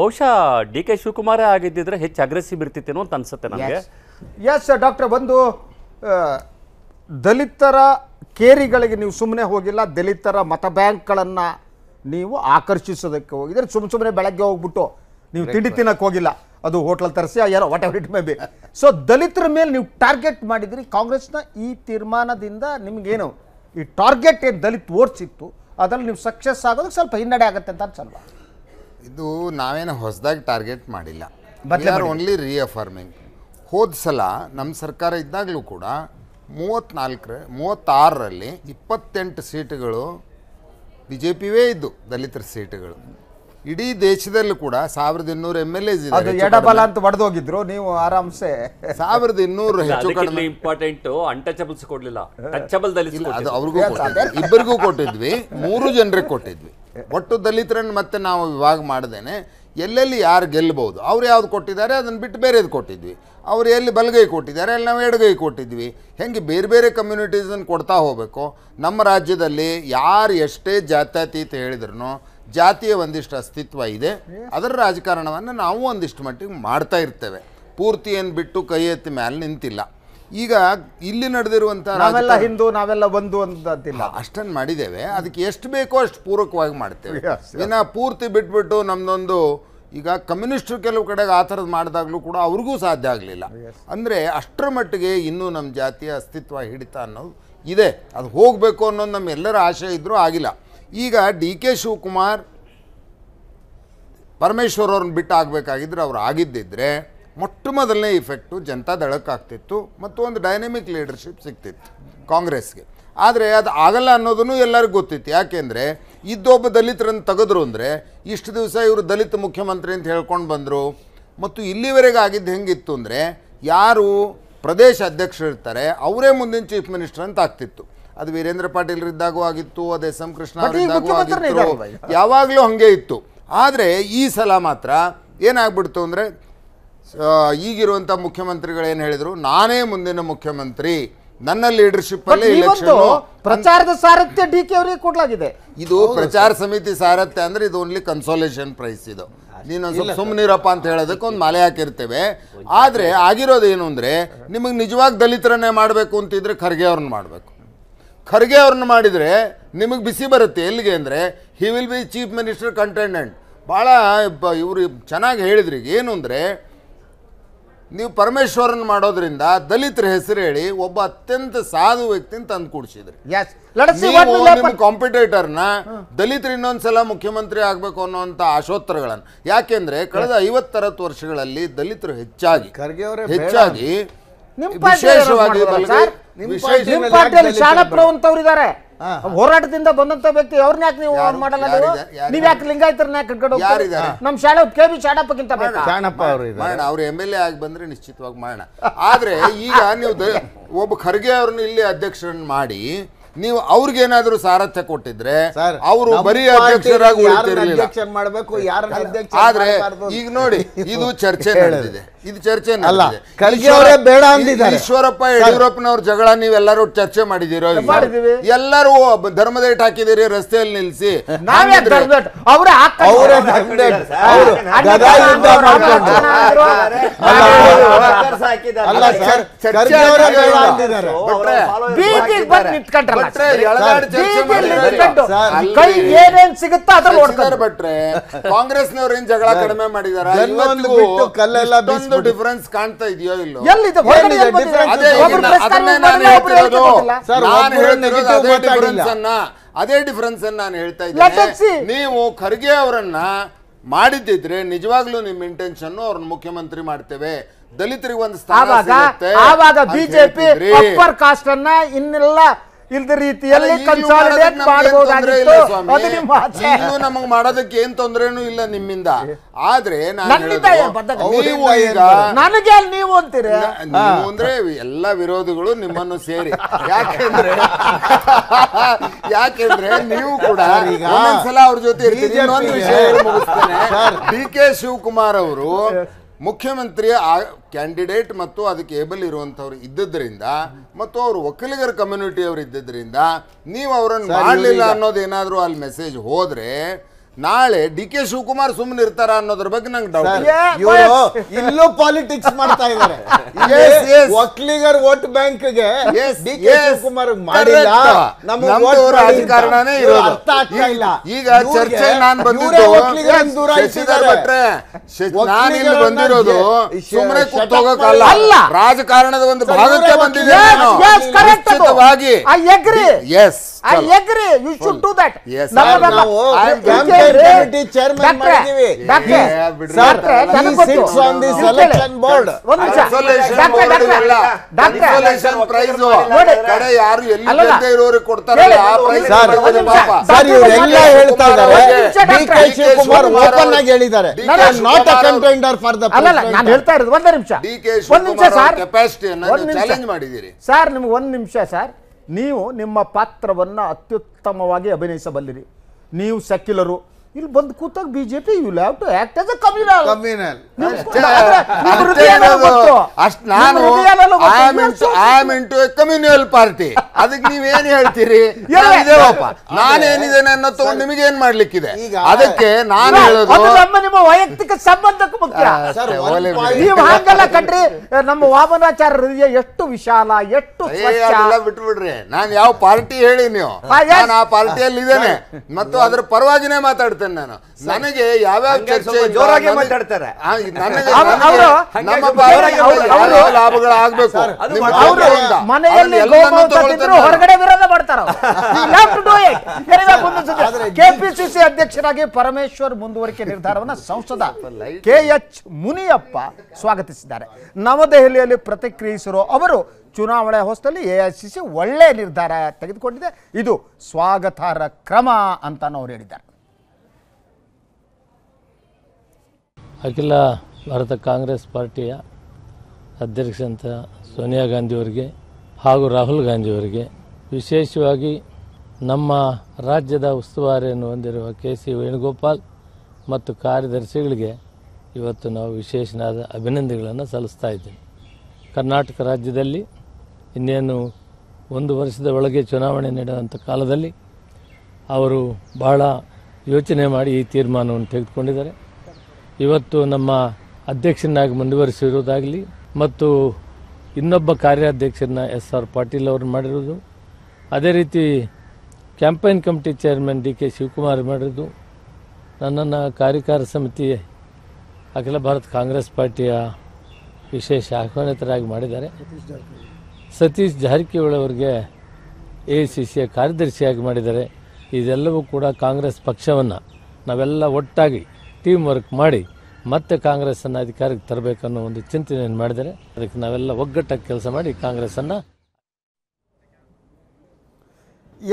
ಬಹುಶಃ ಡಿ ಕೆ ಶಿವಕುಮಾರೇ ಆಗಿದ್ದಿದ್ರೆ ಹೆಚ್ಚು ಅಗ್ರೆಸಿವ್ ಇರ್ತಿತ್ತೇನೋ ಅಂತ ಅನ್ಸುತ್ತೆ ನನಗೆ ಎಸ್ ಡಾಕ್ಟರ್ ಬಂದು ದಲಿತರ ಕೇರಿಗಳಿಗೆ ನೀವು ಸುಮ್ಮನೆ ಹೋಗಿಲ್ಲ ದಲಿತರ ಮತ ಬ್ಯಾಂಕ್ಗಳನ್ನು ನೀವು ಆಕರ್ಷಿಸೋದಕ್ಕೆ ಹೋಗಿದ್ರೆ ಸುಮ್ಮ ಸುಮ್ಮನೆ ಬೆಳಗ್ಗೆ ಹೋಗ್ಬಿಟ್ಟು ನೀವು ತಿಂಡಿ ತಿನ್ನಕ್ಕೆ ಹೋಗಿಲ್ಲ ಅದು ಹೋಟ್ಲಲ್ಲಿ ತರಿಸಿ ಯಾರೋ whatever it may be so ದಲಿತರ ಮೇಲೆ ನೀವು ಟಾರ್ಗೆಟ್ ಮಾಡಿದ್ರಿ ಕಾಂಗ್ರೆಸ್ನ ಈ ತೀರ್ಮಾನದಿಂದ ನಿಮಗೇನು ಈ ಟಾರ್ಗೆಟ್ ಏನು ದಲಿತ ಸಿತ್ತು ಅದರಲ್ಲಿ ನೀವು ಸಕ್ಸಸ್ ಆಗೋದಕ್ಕೆ ಸ್ವಲ್ಪ ಹಿನ್ನಡೆ ಆಗುತ್ತೆ ಅಂತ ಅನ್ಸಲ್ವಾ ಇದು ನಾವೇನು ಹೊಸದಾಗಿ ಟಾರ್ಗೆಟ್ ಮಾಡಿಲ್ಲ ಬಟ್ ಆರ್ ಓನ್ಲಿ ರಿಅಫಾರ್ಮಿಂಗ್ ಹೋದ ಸಲ ನಮ್ಮ ಸರ್ಕಾರ ಇದ್ದಾಗಲೂ ಕೂಡ ಮೂವತ್ತ್ನಾಲ್ಕರ ಮೂವತ್ತಾರರಲ್ಲಿ ಇಪ್ಪತ್ತೆಂಟು ಸೀಟುಗಳು ಬಿ ಜೆ ಪಿವೇ ಇದ್ದು ದಲಿತರ ಸೀಟುಗಳು ಇಡೀ ದೇಶದಲ್ಲೂ ಕೂಡ ಸಾವಿರದ ಇನ್ನೂರು ಎಮ್ ಎಲ್ ಎಸ್ ಅದು ಎಡಬಲ ಅಂತ ಹೋಗಿದ್ರು ನೀವು ಆರಾಮ್ಸೆ ಸಾವಿರದ ಇನ್ನೂರು ಹೆಚ್ಚು ಕಡಿಮೆ ಇಂಪಾರ್ಟೆಂಟ್ ಅಂಟಚಬಲ್ಸ್ ಕೊಡ್ಲಿಲ್ಲ ಟಚಬಲ್ ದಲಿತ ಅದು ಅವ್ರಿಗೂ ಇಬ್ಬರಿಗೂ ಕೊಟ್ಟಿದ್ವಿ ಮೂರು ಜನರಿಗೆ ಕೊಟ್ಟಿದ್ವಿ ಒಟ್ಟು ದಲಿತರನ್ನು ಮತ್ತೆ ನಾವು ವಿಭಾಗ ಮಾಡ್ದೇನೆ ಎಲ್ಲೆಲ್ಲಿ ಯಾರು ಗೆಲ್ಲಬಹುದು ಅವ್ರು ಯಾವ್ದು ಕೊಟ್ಟಿದ್ದಾರೆ ಅದನ್ನು ಬಿಟ್ಟು ಬೇರೆದು ಕೊಟ್ಟಿದ್ವಿ ಅವ್ರು ಎಲ್ಲಿ ಬಲಗೈ ಕೊಟ್ಟಿದ್ದಾರೆ ಅಲ್ಲಿ ನಾವು ಎಡಗೈ ಕೊಟ್ಟಿದ್ವಿ ಹೆಂಗೆ ಬೇರೆ ಬೇರೆ ಕಮ್ಯುನಿಟೀಸನ್ನು ಕೊಡ್ತಾ ಹೋಗಬೇಕು ನಮ್ಮ ರಾಜ್ಯದಲ್ಲಿ ಯಾರು ಎಷ್ಟೇ ಜಾತ್ಯತೀತ ಹೇಳಿದ್ರು ಜಾತಿಯ ಒಂದಿಷ್ಟು ಅಸ್ತಿತ್ವ ಇದೆ ಅದರ ರಾಜಕಾರಣವನ್ನು ನಾವು ಒಂದಿಷ್ಟು ಮಟ್ಟಿಗೆ ಮಾಡ್ತಾ ಇರ್ತೇವೆ ಪೂರ್ತಿ ಬಿಟ್ಟು ಕೈ ಎತ್ತಿ ಮೇಲೆ ನಿಂತಿಲ್ಲ ಈಗ ಇಲ್ಲಿ ನಡೆದಿರುವಂಥ ನಾವೆಲ್ಲ ಹಿಂದೂ ನಾವೆಲ್ಲ ಒಂದು ಅಂತಿಲ್ಲ ಅಷ್ಟನ್ನು ಮಾಡಿದ್ದೇವೆ ಅದಕ್ಕೆ ಎಷ್ಟು ಬೇಕೋ ಅಷ್ಟು ಪೂರಕವಾಗಿ ಮಾಡ್ತೇವೆ ಇನ್ನು ಪೂರ್ತಿ ಬಿಟ್ಬಿಟ್ಟು ನಮ್ಮದೊಂದು ಈಗ ಕಮ್ಯುನಿಸ್ಟ್ ಕೆಲವು ಕಡೆಗೆ ಆ ಥರದ್ದು ಮಾಡಿದಾಗಲೂ ಕೂಡ ಅವ್ರಿಗೂ ಸಾಧ್ಯ ಆಗಲಿಲ್ಲ ಅಂದರೆ ಅಷ್ಟರ ಮಟ್ಟಿಗೆ ಇನ್ನೂ ನಮ್ಮ ಜಾತಿಯ ಅಸ್ತಿತ್ವ ಹಿಡಿತ ಅನ್ನೋದು ಇದೆ ಅದು ಹೋಗಬೇಕು ಅನ್ನೋದು ನಮ್ಮೆಲ್ಲರ ಆಶೆ ಇದ್ದರೂ ಆಗಿಲ್ಲ ಈಗ ಡಿ ಕೆ ಶಿವಕುಮಾರ್ ಪರಮೇಶ್ವರ್ ಅವ್ರನ್ನ ಬಿಟ್ಟು ಆಗಬೇಕಾಗಿದ್ದರೆ ಅವ್ರು ಆಗಿದ್ದಿದ್ರೆ ಮೊಟ್ಟ ಮೊದಲನೇ ಇಫೆಕ್ಟು ಜನತಾ ದಳಕ್ಕಾಗ್ತಿತ್ತು ಮತ್ತು ಒಂದು ಡೈನಮಿಕ್ ಲೀಡರ್ಶಿಪ್ ಸಿಗ್ತಿತ್ತು ಕಾಂಗ್ರೆಸ್ಗೆ ಆದರೆ ಅದು ಆಗಲ್ಲ ಅನ್ನೋದನ್ನು ಎಲ್ಲರಿಗೂ ಗೊತ್ತಿತ್ತು ಯಾಕೆಂದರೆ ಇದ್ದೊಬ್ಬ ದಲಿತರನ್ನು ತೆಗೆದ್ರು ಅಂದರೆ ಇಷ್ಟು ದಿವಸ ಇವರು ದಲಿತ ಮುಖ್ಯಮಂತ್ರಿ ಅಂತ ಹೇಳ್ಕೊಂಡು ಬಂದರು ಮತ್ತು ಇಲ್ಲಿವರೆಗೆ ಆಗಿದ್ದು ಹೆಂಗಿತ್ತು ಅಂದರೆ ಯಾರು ಪ್ರದೇಶ ಅಧ್ಯಕ್ಷರು ಇರ್ತಾರೆ ಅವರೇ ಮುಂದಿನ ಚೀಫ್ ಮಿನಿಸ್ಟರ್ ಅಂತ ಆಗ್ತಿತ್ತು ಅದು ವೀರೇಂದ್ರ ಪಾಟೀಲ್ ಇದ್ದಾಗೂ ಆಗಿತ್ತು ಅದು ಎಸ್ ಎಂ ಕೃಷ್ಣ ಯಾವಾಗಲೂ ಹಾಗೆ ಇತ್ತು ಆದರೆ ಈ ಸಲ ಮಾತ್ರ ಏನಾಗ್ಬಿಡ್ತು ಅಂದರೆ ಈಗಿರುವಂಥ ಮುಖ್ಯಮಂತ್ರಿಗಳು ಏನು ಹೇಳಿದರು ನಾನೇ ಮುಂದಿನ ಮುಖ್ಯಮಂತ್ರಿ ನನ್ನ ಲೀಡರ್ಶಿಪ್ ಅಲ್ಲಿ ಪ್ರಚಾರದ ಸಾರಥ್ಯ ಡಿ ಕೆ ಅವರಿಗೆ ಕೊಡಲಾಗಿದೆ ಇದು ಪ್ರಚಾರ ಸಮಿತಿ ಸಾರಥ್ಯ ಅಂದ್ರೆ ಇದು ಓನ್ಲಿ ಕನ್ಸೋಲೇಷನ್ ಪ್ರೈಸ್ ಇದು ನೀನು ಸ್ವಲ್ಪ ಸುಮ್ಮನಿರಪ್ಪ ಅಂತ ಹೇಳೋದಕ್ಕೆ ಒಂದು ಮಲೆ ಹಾಕಿರ್ತೇವೆ ಆದರೆ ಏನು ಅಂದ್ರೆ ನಿಮಗೆ ನಿಜವಾಗಿ ದಲಿತರನ್ನೇ ಮಾಡಬೇಕು ಅಂತಿದ್ರೆ ಖರ್ಗೆ ಅವ್ರನ್ನ ಮಾಡಬೇಕು ಖರ್ಗೆ ಅವ್ರನ್ನ ಮಾಡಿದ್ರೆ ನಿಮಗೆ ಬಿಸಿ ಬರುತ್ತೆ ಎಲ್ಲಿಗೆ ಅಂದ್ರೆ he will be chief minister contendent ಭಾಳ ಇವರು ಚೆನ್ನಾಗಿ ಹೇಳಿದ್ರಿ ಏನು ಅಂದ್ರೆ ನೀವು ಪರಮೇಶ್ವರನ್ ಮಾಡೋದ್ರಿಂದ ದಲಿತರ ಹೆಸರು ಹೇಳಿ ಒಬ್ಬ ಅತ್ಯಂತ ಸಾಧು ವ್ಯಕ್ತಿ ತಂದು ಕೂಡಿಸಿದ್ರಿ ನಿಮ್ಮ ಕಾಂಪಿಟೇಟರ್ನ ದಲಿತರು ಇನ್ನೊಂದ್ಸಲ ಮುಖ್ಯಮಂತ್ರಿ ಆಗ್ಬೇಕು ಅನ್ನೋಂತ ಆಶೋತ್ತರಗಳನ್ನು ಯಾಕೆಂದ್ರೆ ಕಳೆದ ಐವತ್ತರತ್ತು ವರ್ಷಗಳಲ್ಲಿ ದಲಿತರು ಹೆಚ್ಚಾಗಿ ಹೆಚ್ಚಾಗಿ ವಿಶೇಷವಾಗಿ ಶಾಣಪ್ರವಂತವ್ರಿದ್ದಾರೆ ಹೋರಾಟದಿಂದ ಬಂದಂತ ವ್ಯಕ್ತಿ ಅವ್ರನ್ನ ಯಾಕೆ ನೀವು ಮಾಡಲ್ಲ ನೀವು ನೀವ್ ಯಾಕೆ ಲಿಂಗಾಯತರನ್ನ ನಮ್ ಶಾಲೆ ಕೆ ಬಿ ಶಾಣಪ್ಪಗಿಂತ ಶಾಣಪ್ಪ ಅವ್ರು ಎಮ್ ಎಲ್ ಎ ಆಗಿ ಬಂದ್ರೆ ನಿಶ್ಚಿತವಾಗಿ ಮಾಡೋಣ ಆದ್ರೆ ಈಗ ನೀವು ಒಬ್ಬ ಖರ್ಗೆ ಅವ್ರನ್ನ ಇಲ್ಲಿ ಅಧ್ಯಕ್ಷರನ್ನ ಮಾಡಿ ನೀವು ಅವ್ರಿಗೇನಾದ್ರೂ ಸಾರಥ್ಯ ಕೊಟ್ಟಿದ್ರೆ ಅವರು ಬರೀ ಅಧ್ಯಕ್ಷರಾಗಿ ಅಧ್ಯಕ್ಷ ಮಾಡಬೇಕು ಆದ್ರೆ ಈಗ ನೋಡಿ ಇದು ಚರ್ಚೆ ನಡೆದಿದೆ ಇದು ಚರ್ಚೆ ಅಲ್ಲ ಬೇಡ ಅಂದಿದ್ದಾರೆ ಈಶ್ವರಪ್ಪ ಯಡಿಯೂರಪ್ಪನವ್ರ ಜಗಳ ನೀವೆಲ್ಲರೂ ಚರ್ಚೆ ಮಾಡಿದಿರೋ ಎಲ್ಲರೂ ಧರ್ಮದೇಟ್ ಹಾಕಿದಿರಿ ರಸ್ತೆಯಲ್ಲಿ ನಿಲ್ಸಿ ಕಾಂಗ್ರೆಸ್ನವ್ರ ಏನ್ ಜಗಳ ಕಡಿಮೆ ಮಾಡಿದಾರ ಕಲ್ಲೆಲ್ಲ ಒಂದು ಡಿಫರೆನ್ಸ್ ಕಾಣ್ತಾ ಇದೆಯೋ ಅದೇ ಅನ್ನ ಅದೇ ಡಿಫರೆನ್ಸ್ ಅನ್ನ ನಾನು ಹೇಳ್ತಾ ನೀವು ಖರ್ಗೆ ಅವರನ್ನ ಮಾಡಿದ್ದಿದ್ರೆ ನಿಜವಾಗ್ಲೂ ನಿಮ್ ಇಂಟೆನ್ಷನ್ ಅವ್ರನ್ನ ಮುಖ್ಯಮಂತ್ರಿ ಮಾಡ್ತೇವೆ ದಲಿತರಿಗೆ ಒಂದು ಸ್ಥಾನ ಬಿಜೆಪಿ ಅಪ್ಪರ್ ಕಾಸ್ಟ್ ಅನ್ನ ಇನ್ನೆಲ್ಲ ಇಲ್ದ ರೀತಿಯಲ್ಲಿ ಕನ್ಸಾಲಿಡೇಟ್ ಮಾಡಬಹುದಾಗಿತ್ತು ಅದು ನಿಮ್ಮ ಮಾಡೋದಕ್ಕೆ ಏನ್ ತೊಂದರೆನೂ ಇಲ್ಲ ನಿಮ್ಮಿಂದ ಆದ್ರೆ ನನಗೆ ಅಲ್ಲಿ ನೀವು ಅಂತೀರಿ ನೀವು ಅಂದ್ರೆ ಎಲ್ಲ ವಿರೋಧಿಗಳು ನಿಮ್ಮನ್ನು ಸೇರಿ ಯಾಕೆಂದ್ರೆ [LAUGHS] ಯಾಕೆಂದ್ರೆ ನೀವು ಕೂಡ ಸಲ ಅವ್ರ ಜೊತೆ ಇರ್ತೀರಿ ಡಿ ಕೆ ಶಿವಕುಮಾರ್ ಅವರು ಮುಖ್ಯಮಂತ್ರಿಯ ಆ ಕ್ಯಾಂಡಿಡೇಟ್ ಮತ್ತು ಅದಕ್ಕೆ ಏಬಲ್ ಇರುವಂಥವ್ರು ಇದ್ದಿದ್ದರಿಂದ ಮತ್ತು ಅವರು ಒಕ್ಕಲಿಗರ ಕಮ್ಯುನಿಟಿ ಅವರು ಇದ್ದಿದ್ದರಿಂದ ನೀವು ಅವರನ್ನು ಮಾಡಲಿಲ್ಲ ಅನ್ನೋದು ಏನಾದರೂ ಅಲ್ಲಿ ಮೆಸೇಜ್ ಹೋದರೆ ನಾಳೆ ಡಿ ಕೆ ಶಿವಕುಮಾರ್ ಸುಮ್ಮನೆ ಇರ್ತಾರ ಅನ್ನೋದ್ರ ಬಗ್ಗೆ ನಂಗೆ ಡೌಟ್ ಇವರು ಇಲ್ಲೂ ಪಾಲಿಟಿಕ್ಸ್ ಮಾಡ್ತಾ ಇದ್ದಾರೆ ಒಕ್ಲಿಗರ್ ವೋಟ್ ಬ್ಯಾಂಕ್ ಗೆ ಡಿ ಕೆ ಶಿವಕುಮಾರ್ ಮಾಡಿಲ್ಲ ನಮ್ಮ ರಾಜಕಾರಣನೇ ಇಲ್ಲ ಈಗ ಚರ್ಚೆ ನಾನು ಬಂದಿದ್ದು ಶಶಿಧರ್ ಭಟ್ರೆ ನಾನು ಇಲ್ಲಿ ಬಂದಿರೋದು ಸುಮ್ಮನೆ ಕೂತ್ಕೋಗಕ್ಕಲ್ಲ ರಾಜಕಾರಣದ ಒಂದು ಭಾಗಕ್ಕೆ ಬಂದಿದೆ ಎಸ್ ಐ ಅಗ್ರಿ ಮಾಡಿದೀವಿ ಆನ್ ದಿ ಸೆಲೆಕ್ಷನ್ ಬೋರ್ಡ್ ಒಂದು ನಿಮಿಷ ಡಾಕ್ಟರ್ ಡಾಕ್ಟರ್ ಪ್ರೈಸ್ ನೋಡಿ ಕಡೆ ಯಾರು ಕೊಡ್ತಾರೆ ಆ ಪ್ರೈಸ್ ಸರ್ ಎಲ್ಲ ಹೇಳ್ತಾ ಇದ್ದಾರೆ ಡಿ ಕೆ ಆಗಿ ಹೇಳಿದ್ದಾರೆ not a contender for the ಅಲ್ಲ ನಾನು ಹೇಳ್ತಾ ಇರೋದು ಒಂದು ನಿಮಿಷ ಒಂದು ನಿಮಿಷ ಸರ್ ಕೆಪಾಸಿಟಿಯನ್ನು ಚಾಲೆಂಜ್ ಮಾಡಿದ್ದೀರಿ ಸರ್ ನಿಮ್ಗೆ ಒಂದು ನಿಮಿಷ ಸರ್ ನೀವು ನಿಮ್ಮ ಪಾತ್ರವನ್ನು ಅತ್ಯುತ್ತಮವಾಗಿ ಅಭಿನಯಿಸಬಲ್ಲಿರಿ ನೀವು ಸೆಕ್ಯುಲರು ಇಲ್ಲಿ ಬಂದು ಕೂತಾಗ BJP you love to act as a communal communal ಅಷ್ಟು ನಾನು I am into I am into communal party ಅದಕ್ಕೆ ನೀವೇನ್ ಹೇಳ್ತೀರಿ [LAUGHS] ಇದೇವಪ್ಪ ನಾನೇನಿದ್ದೇನೆ ಅನ್ನೋ ತಗೊಂಡು ನಿಮಗೆ ಏನ್ ಮಾಡ್ಲಿಕ್ಕಿದೆ ಅದಕ್ಕೆ ನಾನು ಹೇಳೋದು ನಮ್ಮ ನಿಮ್ಮ ವೈಯಕ್ತಿಕ ಸಂಬಂಧಕ್ಕೂ ಮುಖ್ಯ ನೀವು ಹಾಗಲ್ಲ ಕಣ್ರಿ ನಮ್ಮ ವಾಮನಾಚಾರ ಹೃದಯ ಎಷ್ಟು ವಿಶಾಲ ಎಷ್ಟು ಬಿಟ್ಟು ಬಿಡ್ರಿ ನಾನು ಯಾವ ಪಾರ್ಟಿ ಹೇಳಿ ನೀವು ನಾನು ಆ ಪಾರ್ಟಿಯಲ್ಲಿ ಇದ್ದೇನೆ ಮತ್ತು ಅದ್ರ ಪರವಾಗಿನೇ ಮಾತಾಡ್ತೀನಿ ಹೇಳ್ತೇನೆ ನಾನು ನನಗೆ ಯಾವ್ಯಾವ ಚರ್ಚೆ ಜೋರಾಗಿ ಮಾತಾಡ್ತಾರೆ ಹೊರಗಡೆ ವಿರೋಧ [LAUGHS] ಕೆಪಿಸಿಸಿ ಅಧ್ಯಕ್ಷರಾಗಿ ಪರಮೇಶ್ವರ್ ಮುಂದುವರಿಕೆ ನಿರ್ಧಾರವನ್ನು ಸಂಸದ ಕೆ ಎಚ್ ಮುನಿಯಪ್ಪ ಸ್ವಾಗತಿಸಿದ್ದಾರೆ ನವದೆಹಲಿಯಲ್ಲಿ ಪ್ರತಿಕ್ರಿಯಿಸಿರೋ ಅವರು ಚುನಾವಣೆ ಹೊಸದಲ್ಲಿ ಎ ಐ ಸಿ ಒಳ್ಳೆಯ ನಿರ್ಧಾರ ತೆಗೆದುಕೊಂಡಿದೆ ಇದು ಸ್ವಾಗತಾರ್ಹ ಕ್ರಮ ಅಂತ ಅವರು ಹೇಳಿದ್ದಾರೆ ಅಖಿಲ ಭಾರತ ಕಾಂಗ್ರೆಸ್ ಪಾರ್ಟಿಯ ಅಧ್ಯಕ್ಷಂತ ಸೋನಿಯಾ ಗಾಂಧಿಯವರಿಗೆ ಹಾಗೂ ರಾಹುಲ್ ಗಾಂಧಿಯವರಿಗೆ ವಿಶೇಷವಾಗಿ ನಮ್ಮ ರಾಜ್ಯದ ಉಸ್ತುವಾರಿಯನ್ನು ಹೊಂದಿರುವ ಕೆ ಸಿ ವೇಣುಗೋಪಾಲ್ ಮತ್ತು ಕಾರ್ಯದರ್ಶಿಗಳಿಗೆ ಇವತ್ತು ನಾವು ವಿಶೇಷನಾದ ಅಭಿನಂದನೆಗಳನ್ನು ಸಲ್ಲಿಸ್ತಾ ಇದ್ದೇವೆ ಕರ್ನಾಟಕ ರಾಜ್ಯದಲ್ಲಿ ಇನ್ನೇನು ಒಂದು ವರ್ಷದ ಒಳಗೆ ಚುನಾವಣೆ ನೀಡುವಂಥ ಕಾಲದಲ್ಲಿ ಅವರು ಬಹಳ ಯೋಚನೆ ಮಾಡಿ ಈ ತೀರ್ಮಾನವನ್ನು ತೆಗೆದುಕೊಂಡಿದ್ದಾರೆ ಇವತ್ತು ನಮ್ಮ ಅಧ್ಯಕ್ಷನಾಗಿ ಮುಂದುವರಿಸಿರುವುದಾಗಲಿ ಮತ್ತು ಇನ್ನೊಬ್ಬ ಕಾರ್ಯಾಧ್ಯಕ್ಷರನ್ನ ಎಸ್ ಆರ್ ಪಾಟೀಲ್ ಅವರು ಮಾಡಿರೋದು ಅದೇ ರೀತಿ campaign committee chairman D K Shivakumar ಮಾಡಿರೋದು ನನ್ನನ್ನು ಕಾರ್ಯಕಾರ ಸಮಿತಿ ಅಖಿಲ ಭಾರತ ಕಾಂಗ್ರೆಸ್ ಪಾರ್ಟಿಯ ವಿಶೇಷ ಆಹ್ವಾನಿತರಾಗಿ ಮಾಡಿದ್ದಾರೆ ಸತೀಶ್ ಜಾರಕಿಹೊಳಿ ಅವರಿಗೆ ಎ ಸಿ ಸಿಯ ಕಾರ್ಯದರ್ಶಿಯಾಗಿ ಮಾಡಿದ್ದಾರೆ ಇದೆಲ್ಲವೂ ಕೂಡ ಕಾಂಗ್ರೆಸ್ ಪಕ್ಷವನ್ನು ನಾವೆಲ್ಲ ಒಟ್ಟಾಗಿ ಟೀಮ್ ವರ್ಕ್ ಮಾಡಿ ಮತ್ತೆ ಕಾಂಗ್ರೆಸ್ಸನ್ನು ಅಧಿಕಾರಕ್ಕೆ ತರಬೇಕನ್ನೋ ಒಂದು ಚಿಂತನೆಯನ್ನು ಮಾಡಿದರೆ ಅದಕ್ಕೆ ನಾವೆಲ್ಲ ಒಗ್ಗಟ್ಟಾಗಿ ಕೆಲಸ ಮಾಡಿ ಕಾಂಗ್ರೆಸ್ಸನ್ನು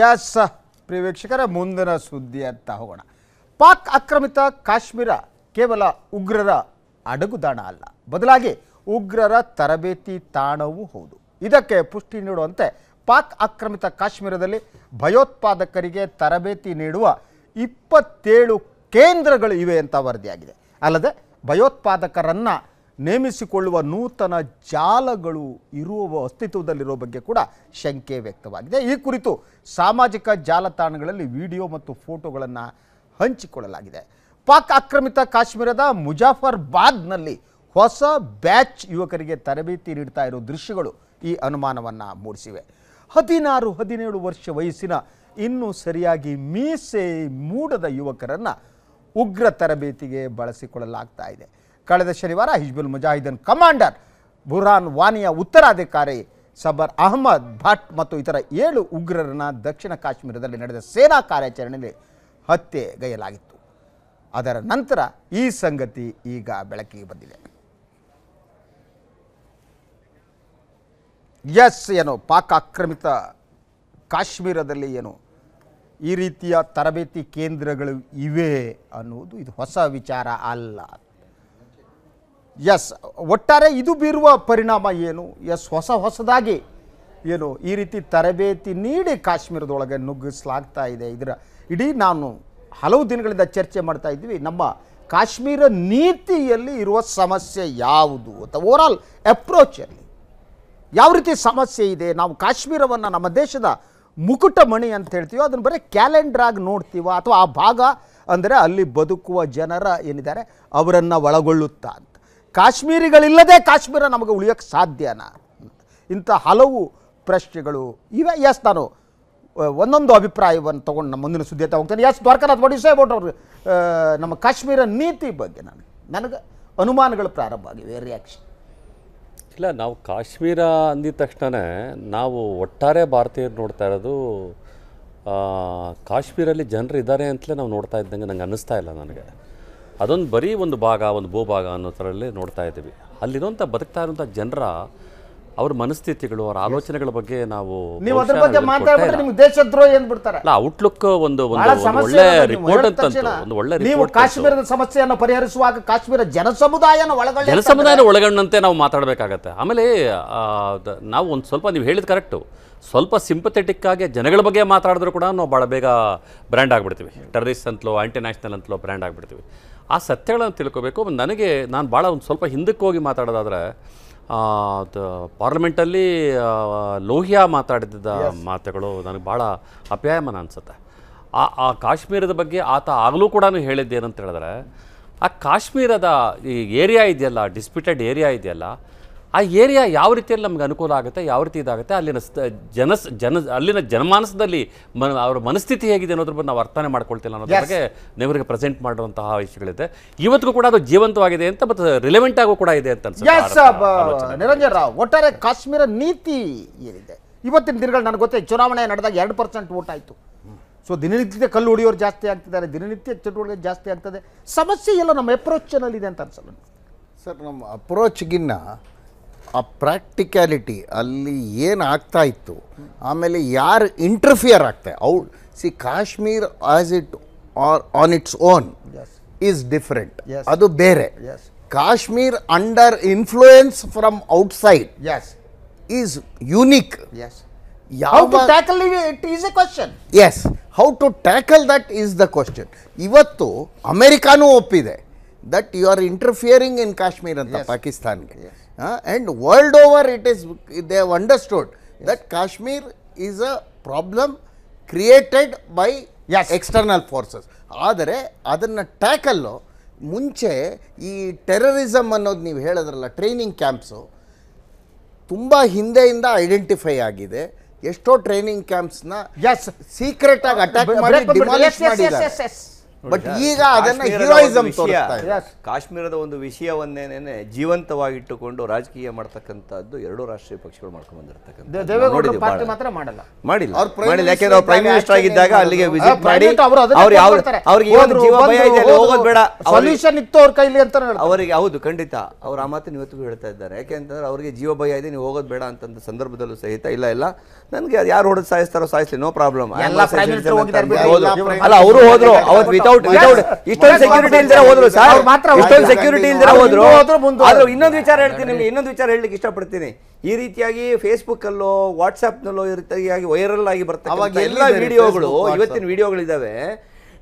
ಎಸ್ ಪ್ರಿಯ ವೀಕ್ಷಕರ ಮುಂದಿನ ಸುದ್ದಿ ಅಂತ ಹೋಗೋಣ ಪಾಕ್ ಆಕ್ರಮಿತ ಕಾಶ್ಮೀರ ಕೇವಲ ಉಗ್ರರ ಅಡಗುದಾಣ ಅಲ್ಲ ಬದಲಾಗಿ ಉಗ್ರರ ತರಬೇತಿ ತಾಣವೂ ಹೌದು ಇದಕ್ಕೆ ಪುಷ್ಟಿ ನೀಡುವಂತೆ ಪಾಕ್ ಆಕ್ರಮಿತ ಕಾಶ್ಮೀರದಲ್ಲಿ ಭಯೋತ್ಪಾದಕರಿಗೆ ತರಬೇತಿ ನೀಡುವ ಇಪ್ಪತ್ತೇಳು ಕೇಂದ್ರಗಳು ಇವೆ ಅಂತ ವರದಿಯಾಗಿದೆ ಅಲ್ಲದೆ ಭಯೋತ್ಪಾದಕರನ್ನು ನೇಮಿಸಿಕೊಳ್ಳುವ ನೂತನ ಜಾಲಗಳು ಇರುವ ಅಸ್ತಿತ್ವದಲ್ಲಿರೋ ಬಗ್ಗೆ ಕೂಡ ಶಂಕೆ ವ್ಯಕ್ತವಾಗಿದೆ ಈ ಕುರಿತು ಸಾಮಾಜಿಕ ಜಾಲತಾಣಗಳಲ್ಲಿ ವಿಡಿಯೋ ಮತ್ತು ಫೋಟೋಗಳನ್ನು ಹಂಚಿಕೊಳ್ಳಲಾಗಿದೆ ಪಾಕ್ ಆಕ್ರಮಿತ ಕಾಶ್ಮೀರದ ಮುಜಾಫರ್ಬಾದ್ನಲ್ಲಿ ಹೊಸ ಬ್ಯಾಚ್ ಯುವಕರಿಗೆ ತರಬೇತಿ ನೀಡ್ತಾ ಇರೋ ದೃಶ್ಯಗಳು ಈ ಅನುಮಾನವನ್ನು ಮೂಡಿಸಿವೆ ಹದಿನಾರು ಹದಿನೇಳು ವರ್ಷ ವಯಸ್ಸಿನ ಇನ್ನೂ ಸರಿಯಾಗಿ ಮೀಸೆ ಮೂಡದ ಯುವಕರನ್ನು ಉಗ್ರ ತರಬೇತಿಗೆ ಬಳಸಿಕೊಳ್ಳಲಾಗ್ತಾ ಇದೆ ಕಳೆದ ಶನಿವಾರ ಹಿಜ್ಬುಲ್ ಮುಜಾಹಿದನ್ ಕಮಾಂಡರ್ ಬುರಾನ್ ವಾನಿಯ ಉತ್ತರಾಧಿಕಾರಿ ಸಬರ್ ಅಹಮದ್ ಭಟ್ ಮತ್ತು ಇತರ ಏಳು ಉಗ್ರರನ್ನು ದಕ್ಷಿಣ ಕಾಶ್ಮೀರದಲ್ಲಿ ನಡೆದ ಸೇನಾ ಕಾರ್ಯಾಚರಣೆಯಲ್ಲಿ ಹತ್ಯೆಗೈಯಲಾಗಿತ್ತು ಅದರ ನಂತರ ಈ ಸಂಗತಿ ಈಗ ಬೆಳಕಿಗೆ ಬಂದಿದೆ ಎಸ್ ಏನು ಪಾಕ್ ಆಕ್ರಮಿತ ಕಾಶ್ಮೀರದಲ್ಲಿ ಏನು ಈ ರೀತಿಯ ತರಬೇತಿ ಕೇಂದ್ರಗಳು ಇವೆ ಅನ್ನುವುದು ಇದು ಹೊಸ ವಿಚಾರ ಅಲ್ಲ ಎಸ್ ಒಟ್ಟಾರೆ ಇದು ಬೀರುವ ಪರಿಣಾಮ ಏನು ಎಸ್ ಹೊಸ ಹೊಸದಾಗಿ ಏನು ಈ ರೀತಿ ತರಬೇತಿ ನೀಡಿ ಕಾಶ್ಮೀರದೊಳಗೆ ನುಗ್ಗಿಸ್ಲಾಗ್ತಾ ಇದೆ ಇದರ ಇಡೀ ನಾನು ಹಲವು ದಿನಗಳಿಂದ ಚರ್ಚೆ ಮಾಡ್ತಾ ಇದ್ವಿ ನಮ್ಮ ಕಾಶ್ಮೀರ ನೀತಿಯಲ್ಲಿ ಇರುವ ಸಮಸ್ಯೆ ಯಾವುದು ಅಥವಾ ಓವರ್ ಆಲ್ ಅಪ್ರೋಚಲ್ಲಿ ಯಾವ ರೀತಿ ಸಮಸ್ಯೆ ಇದೆ ನಾವು ಕಾಶ್ಮೀರವನ್ನು ನಮ್ಮ ದೇಶದ ಮುಕುಟಮಣಿ ಅಂತ ಹೇಳ್ತೀವೋ ಅದನ್ನು ಬರೀ ಆಗಿ ನೋಡ್ತೀವ ಅಥವಾ ಆ ಭಾಗ ಅಂದರೆ ಅಲ್ಲಿ ಬದುಕುವ ಜನರ ಏನಿದ್ದಾರೆ ಅವರನ್ನು ಒಳಗೊಳ್ಳುತ್ತಾ ಅಂತ ಕಾಶ್ಮೀರಿಗಳಿಲ್ಲದೆ ಕಾಶ್ಮೀರ ನಮಗೆ ಉಳಿಯೋಕ್ಕೆ ಸಾಧ್ಯನಾ ಇಂಥ ಹಲವು ಪ್ರಶ್ನೆಗಳು ಇವೆ ಎಸ್ ನಾನು ಒಂದೊಂದು ಅಭಿಪ್ರಾಯವನ್ನು ತೊಗೊಂಡು ನಮ್ಮ ಮುಂದಿನ ಸುದ್ದಿ ಹೋಗ್ತೇನೆ ಎಸ್ ದ್ವಾರಕನಾಥ್ ವಡಿಸೇ ಬೋಟ್ ಅವರು ನಮ್ಮ ಕಾಶ್ಮೀರ ನೀತಿ ಬಗ್ಗೆ ನಾನು ನನಗೆ ಅನುಮಾನಗಳು ಪ್ರಾರಂಭ ಆಗಿವೆ ರಿಯಾಕ್ಷನ್ ಇಲ್ಲ ನಾವು ಕಾಶ್ಮೀರ ಅಂದಿದ ತಕ್ಷಣ ನಾವು ಒಟ್ಟಾರೆ ಭಾರತೀಯರು ನೋಡ್ತಾ ಇರೋದು ಕಾಶ್ಮೀರಲ್ಲಿ ಜನರು ಇದ್ದಾರೆ ಅಂತಲೇ ನಾವು ನೋಡ್ತಾ ಇದ್ದಂಗೆ ನಂಗೆ ಅನ್ನಿಸ್ತಾ ಇಲ್ಲ ನನಗೆ ಅದೊಂದು ಬರೀ ಒಂದು ಭಾಗ ಒಂದು ಭೂಭಾಗ ಅನ್ನೋ ಥರಲ್ಲೇ ನೋಡ್ತಾ ಇದ್ದೀವಿ ಅಲ್ಲಿರುವಂಥ ಬದುಕ್ತಾ ಇರುವಂಥ ಜನರ ಅವ್ರ ಮನಸ್ಥಿತಿಗಳು ಅವ್ರ ಆಲೋಚನೆಗಳ ಬಗ್ಗೆ ನಾವು ನೀವು ಅದ್ರ ಬಗ್ಗೆ ಔಟ್ಲುಕ್ ಒಂದು ಒಂದು ಒಳ್ಳೆ ನೀವು ಕಾಶ್ಮೀರದ ಸಮಸ್ಯೆಯನ್ನು ಪರಿಹರಿಸುವಾಗ ಕಾಶ್ಮೀರ ಜನಸಮುದಾಯನ ಒಳಗೊಂಡ ಜನಸಮುದಾಯನ ಒಳಗೊಂಡಂತೆ ನಾವು ಮಾತಾಡಬೇಕಾಗತ್ತೆ ಆಮೇಲೆ ನಾವು ಒಂದು ಸ್ವಲ್ಪ ನೀವು ಹೇಳಿದ ಕರೆಕ್ಟ್ ಸ್ವಲ್ಪ ಸಿಂಪಥೆಟಿಕ್ ಆಗಿ ಜನಗಳ ಬಗ್ಗೆ ಮಾತಾಡಿದ್ರು ಕೂಡ ನಾವು ಭಾಳ ಬೇಗ ಬ್ರ್ಯಾಂಡ್ ಆಗ್ಬಿಡ್ತೀವಿ ಟೆರರಿಸ್ಟ್ ಅಂತಲೋ ಆಂಟಿ ನ್ಯಾಷನಲ್ ಅಂತಲೋ ಬ್ರ್ಯಾಂಡ್ ಆಗಿಬಿಡ್ತೀವಿ ಆ ಸತ್ಯಗಳನ್ನು ತಿಳ್ಕೊಬೇಕು ನನಗೆ ನಾನು ಭಾಳ ಒಂದು ಸ್ವಲ್ಪ ಹಿಂದಕ್ಕೆ ಹೋಗಿ ಮಾತಾಡೋದಾದ್ರೆ ಪಾರ್ಲಿಮೆಂಟಲ್ಲಿ ಲೋಹಿಯಾ ಮಾತಾಡಿದ ಮಾತುಗಳು ನನಗೆ ಭಾಳ ಅಪ್ಯಾಯಮನ ಅನಿಸುತ್ತೆ ಆ ಆ ಕಾಶ್ಮೀರದ ಬಗ್ಗೆ ಆತ ಆಗಲೂ ಕೂಡ ಹೇಳಿದ್ದೇನಂತ ಹೇಳಿದ್ರೆ ಆ ಕಾಶ್ಮೀರದ ಈ ಏರಿಯಾ ಇದೆಯಲ್ಲ ಡಿಸ್ಪ್ಯೂಟೆಡ್ ಏರಿಯಾ ಇದೆಯಲ್ಲ ಆ ಏರಿಯಾ ಯಾವ ರೀತಿಯಲ್ಲಿ ನಮ್ಗೆ ಅನುಕೂಲ ಆಗುತ್ತೆ ಯಾವ ರೀತಿ ಇದಾಗುತ್ತೆ ಅಲ್ಲಿನ ಜನಸ್ ಜನ ಅಲ್ಲಿನ ಜನಮಾನಸದಲ್ಲಿ ಮನ ಅವರ ಮನಸ್ಥಿತಿ ಹೇಗಿದೆ ಅನ್ನೋದ್ರ ಬಗ್ಗೆ ನಾವು ಅರ್ಥನೆ ಮಾಡ್ಕೊಳ್ತಿಲ್ಲ ಅನ್ನೋದ್ರ ಬಗ್ಗೆ ನಿಮಗೆ ಪ್ರೆಸೆಂಟ್ ಮಾಡುವಂತಹ ವಿಷಯಗಳಿದೆ ಇವತ್ತಿಗೂ ಕೂಡ ಅದು ಜೀವಂತವಾಗಿದೆ ಅಂತ ಮತ್ತು ರಿಲೆವೆಂಟ್ ಆಗು ಕೂಡ ಇದೆ ಅಂತ ಅನ್ಸುತ್ತೆ ನಿರಂಜನ್ ರಾವ್ ಒಟ್ಟಾರೆ ಕಾಶ್ಮೀರ ನೀತಿ ಏನಿದೆ ಇವತ್ತಿನ ದಿನಗಳು ನನಗೆ ಗೊತ್ತೇ ಚುನಾವಣೆ ನಡೆದಾಗ ಎರಡು ಪರ್ಸೆಂಟ್ ವೋಟ್ ಆಯಿತು ಸೊ ದಿನನಿತ್ಯದ ಕಲ್ಲು ಹೊಡೆಯೋರು ಜಾಸ್ತಿ ಆಗ್ತಿದ್ದಾರೆ ದಿನನಿತ್ಯ ಚಟುವಟಿಕೆ ಜಾಸ್ತಿ ಆಗ್ತದೆ ಸಮಸ್ಯೆ ಎಲ್ಲ ನಮ್ಮ ಅಪ್ರೋಚ್ನಲ್ಲಿದೆ ಅಂತ ಅನ್ಸಲ್ಲ ಸರ್ ನಮ್ಮ ಅಪ್ರೋಚ್ಗಿನ್ನ ಆ ಪ್ರಾಕ್ಟಿಕ್ಯಾಲಿಟಿ ಅಲ್ಲಿ ಏನು ಆಗ್ತಾ ಇತ್ತು ಆಮೇಲೆ ಯಾರು ಇಂಟರ್ಫಿಯರ್ ಆಗ್ತಾ outside Kashmir as it are on its own is different ಅದು ಬೇರೆ Kashmir under influence from outside is unique yes how to tackle that is the question ಇವತ್ತು ಅಮೆರಿಕಾನೂ ಒಪ್ಪಿದೆ that you are interfering in Kashmir ಅಂತ ಪಾಕಿಸ್ತಾನ್ಗೆ and world over it is they have understood that Kashmir is a problem created by external forces ಆದರೆ ಅದನ್ನು ಟ್ಯಾಕಲ್ಲು ಮುಂಚೆ ಈ terrorism ಅನ್ನೋದು ನೀವು ಹೇಳಿದ್ರಲ್ಲ ಟ್ರೈನಿಂಗ್ ಕ್ಯಾಂಪ್ಸು ತುಂಬ ಹಿಂದೆಯಿಂದ ಐಡೆಂಟಿಫೈ ಆಗಿದೆ ಎಷ್ಟೋ ಟ್ರೈನಿಂಗ್ ಕ್ಯಾಂಪ್ಸ್ನ ಸೀಕ್ರೆಟ್ ಆಗಿ ಅಟ್ಯಾಕ್ ಮಾಡಿ ಮಾಡಿದ್ದಾರೆ ಬಟ್ ಈಗ ಅದನ್ನ ಹೀರೋಯಿಸಂ ಕಾಶ್ಮೀರದ ಒಂದು ವಿಷಯವನ್ನೇನೆ ಜೀವಂತವಾಗಿಟ್ಟುಕೊಂಡು ರಾಜಕೀಯ ಮಾಡ್ತಕ್ಕಂಥದ್ದು ಎರಡು ರಾಷ್ಟ್ರೀಯ ಪಕ್ಷಗಳು ಮಾಡ್ಕೊಂಡು ಬಂದಿರತಕ್ಕಂಥ ಮಾತ್ರ ಮಾಡಲ್ಲ ಮಾಡಿಲ್ಲ ಮಾಡಿಲ್ಲ ಯಾಕೆಂದ್ರೆ ಅವ್ರು ಪ್ರೈಮ್ ಮಿನಿಸ್ಟರ್ ಆಗಿದ್ದಾಗ ಅಲ್ಲಿಗೆ ವಿಸಿಟ್ ಮಾಡಿ ಅವ್ರು ಯಾವ ಜೀವ ಭಯ ಇದೆ ಹೋಗೋದು ಬೇಡ ಸೊಲ್ಯೂಷನ್ ಇತ್ತು ಅವ್ರ ಕೈಲಿ ಅಂತ ಅವರಿಗೆ ಹೌದು ಖಂಡಿತ ಅವ್ರು ಆ ಮಾತನ್ನು ಇವತ್ತಿಗೂ ಹೇಳ್ತಾ ಇದ್ದಾರೆ ಯಾಕೆಂತಂದ್ರೆ ಅವರಿಗೆ ಜೀವ ಭಯ ಇದೆ ನೀವು ಹೋಗೋದು ಬೇಡ ಅಂತಂದ ಸಂದರ್ಭದಲ್ಲೂ ಸಹಿತ ಇಲ್ಲ ಇಲ್ಲ ನನಗೆ ಯಾರು ಹೊಡೆದು ಸಾಯಿಸ್ತಾರೋ ಸಾಯಿಸ್ಲಿ ನೋ ಪ್ರಾಬ್ಲಮ್ ಅಲ್ಲ ಅವರು ಹೋದ್ರು ಅವತ್ತು ವಿತೌಟ್ ಇಷ್ಟೊಂದು ಸೆಕ್ಯೂರಿಟಿ ಇಲ್ದಿರ ಹೋದ್ರು ಸರ್ ಇಷ್ಟೊಂದು ಸೆಕ್ಯೂರಿಟಿ ಇಲ್ದಿರ ಹೋದ್ರು ಆದ್ರೆ ಇನ್ನೊಂದು ವಿಚಾರ ಹೇಳ್ತೀನಿ ನಿಮ್ಗೆ ಇನ್ನೊಂದು ವಿಚಾರ ಹೇಳಲಿಕ್ಕೆ ಇಷ್ಟಪಡ್ತೀನಿ ಈ ರೀತಿಯಾಗಿ ಫೇಸ್ಬುಕ್ ಅಲ್ಲೋ ವಾಟ್ಸ್ಆಪ್ ನಲ್ಲೋ ಈ ವೈರಲ್ ಆಗಿ ಬರ್ತಕ್ಕಂಥ ಎಲ್ಲ ವಿಡಿಯೋಗಳು ಇವತ್ತಿನ ವಿಡಿಯೋಗಳಿದ್ದಾವೆ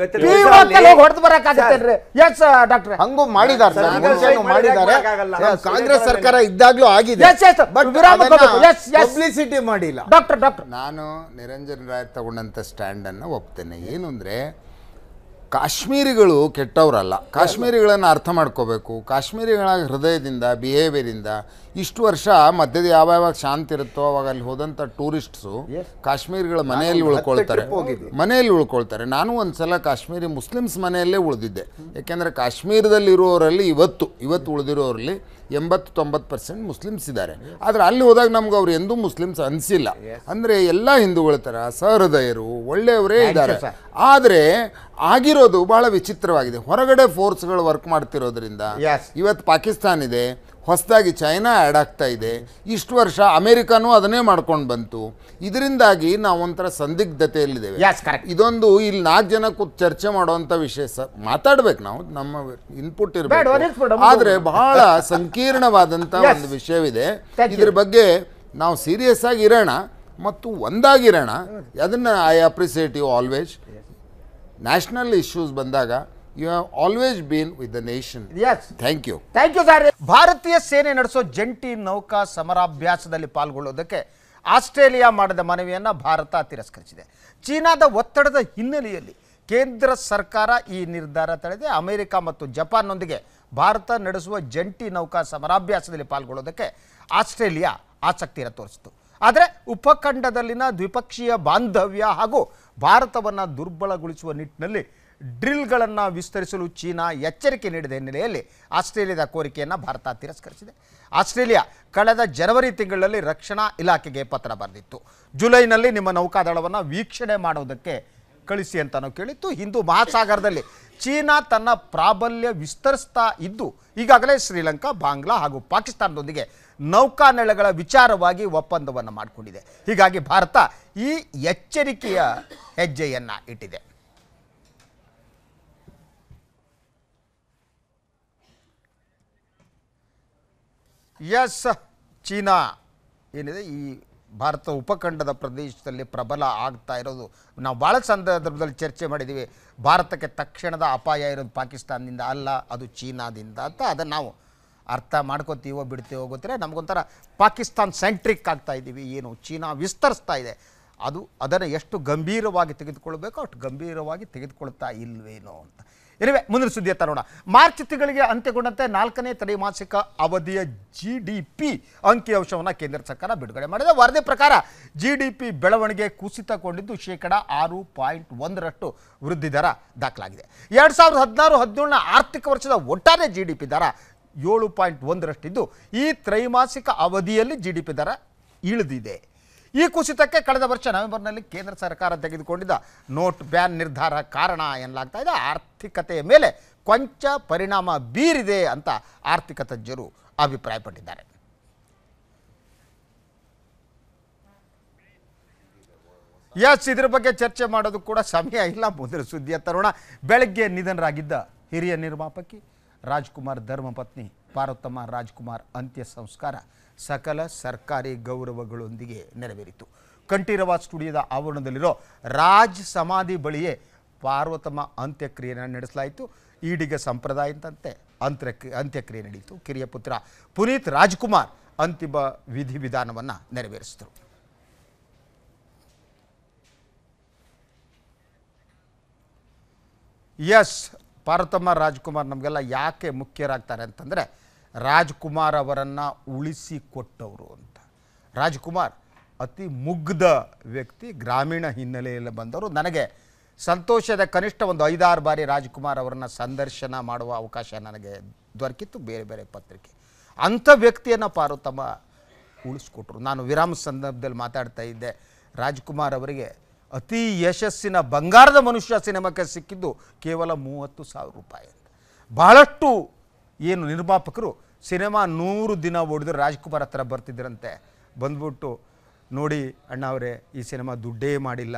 ಹೊಡೆದು ಬರಕಾಗತ್ತೇನ್ರಿ ಎಸ್ ಡಾಕ್ಟ್ರೆ ಹಂಗೂ ಡಾಕ್ಟರ್ ಸರ್ ಮುಂಚೆನೂ ಮಾಡಿದಾರೆ ಕಾಂಗ್ರೆಸ್ ಸರ್ಕಾರ ಇದ್ದಾಗ್ಲೂ ಆಗಿದೆ ಎಸ್ ಎಸ್ ಬಟ್ ಪಬ್ಲಿಸಿಟಿ ಮಾಡಿಲ್ಲ ಡಾಕ್ಟರ್ ಡಾಕ್ಟರ್ ನಾನು ನಿರಂಜನ್ ರಾಯ್ ತಗೊಂಡಂತ ಸ್ಟ್ಯಾಂಡ್ ಅನ್ನ ಒಪ್ತೇನೆ ಏನು ಅಂದ್ರೆ ಕಾಶ್ಮೀರಿಗಳು ಕೆಟ್ಟವರಲ್ಲ ಕಾಶ್ಮೀರಿಗಳನ್ನು ಅರ್ಥ ಮಾಡ್ಕೋಬೇಕು ಕಾಶ್ಮೀರಿಗಳ ಹೃದಯದಿಂದ ಬಿಹೇವಿಯರಿಂದ ಇಷ್ಟು ವರ್ಷ ಮಧ್ಯದ ಯಾವ ಯಾವಾಗ ಶಾಂತಿ ಇರುತ್ತೋ ಅವಾಗ ಅಲ್ಲಿ ಹೋದಂಥ ಟೂರಿಸ್ಟ್ಸು ಕಾಶ್ಮೀರಿಗಳ ಮನೆಯಲ್ಲಿ ಉಳ್ಕೊಳ್ತಾರೆ ಮನೆಯಲ್ಲಿ ಉಳ್ಕೊಳ್ತಾರೆ ನಾನು ಒಂದು ಸಲ ಕಾಶ್ಮೀರಿ ಮುಸ್ಲಿಮ್ಸ್ ಮನೆಯಲ್ಲೇ ಉಳಿದಿದ್ದೆ ಯಾಕೆಂದರೆ ಕಾಶ್ಮೀರದಲ್ಲಿರುವವರಲ್ಲಿ ಇವತ್ತು ಇವತ್ತು ಉಳಿದಿರೋರಲ್ಲಿ ಎಂಬತ್ತು ತೊಂಬತ್ತು ಪರ್ಸೆಂಟ್ ಮುಸ್ಲಿಮ್ಸ್ ಇದ್ದಾರೆ ಆದರೆ ಅಲ್ಲಿ ಹೋದಾಗ ನಮ್ಗೆ ಅವ್ರು ಎಂದೂ ಮುಸ್ಲಿಮ್ಸ್ ಅನಿಸಿಲ್ಲ ಅಂದರೆ ಎಲ್ಲ ಹಿಂದೂಗಳ ಥರ ಸಹೃದಯರು ಒಳ್ಳೆಯವರೇ ಇದ್ದಾರೆ ಆದರೆ ಆಗಿರೋದು ಬಹಳ ವಿಚಿತ್ರವಾಗಿದೆ ಹೊರಗಡೆ ಫೋರ್ಸ್ಗಳು ವರ್ಕ್ ಮಾಡ್ತಿರೋದ್ರಿಂದ ಇವತ್ತು ಪಾಕಿಸ್ತಾನ ಇದೆ ಹೊಸದಾಗಿ ಚೈನಾ ಆ್ಯಡ್ ಆಗ್ತಾ ಇದೆ ಇಷ್ಟು ವರ್ಷ ಅಮೆರಿಕನೂ ಅದನ್ನೇ ಮಾಡ್ಕೊಂಡು ಬಂತು ಇದರಿಂದಾಗಿ ನಾವೊಂಥರ ಸಂದಿಗ್ಧತೆಯಲ್ಲಿದ್ದೇವೆ ಇದೊಂದು ಇಲ್ಲಿ ನಾಲ್ಕು ಜನ ಕೂತ್ ಚರ್ಚೆ ಮಾಡುವಂಥ ವಿಷಯ ಸರ್ ಮಾತಾಡ್ಬೇಕು ನಾವು ನಮ್ಮ ಇನ್ಪುಟ್ ಇರಬೇಕು ಆದರೆ ಬಹಳ ಸಂಕೀರ್ಣವಾದಂಥ ಒಂದು ವಿಷಯವಿದೆ ಇದ್ರ ಬಗ್ಗೆ ನಾವು ಸೀರಿಯಸ್ ಆಗಿ ಮತ್ತು ಒಂದಾಗಿರೋಣ ಅದನ್ನು I appreciate you always national issues ಬಂದಾಗ you have always been with the nation yes thank you thank you sir ಭಾರತೀಯ ಸೇನೆ ನಡೆಸೋ ಜಂಟಿ ನೌಕಾ ಸಮರಾಭ್ಯಾಸದಲ್ಲಿ ಪಾಲ್ಗೊಳ್ಳೋದಕ್ಕೆ ಆಸ್ಟ್ರೇಲಿಯಾ ಮಾಡಿದ ಮನವಿಯನ್ನು ಭಾರತ ತಿರಸ್ಕರಿಸಿದೆ ಚೀನಾದ ಒತ್ತಡದ ಹಿನ್ನೆಲೆಯಲ್ಲಿ ಕೇಂದ್ರ ಸರ್ಕಾರ ಈ ನಿರ್ಧಾರ ತಳೆದಿದೆ ಅಮೆರಿಕ ಮತ್ತು ಜಪಾನ್ನೊಂದಿಗೆ ಭಾರತ ನಡೆಸುವ ಜಂಟಿ ನೌಕಾ ಸಮರಾಭ್ಯಾಸದಲ್ಲಿ ಪಾಲ್ಗೊಳ್ಳೋದಕ್ಕೆ ಆಸ್ಟ್ರೇಲಿಯಾ ಆಸಕ್ತಿಯನ್ನು ತೋರಿಸಿತು ಆದರೆ ಉಪಖಂಡದಲ್ಲಿನ ದ್ವಿಪಕ್ಷೀಯ ಬಾಂಧವ್ಯ ಹಾಗೂ ಭಾರತವನ್ನು ದುರ್ಬಲಗೊಳಿಸುವ ನಿಟ್ಟಿನಲ್ಲಿ ಡ್ರಿಲ್ಗಳನ್ನು ವಿಸ್ತರಿಸಲು ಚೀನಾ ಎಚ್ಚರಿಕೆ ನೀಡಿದ ಹಿನ್ನೆಲೆಯಲ್ಲಿ ಆಸ್ಟ್ರೇಲಿಯಾದ ಕೋರಿಕೆಯನ್ನು ಭಾರತ ತಿರಸ್ಕರಿಸಿದೆ ಆಸ್ಟ್ರೇಲಿಯಾ ಕಳೆದ ಜನವರಿ ತಿಂಗಳಲ್ಲಿ ರಕ್ಷಣಾ ಇಲಾಖೆಗೆ ಪತ್ರ ಬರೆದಿತ್ತು ಜುಲೈನಲ್ಲಿ ನಿಮ್ಮ ನೌಕಾದಳವನ್ನು ವೀಕ್ಷಣೆ ಮಾಡುವುದಕ್ಕೆ ಕಳಿಸಿ ಅಂತಲೂ ಕೇಳಿತ್ತು ಹಿಂದೂ ಮಹಾಸಾಗರದಲ್ಲಿ ಚೀನಾ ತನ್ನ ಪ್ರಾಬಲ್ಯ ವಿಸ್ತರಿಸ್ತಾ ಇದ್ದು ಈಗಾಗಲೇ ಶ್ರೀಲಂಕಾ ಬಾಂಗ್ಲಾ ಹಾಗೂ ಪಾಕಿಸ್ತಾನದೊಂದಿಗೆ ನೌಕಾನೆಲೆಗಳ ವಿಚಾರವಾಗಿ ಒಪ್ಪಂದವನ್ನು ಮಾಡಿಕೊಂಡಿದೆ ಹೀಗಾಗಿ ಭಾರತ ಈ ಎಚ್ಚರಿಕೆಯ ಹೆಜ್ಜೆಯನ್ನು ಇಟ್ಟಿದೆ ಎಸ್ ಚೀನಾ ಏನಿದೆ ಈ ಭಾರತ ಉಪಖಂಡದ ಪ್ರದೇಶದಲ್ಲಿ ಪ್ರಬಲ ಆಗ್ತಾ ಇರೋದು ನಾವು ಭಾಳ ಸಂದರ್ಭದಲ್ಲಿ ಚರ್ಚೆ ಮಾಡಿದ್ದೀವಿ ಭಾರತಕ್ಕೆ ತಕ್ಷಣದ ಅಪಾಯ ಇರೋದು ಪಾಕಿಸ್ತಾನದಿಂದ ಅಲ್ಲ ಅದು ಚೀನಾದಿಂದ ಅಂತ ಅದನ್ನು ನಾವು ಅರ್ಥ ಮಾಡ್ಕೋತೀವೋ ಬಿಡ್ತೀವೋ ಗೊತ್ತಿಲ್ಲ ನಮಗೊಂಥರ ಪಾಕಿಸ್ತಾನ್ ಸೆಂಟ್ರಿಕ್ ಆಗ್ತಾ ಇದ್ದೀವಿ ಏನು ಚೀನಾ ವಿಸ್ತರಿಸ್ತಾ ಇದೆ ಅದು ಅದನ್ನು ಎಷ್ಟು ಗಂಭೀರವಾಗಿ ತೆಗೆದುಕೊಳ್ಬೇಕೋ ಅಷ್ಟು ಗಂಭೀರವಾಗಿ ತೆಗೆದುಕೊಳ್ತಾ ಇಲ್ವೇನೋ ಅಂತ ಎನಿವೆ ಮುಂದಿನ ಸುದ್ದಿ ತರೋಣ ಮಾರ್ಚ್ ತಿಂಗಳಿಗೆ ಅಂತ್ಯಗೊಂಡಂತೆ ನಾಲ್ಕನೇ ತ್ರೈಮಾಸಿಕ ಅವಧಿಯ ಜಿ ಡಿ ಪಿ ಅಂಕಿಅಂಶವನ್ನು ಕೇಂದ್ರ ಸರ್ಕಾರ ಬಿಡುಗಡೆ ಮಾಡಿದೆ ವರದಿ ಪ್ರಕಾರ ಜಿ ಡಿ ಪಿ ಬೆಳವಣಿಗೆ ಕುಸಿತಗೊಂಡಿದ್ದು ಶೇಕಡ ಆರು ಪಾಯಿಂಟ್ ಒಂದರಷ್ಟು ವೃದ್ಧಿ ದರ ದಾಖಲಾಗಿದೆ ಎರಡು ಸಾವಿರದ ಹದಿನಾರು ಹದಿನೇಳನ ಆರ್ಥಿಕ ವರ್ಷದ ಒಟ್ಟಾರೆ ಜಿ ಡಿ ಪಿ ದರ ಏಳು ಪಾಯಿಂಟ್ ಒಂದರಷ್ಟಿದ್ದು ಈ ತ್ರೈಮಾಸಿಕ ಅವಧಿಯಲ್ಲಿ ಜಿ ಡಿ ಪಿ ದರ ಇಳಿದಿದೆ ಈ ಕುಸಿತಕ್ಕೆ ಕಳೆದ ವರ್ಷ ನವೆಂಬರ್ನಲ್ಲಿ ಕೇಂದ್ರ ಸರ್ಕಾರ ತೆಗೆದುಕೊಂಡಿದ್ದ ನೋಟ್ ಬ್ಯಾನ್ ನಿರ್ಧಾರ ಕಾರಣ ಎನ್ನಲಾಗ್ತಾ ಇದೆ ಆರ್ಥಿಕತೆಯ ಮೇಲೆ ಕೊಂಚ ಪರಿಣಾಮ ಬೀರಿದೆ ಅಂತ ಆರ್ಥಿಕ ತಜ್ಞರು ಅಭಿಪ್ರಾಯಪಟ್ಟಿದ್ದಾರೆ ಎಸ್ ಇದ್ರ ಬಗ್ಗೆ ಚರ್ಚೆ ಮಾಡೋದು ಕೂಡ ಸಮಯ ಇಲ್ಲ ಮುಂದಿನ ಸುದ್ದಿಯ ತರುಣ ಬೆಳಗ್ಗೆ ನಿಧನರಾಗಿದ್ದ ಹಿರಿಯ ನಿರ್ಮಾಪಕಿ ರಾಜ್ಕುಮಾರ್ ಧರ್ಮಪತ್ನಿ ಪಾರ್ವತಮ್ಮ ರಾಜ್ಕುಮಾರ್ ಅಂತ್ಯ ಸಂಸ್ಕಾರ ಸಕಲ ಸರ್ಕಾರಿ ಗೌರವಗಳೊಂದಿಗೆ ನೆರವೇರಿತು ಕಂಠೀರವ ಸ್ಟುಡಿಯೋದ ಆವರಣದಲ್ಲಿರೋ ರಾಜ್ ಸಮಾಧಿ ಬಳಿಯೇ ಪಾರ್ವತಮ್ಮ ಅಂತ್ಯಕ್ರಿಯೆಯನ್ನು ನಡೆಸಲಾಯಿತು ಈಡಿಗ ಸಂಪ್ರದಾಯದಂತೆ ಅಂತ್ಯಕ್ರಿ ಅಂತ್ಯಕ್ರಿಯೆ ನಡೆಯಿತು ಕಿರಿಯ ಪುತ್ರ ಪುನೀತ್ ರಾಜ್ಕುಮಾರ್ ಅಂತಿಮ ವಿಧಿವಿಧಾನವನ್ನು ನೆರವೇರಿಸಿದರು ಎಸ್ ಪಾರ್ವತಮ್ಮ ರಾಜ್ಕುಮಾರ್ ನಮಗೆಲ್ಲ ಯಾಕೆ ಮುಖ್ಯರಾಗ್ತಾರೆ ಅಂತಂದರೆ ರಾಜ್ಕುಮಾರ್ ಅವರನ್ನು ಉಳಿಸಿಕೊಟ್ಟವರು ಅಂತ ರಾಜ್ಕುಮಾರ್ ಅತಿ ಮುಗ್ಧ ವ್ಯಕ್ತಿ ಗ್ರಾಮೀಣ ಹಿನ್ನೆಲೆಯಲ್ಲಿ ಬಂದವರು ನನಗೆ ಸಂತೋಷದ ಕನಿಷ್ಠ ಒಂದು ಐದಾರು ಬಾರಿ ರಾಜ್ಕುಮಾರ್ ಅವರನ್ನು ಸಂದರ್ಶನ ಮಾಡುವ ಅವಕಾಶ ನನಗೆ ದೊರಕಿತ್ತು ಬೇರೆ ಬೇರೆ ಪತ್ರಿಕೆ ಅಂಥ ವ್ಯಕ್ತಿಯನ್ನು ಪಾರ್ವತಮ್ಮ ಉಳಿಸ್ಕೊಟ್ರು ನಾನು ವಿರಾಮ ಸಂದರ್ಭದಲ್ಲಿ ಮಾತಾಡ್ತಾ ಇದ್ದೆ ರಾಜ್ಕುಮಾರ್ ಅವರಿಗೆ ಅತಿ ಯಶಸ್ಸಿನ ಬಂಗಾರದ ಮನುಷ್ಯ ಸಿನಿಮಾಕ್ಕೆ ಸಿಕ್ಕಿದ್ದು ಕೇವಲ ಮೂವತ್ತು ಸಾವಿರ ರೂಪಾಯಿ ಅಂತ ಬಹಳಷ್ಟು ಏನು ನಿರ್ಮಾಪಕರು ಸಿನಿಮಾ ನೂರು ದಿನ ಓಡಿದ್ರು ರಾಜ್ಕುಮಾರ್ ಹತ್ರ ಬರ್ತಿದ್ರಂತೆ ಬಂದ್ಬಿಟ್ಟು ನೋಡಿ ಅಣ್ಣ ಅವರೇ ಈ ಸಿನಿಮಾ ದುಡ್ಡೇ ಮಾಡಿಲ್ಲ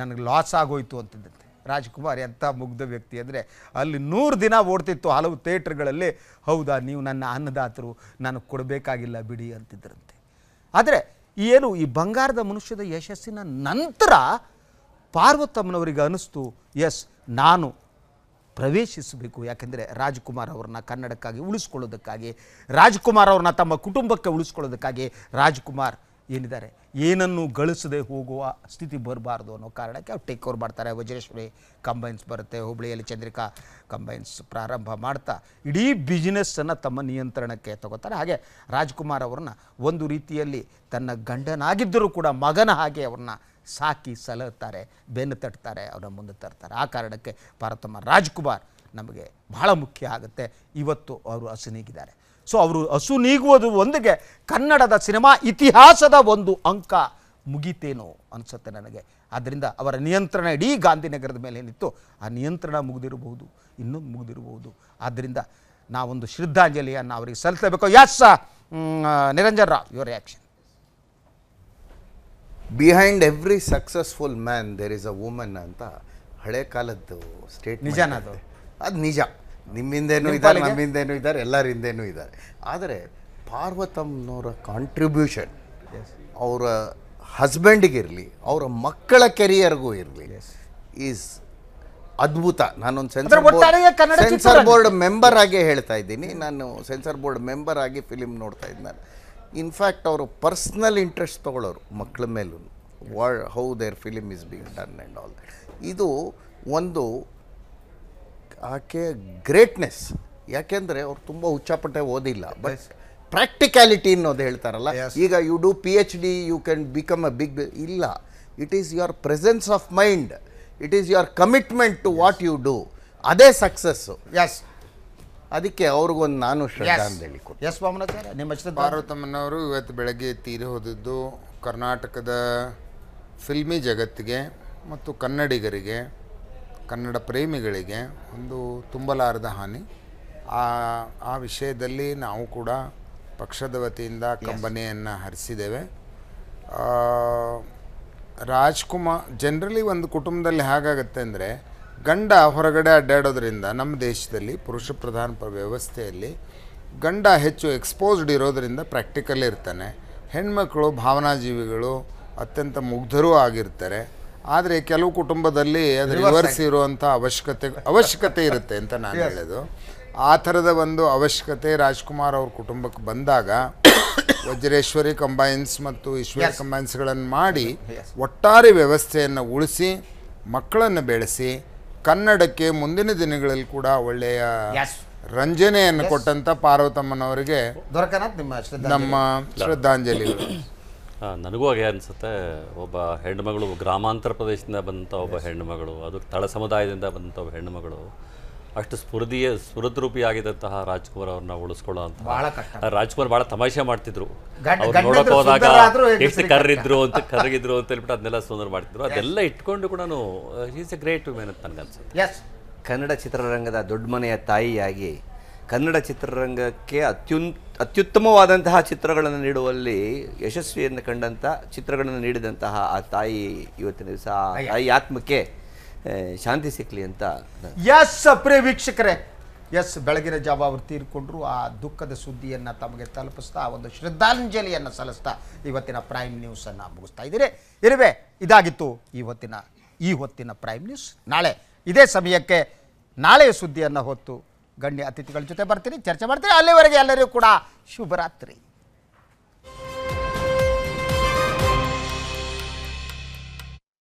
ನನಗೆ ಲಾಸ್ ಆಗೋಯ್ತು ಅಂತಿದ್ದಂತೆ ರಾಜ್ಕುಮಾರ್ ಎಂಥ ಮುಗ್ಧ ವ್ಯಕ್ತಿ ಅಂದರೆ ಅಲ್ಲಿ ನೂರು ದಿನ ಓಡ್ತಿತ್ತು ಹಲವು ಥಿಯೇಟ್ರ್ಗಳಲ್ಲಿ ಹೌದಾ ನೀವು ನನ್ನ ಅನ್ನದಾತರು ನನಗೆ ಕೊಡಬೇಕಾಗಿಲ್ಲ ಬಿಡಿ ಅಂತಿದ್ದರಂತೆ ಆದರೆ ಏನು ಈ ಬಂಗಾರದ ಮನುಷ್ಯದ ಯಶಸ್ಸಿನ ನಂತರ ಪಾರ್ವತಮ್ಮನವರಿಗೆ ಅನ್ನಿಸ್ತು ಎಸ್ ನಾನು ಪ್ರವೇಶಿಸಬೇಕು ಯಾಕೆಂದರೆ ರಾಜ್ಕುಮಾರ್ ಅವ್ರನ್ನ ಕನ್ನಡಕ್ಕಾಗಿ ಉಳಿಸ್ಕೊಳ್ಳೋದಕ್ಕಾಗಿ ರಾಜ್ಕುಮಾರ್ ಅವ್ರನ್ನ ತಮ್ಮ ಕುಟುಂಬಕ್ಕೆ ಉಳಿಸ್ಕೊಳ್ಳೋದಕ್ಕಾಗಿ ರಾಜ್ಕುಮಾರ್ ಏನಿದ್ದಾರೆ ಏನನ್ನು ಗಳಿಸದೆ ಹೋಗುವ ಸ್ಥಿತಿ ಬರಬಾರ್ದು ಅನ್ನೋ ಕಾರಣಕ್ಕೆ ಅವ್ರು ಟೇಕ್ ಓವರ್ ಮಾಡ್ತಾರೆ ವಜ್ರೇಶ್ವರಿ ಕಂಬೈನ್ಸ್ ಬರುತ್ತೆ ಹುಬ್ಬಳ್ಳಿಯಲ್ಲಿ ಚಂದ್ರಿಕಾ ಕಂಬೈನ್ಸ್ ಪ್ರಾರಂಭ ಮಾಡ್ತಾ ಇಡೀ ಬಿಸ್ನೆಸ್ಸನ್ನು ತಮ್ಮ ನಿಯಂತ್ರಣಕ್ಕೆ ತಗೋತಾರೆ ಹಾಗೆ ರಾಜ್ಕುಮಾರ್ ಅವ್ರನ್ನ ಒಂದು ರೀತಿಯಲ್ಲಿ ತನ್ನ ಗಂಡನಾಗಿದ್ದರೂ ಕೂಡ ಮಗನ ಹಾಗೆ ಅವ್ರನ್ನ ಸಾಕಿ ಸಲಹುತ್ತಾರೆ ಬೆನ್ನು ತಟ್ತಾರೆ ಅವರ ಮುಂದೆ ತರ್ತಾರೆ ಆ ಕಾರಣಕ್ಕೆ ಪಾರತಮ್ಮ ರಾಜ್ಕುಮಾರ್ ನಮಗೆ ಬಹಳ ಮುಖ್ಯ ಆಗುತ್ತೆ ಇವತ್ತು ಅವರು ಹಸು ನೀಗಿದ್ದಾರೆ ಸೊ ಅವರು ಹಸು ನೀಗುವುದು ಒಂದಿಗೆ ಕನ್ನಡದ ಸಿನಿಮಾ ಇತಿಹಾಸದ ಒಂದು ಅಂಕ ಮುಗಿತೇನೋ ಅನಿಸುತ್ತೆ ನನಗೆ ಆದ್ದರಿಂದ ಅವರ ನಿಯಂತ್ರಣ ಇಡೀ ಗಾಂಧಿನಗರದ ಮೇಲೆ ಏನಿತ್ತು ಆ ನಿಯಂತ್ರಣ ಮುಗಿದಿರಬಹುದು ಇನ್ನೂ ಮುಗಿದಿರಬಹುದು ಆದ್ದರಿಂದ ನಾವೊಂದು ಶ್ರದ್ಧಾಂಜಲಿಯನ್ನು ಅವರಿಗೆ ಸಲ್ಲಿಸಬೇಕು yes Niranjan Rao your reaction behind every successful man there is a woman ಅಂತ ಹಳೆ ಕಾಲದ್ದು ಸ್ಟೇಟ್ ನಿಜನದು ಅದು ನಿಜ ನಿಮ್ಮಿಂದೇನು ಇದ್ದಾರೆ ನಮ್ಮಿಂದೇನು ಇದ್ದಾರೆ ಎಲ್ಲರಿಂದೇನೂ ಇದ್ದಾರೆ ಆದರೆ ಪಾರ್ವತಮ್ಮನವರ ಕಾಂಟ್ರಿಬ್ಯೂಷನ್ ಅವರ ಹಸ್ಬೆಂಡಿಗಿರಲಿ ಅವರ ಮಕ್ಕಳ ಕೆರಿಯರ್ಗೂ ಇರಲಿ ಈಸ್ ಅದ್ಭುತ ನಾನೊಂದು censor board censor board member ಆಗಿ ಹೇಳ್ತಾ ಇದ್ದೀನಿ ನಾನು ಸೆನ್ಸರ್ ಬೋರ್ಡ್ ಮೆಂಬರ್ ಆಗಿ ಫಿಲಿಮ್ ನೋಡ್ತಾ ಇದ್ದೀನಿ ನಾನು ಇನ್ಫ್ಯಾಕ್ಟ್ ಅವರು ಪರ್ಸ್ನಲ್ ಇಂಟ್ರೆಸ್ಟ್ ತೊಗೊಳ್ಳೋರು ಮಕ್ಕಳ ಮೇಲೂ ವಾ how their film is being done and all ಇದು ಒಂದು ಆಕೆ ಗ್ರೇಟ್ನೆಸ್ ಯಾಕೆಂದರೆ ಅವ್ರು ತುಂಬ ಹುಚ್ಚಾಪಟ್ಟೆ ಓದಿಲ್ಲ ಬಟ್ ಪ್ರಾಕ್ಟಿಕ್ಯಾಲಿಟಿ ಅನ್ನೋದು ಹೇಳ್ತಾರಲ್ಲ ಈಗ you do P H D you can become a big ಇಲ್ಲ it is your presence of mind it is your commitment to what you do ಅದೇ ಸಕ್ಸಸ್ಸು ಯಸ್ ಅದಕ್ಕೆ ಅವ್ರಿಗೊಂದು ನಾನು ಶ್ರದ್ಧಾಂಜಲಿ ಕೊಟ್ಟು ಎಸ್ ನಿಮ್ಮ ಪಾರ್ವತಮ್ಮನವರು ಇವತ್ತು ಬೆಳಗ್ಗೆ ತೀರಿ ಹೋದದ್ದು ಕರ್ನಾಟಕದ ಫಿಲ್ಮಿ ಜಗತ್ತಿಗೆ ಮತ್ತು ಕನ್ನಡಿಗರಿಗೆ ಕನ್ನಡ ಪ್ರೇಮಿಗಳಿಗೆ ಒಂದು ತುಂಬಲಾರದ ಹಾನಿ ಆ ಆ ವಿಷಯದಲ್ಲಿ ನಾವು ಕೂಡ ಪಕ್ಷದ ವತಿಯಿಂದ ಕಂಬನಿಯನ್ನು ಹರಿಸಿದ್ದೇವೆ ರಾಜ್ಕುಮಾರ್ ಜನರಲಿ ಒಂದು ಕುಟುಂಬದಲ್ಲಿ ಹೇಗಾಗತ್ತೆ ಅಂದರೆ ಗಂಡ ಹೊರಗಡೆ ಅಡ್ಡಾಡೋದ್ರಿಂದ ನಮ್ಮ ದೇಶದಲ್ಲಿ ಪುರುಷ ಪ್ರಧಾನ ವ್ಯವಸ್ಥೆಯಲ್ಲಿ ಗಂಡ ಹೆಚ್ಚು ಎಕ್ಸ್ಪೋಸ್ಡ್ ಇರೋದರಿಂದ ಪ್ರಾಕ್ಟಿಕಲ್ ಇರ್ತಾನೆ ಭಾವನಾ ಜೀವಿಗಳು ಅತ್ಯಂತ ಮುಗ್ಧರೂ ಆಗಿರ್ತಾರೆ ಆದರೆ ಕೆಲವು ಕುಟುಂಬದಲ್ಲಿ ಅದು ರಿವರ್ಸ್ ಇರುವಂಥ ಅವಶ್ಯಕತೆ ಅವಶ್ಯಕತೆ ಇರುತ್ತೆ ಅಂತ ನಾನು ಹೇಳೋದು ಆ ಥರದ ಒಂದು ಅವಶ್ಯಕತೆ ರಾಜ್ಕುಮಾರ್ ಅವ್ರ ಕುಟುಂಬಕ್ಕೆ ಬಂದಾಗ ವಜ್ರೇಶ್ವರಿ ಕಂಬೈನ್ಸ್ ಮತ್ತು ಈಶ್ವರಿ ಕಂಬೈನ್ಸ್ಗಳನ್ನು ಮಾಡಿ ಒಟ್ಟಾರೆ ವ್ಯವಸ್ಥೆಯನ್ನು ಉಳಿಸಿ ಮಕ್ಕಳನ್ನು ಬೆಳೆಸಿ ಕನ್ನಡಕ್ಕೆ ಮುಂದಿನ ದಿನಗಳಲ್ಲಿ ಕೂಡ ಒಳ್ಳೆಯ ರಂಜನೆಯನ್ನು ಕೊಟ್ಟಂತ ಪಾರ್ವತಮ್ಮನವರಿಗೆ ದೊರಕ ನಮ್ಮ ಶ್ರದ್ಧಾಂಜಲಿ ನನಗೂ ಹಾಗೆ ಅನ್ಸುತ್ತೆ ಒಬ್ಬ ಹೆಣ್ಣುಮಗಳು ಗ್ರಾಮಾಂತರ ಪ್ರದೇಶದಿಂದ ಬಂದಂಥ ಒಬ್ಬ ಹೆಣ್ಣುಮಗಳು ಅದು ತಳ ಸಮುದಾಯದಿಂದ ಬಂದಂಥ ಒಬ್ಬ ಹೆಣ್ಣುಮಗಳು ಅಷ್ಟು ಸ್ಫುರ್ದಿಯ ಆಗಿದಂತಹ ರಾಜ್ಕುಮಾರ್ ಅವ್ರನ್ನ ಉಳಿಸ್ಕೊಳ್ಳೋ ಅಂತ ರಾಜ್ಕುಮಾರ್ ಬಹಳ ತಮಾಷೆ ಮಾಡ್ತಿದ್ರು ಅವ್ರು ನೋಡಕ್ ಹೋದಾಗ ಎಷ್ಟು ಕರ್ರಿದ್ರು ಅಂತ ಕರಗಿದ್ರು ಅಂತ ಹೇಳ್ಬಿಟ್ಟು ಅದನ್ನೆಲ್ಲ ಸುಂದರ ಮಾಡ್ತಿದ್ರು ಅದೆಲ್ಲ ಇಟ್ಕೊಂಡು ಕೂಡ ಈಸ್ ಎ ಗ್ರೇಟ್ ವಿಮೆನ್ ಅಂತ ಅನ್ಸುತ್ತೆ ಕನ್ನಡ ಚಿತ್ರರಂಗದ ದೊಡ್ಡ ಮನೆಯ ತಾಯಿಯಾಗಿ ಕನ್ನಡ ಚಿತ್ರರಂಗಕ್ಕೆ ಅತ್ಯುನ್ ಅತ್ಯುತ್ತಮವಾದಂತಹ ಚಿತ್ರಗಳನ್ನು ನೀಡುವಲ್ಲಿ ಯಶಸ್ವಿಯನ್ನು ಕಂಡಂಥ ಚಿತ್ರಗಳನ್ನು ನೀಡಿದಂತಹ ಆ ತಾಯಿ ಇವತ್ತಿನ ದಿವಸ ಆ ತಾಯಿ ಆತ್ಮಕ್ಕೆ ಶಾಂತಿ ಸಿಕ್ಕಲಿ ಅಂತ ಎಸ್ ಪ್ರಿಯ ವೀಕ್ಷಕರೇ ಎಸ್ ಬೆಳಗಿನ ಜಾವ ತೀರ್ಕೊಂಡ್ರು ಆ ದುಃಖದ ಸುದ್ದಿಯನ್ನು ತಮಗೆ ತಲುಪಿಸ್ತಾ ಒಂದು ಶ್ರದ್ಧಾಂಜಲಿಯನ್ನು ಸಲ್ಲಿಸ್ತಾ ಇವತ್ತಿನ ಪ್ರೈಮ್ ನ್ಯೂಸನ್ನು ಮುಗಿಸ್ತಾ ಇದ್ದೀರಿ ಇರುವೆ ಇದಾಗಿತ್ತು ಇವತ್ತಿನ ಈ ಹೊತ್ತಿನ ಪ್ರೈಮ್ ನ್ಯೂಸ್ ನಾಳೆ ಇದೇ ಸಮಯಕ್ಕೆ ನಾಳೆಯ ಸುದ್ದಿಯನ್ನು ಹೊತ್ತು ಗಣ್ಯ ಅತಿಥಿಗಳ ಜೊತೆ ಬರ್ತೀನಿ ಚರ್ಚೆ ಮಾಡ್ತೀನಿ ಅಲ್ಲಿವರೆಗೆ ಎಲ್ಲರಿಗೂ ಕೂಡ ಶುಭರಾತ್ರಿ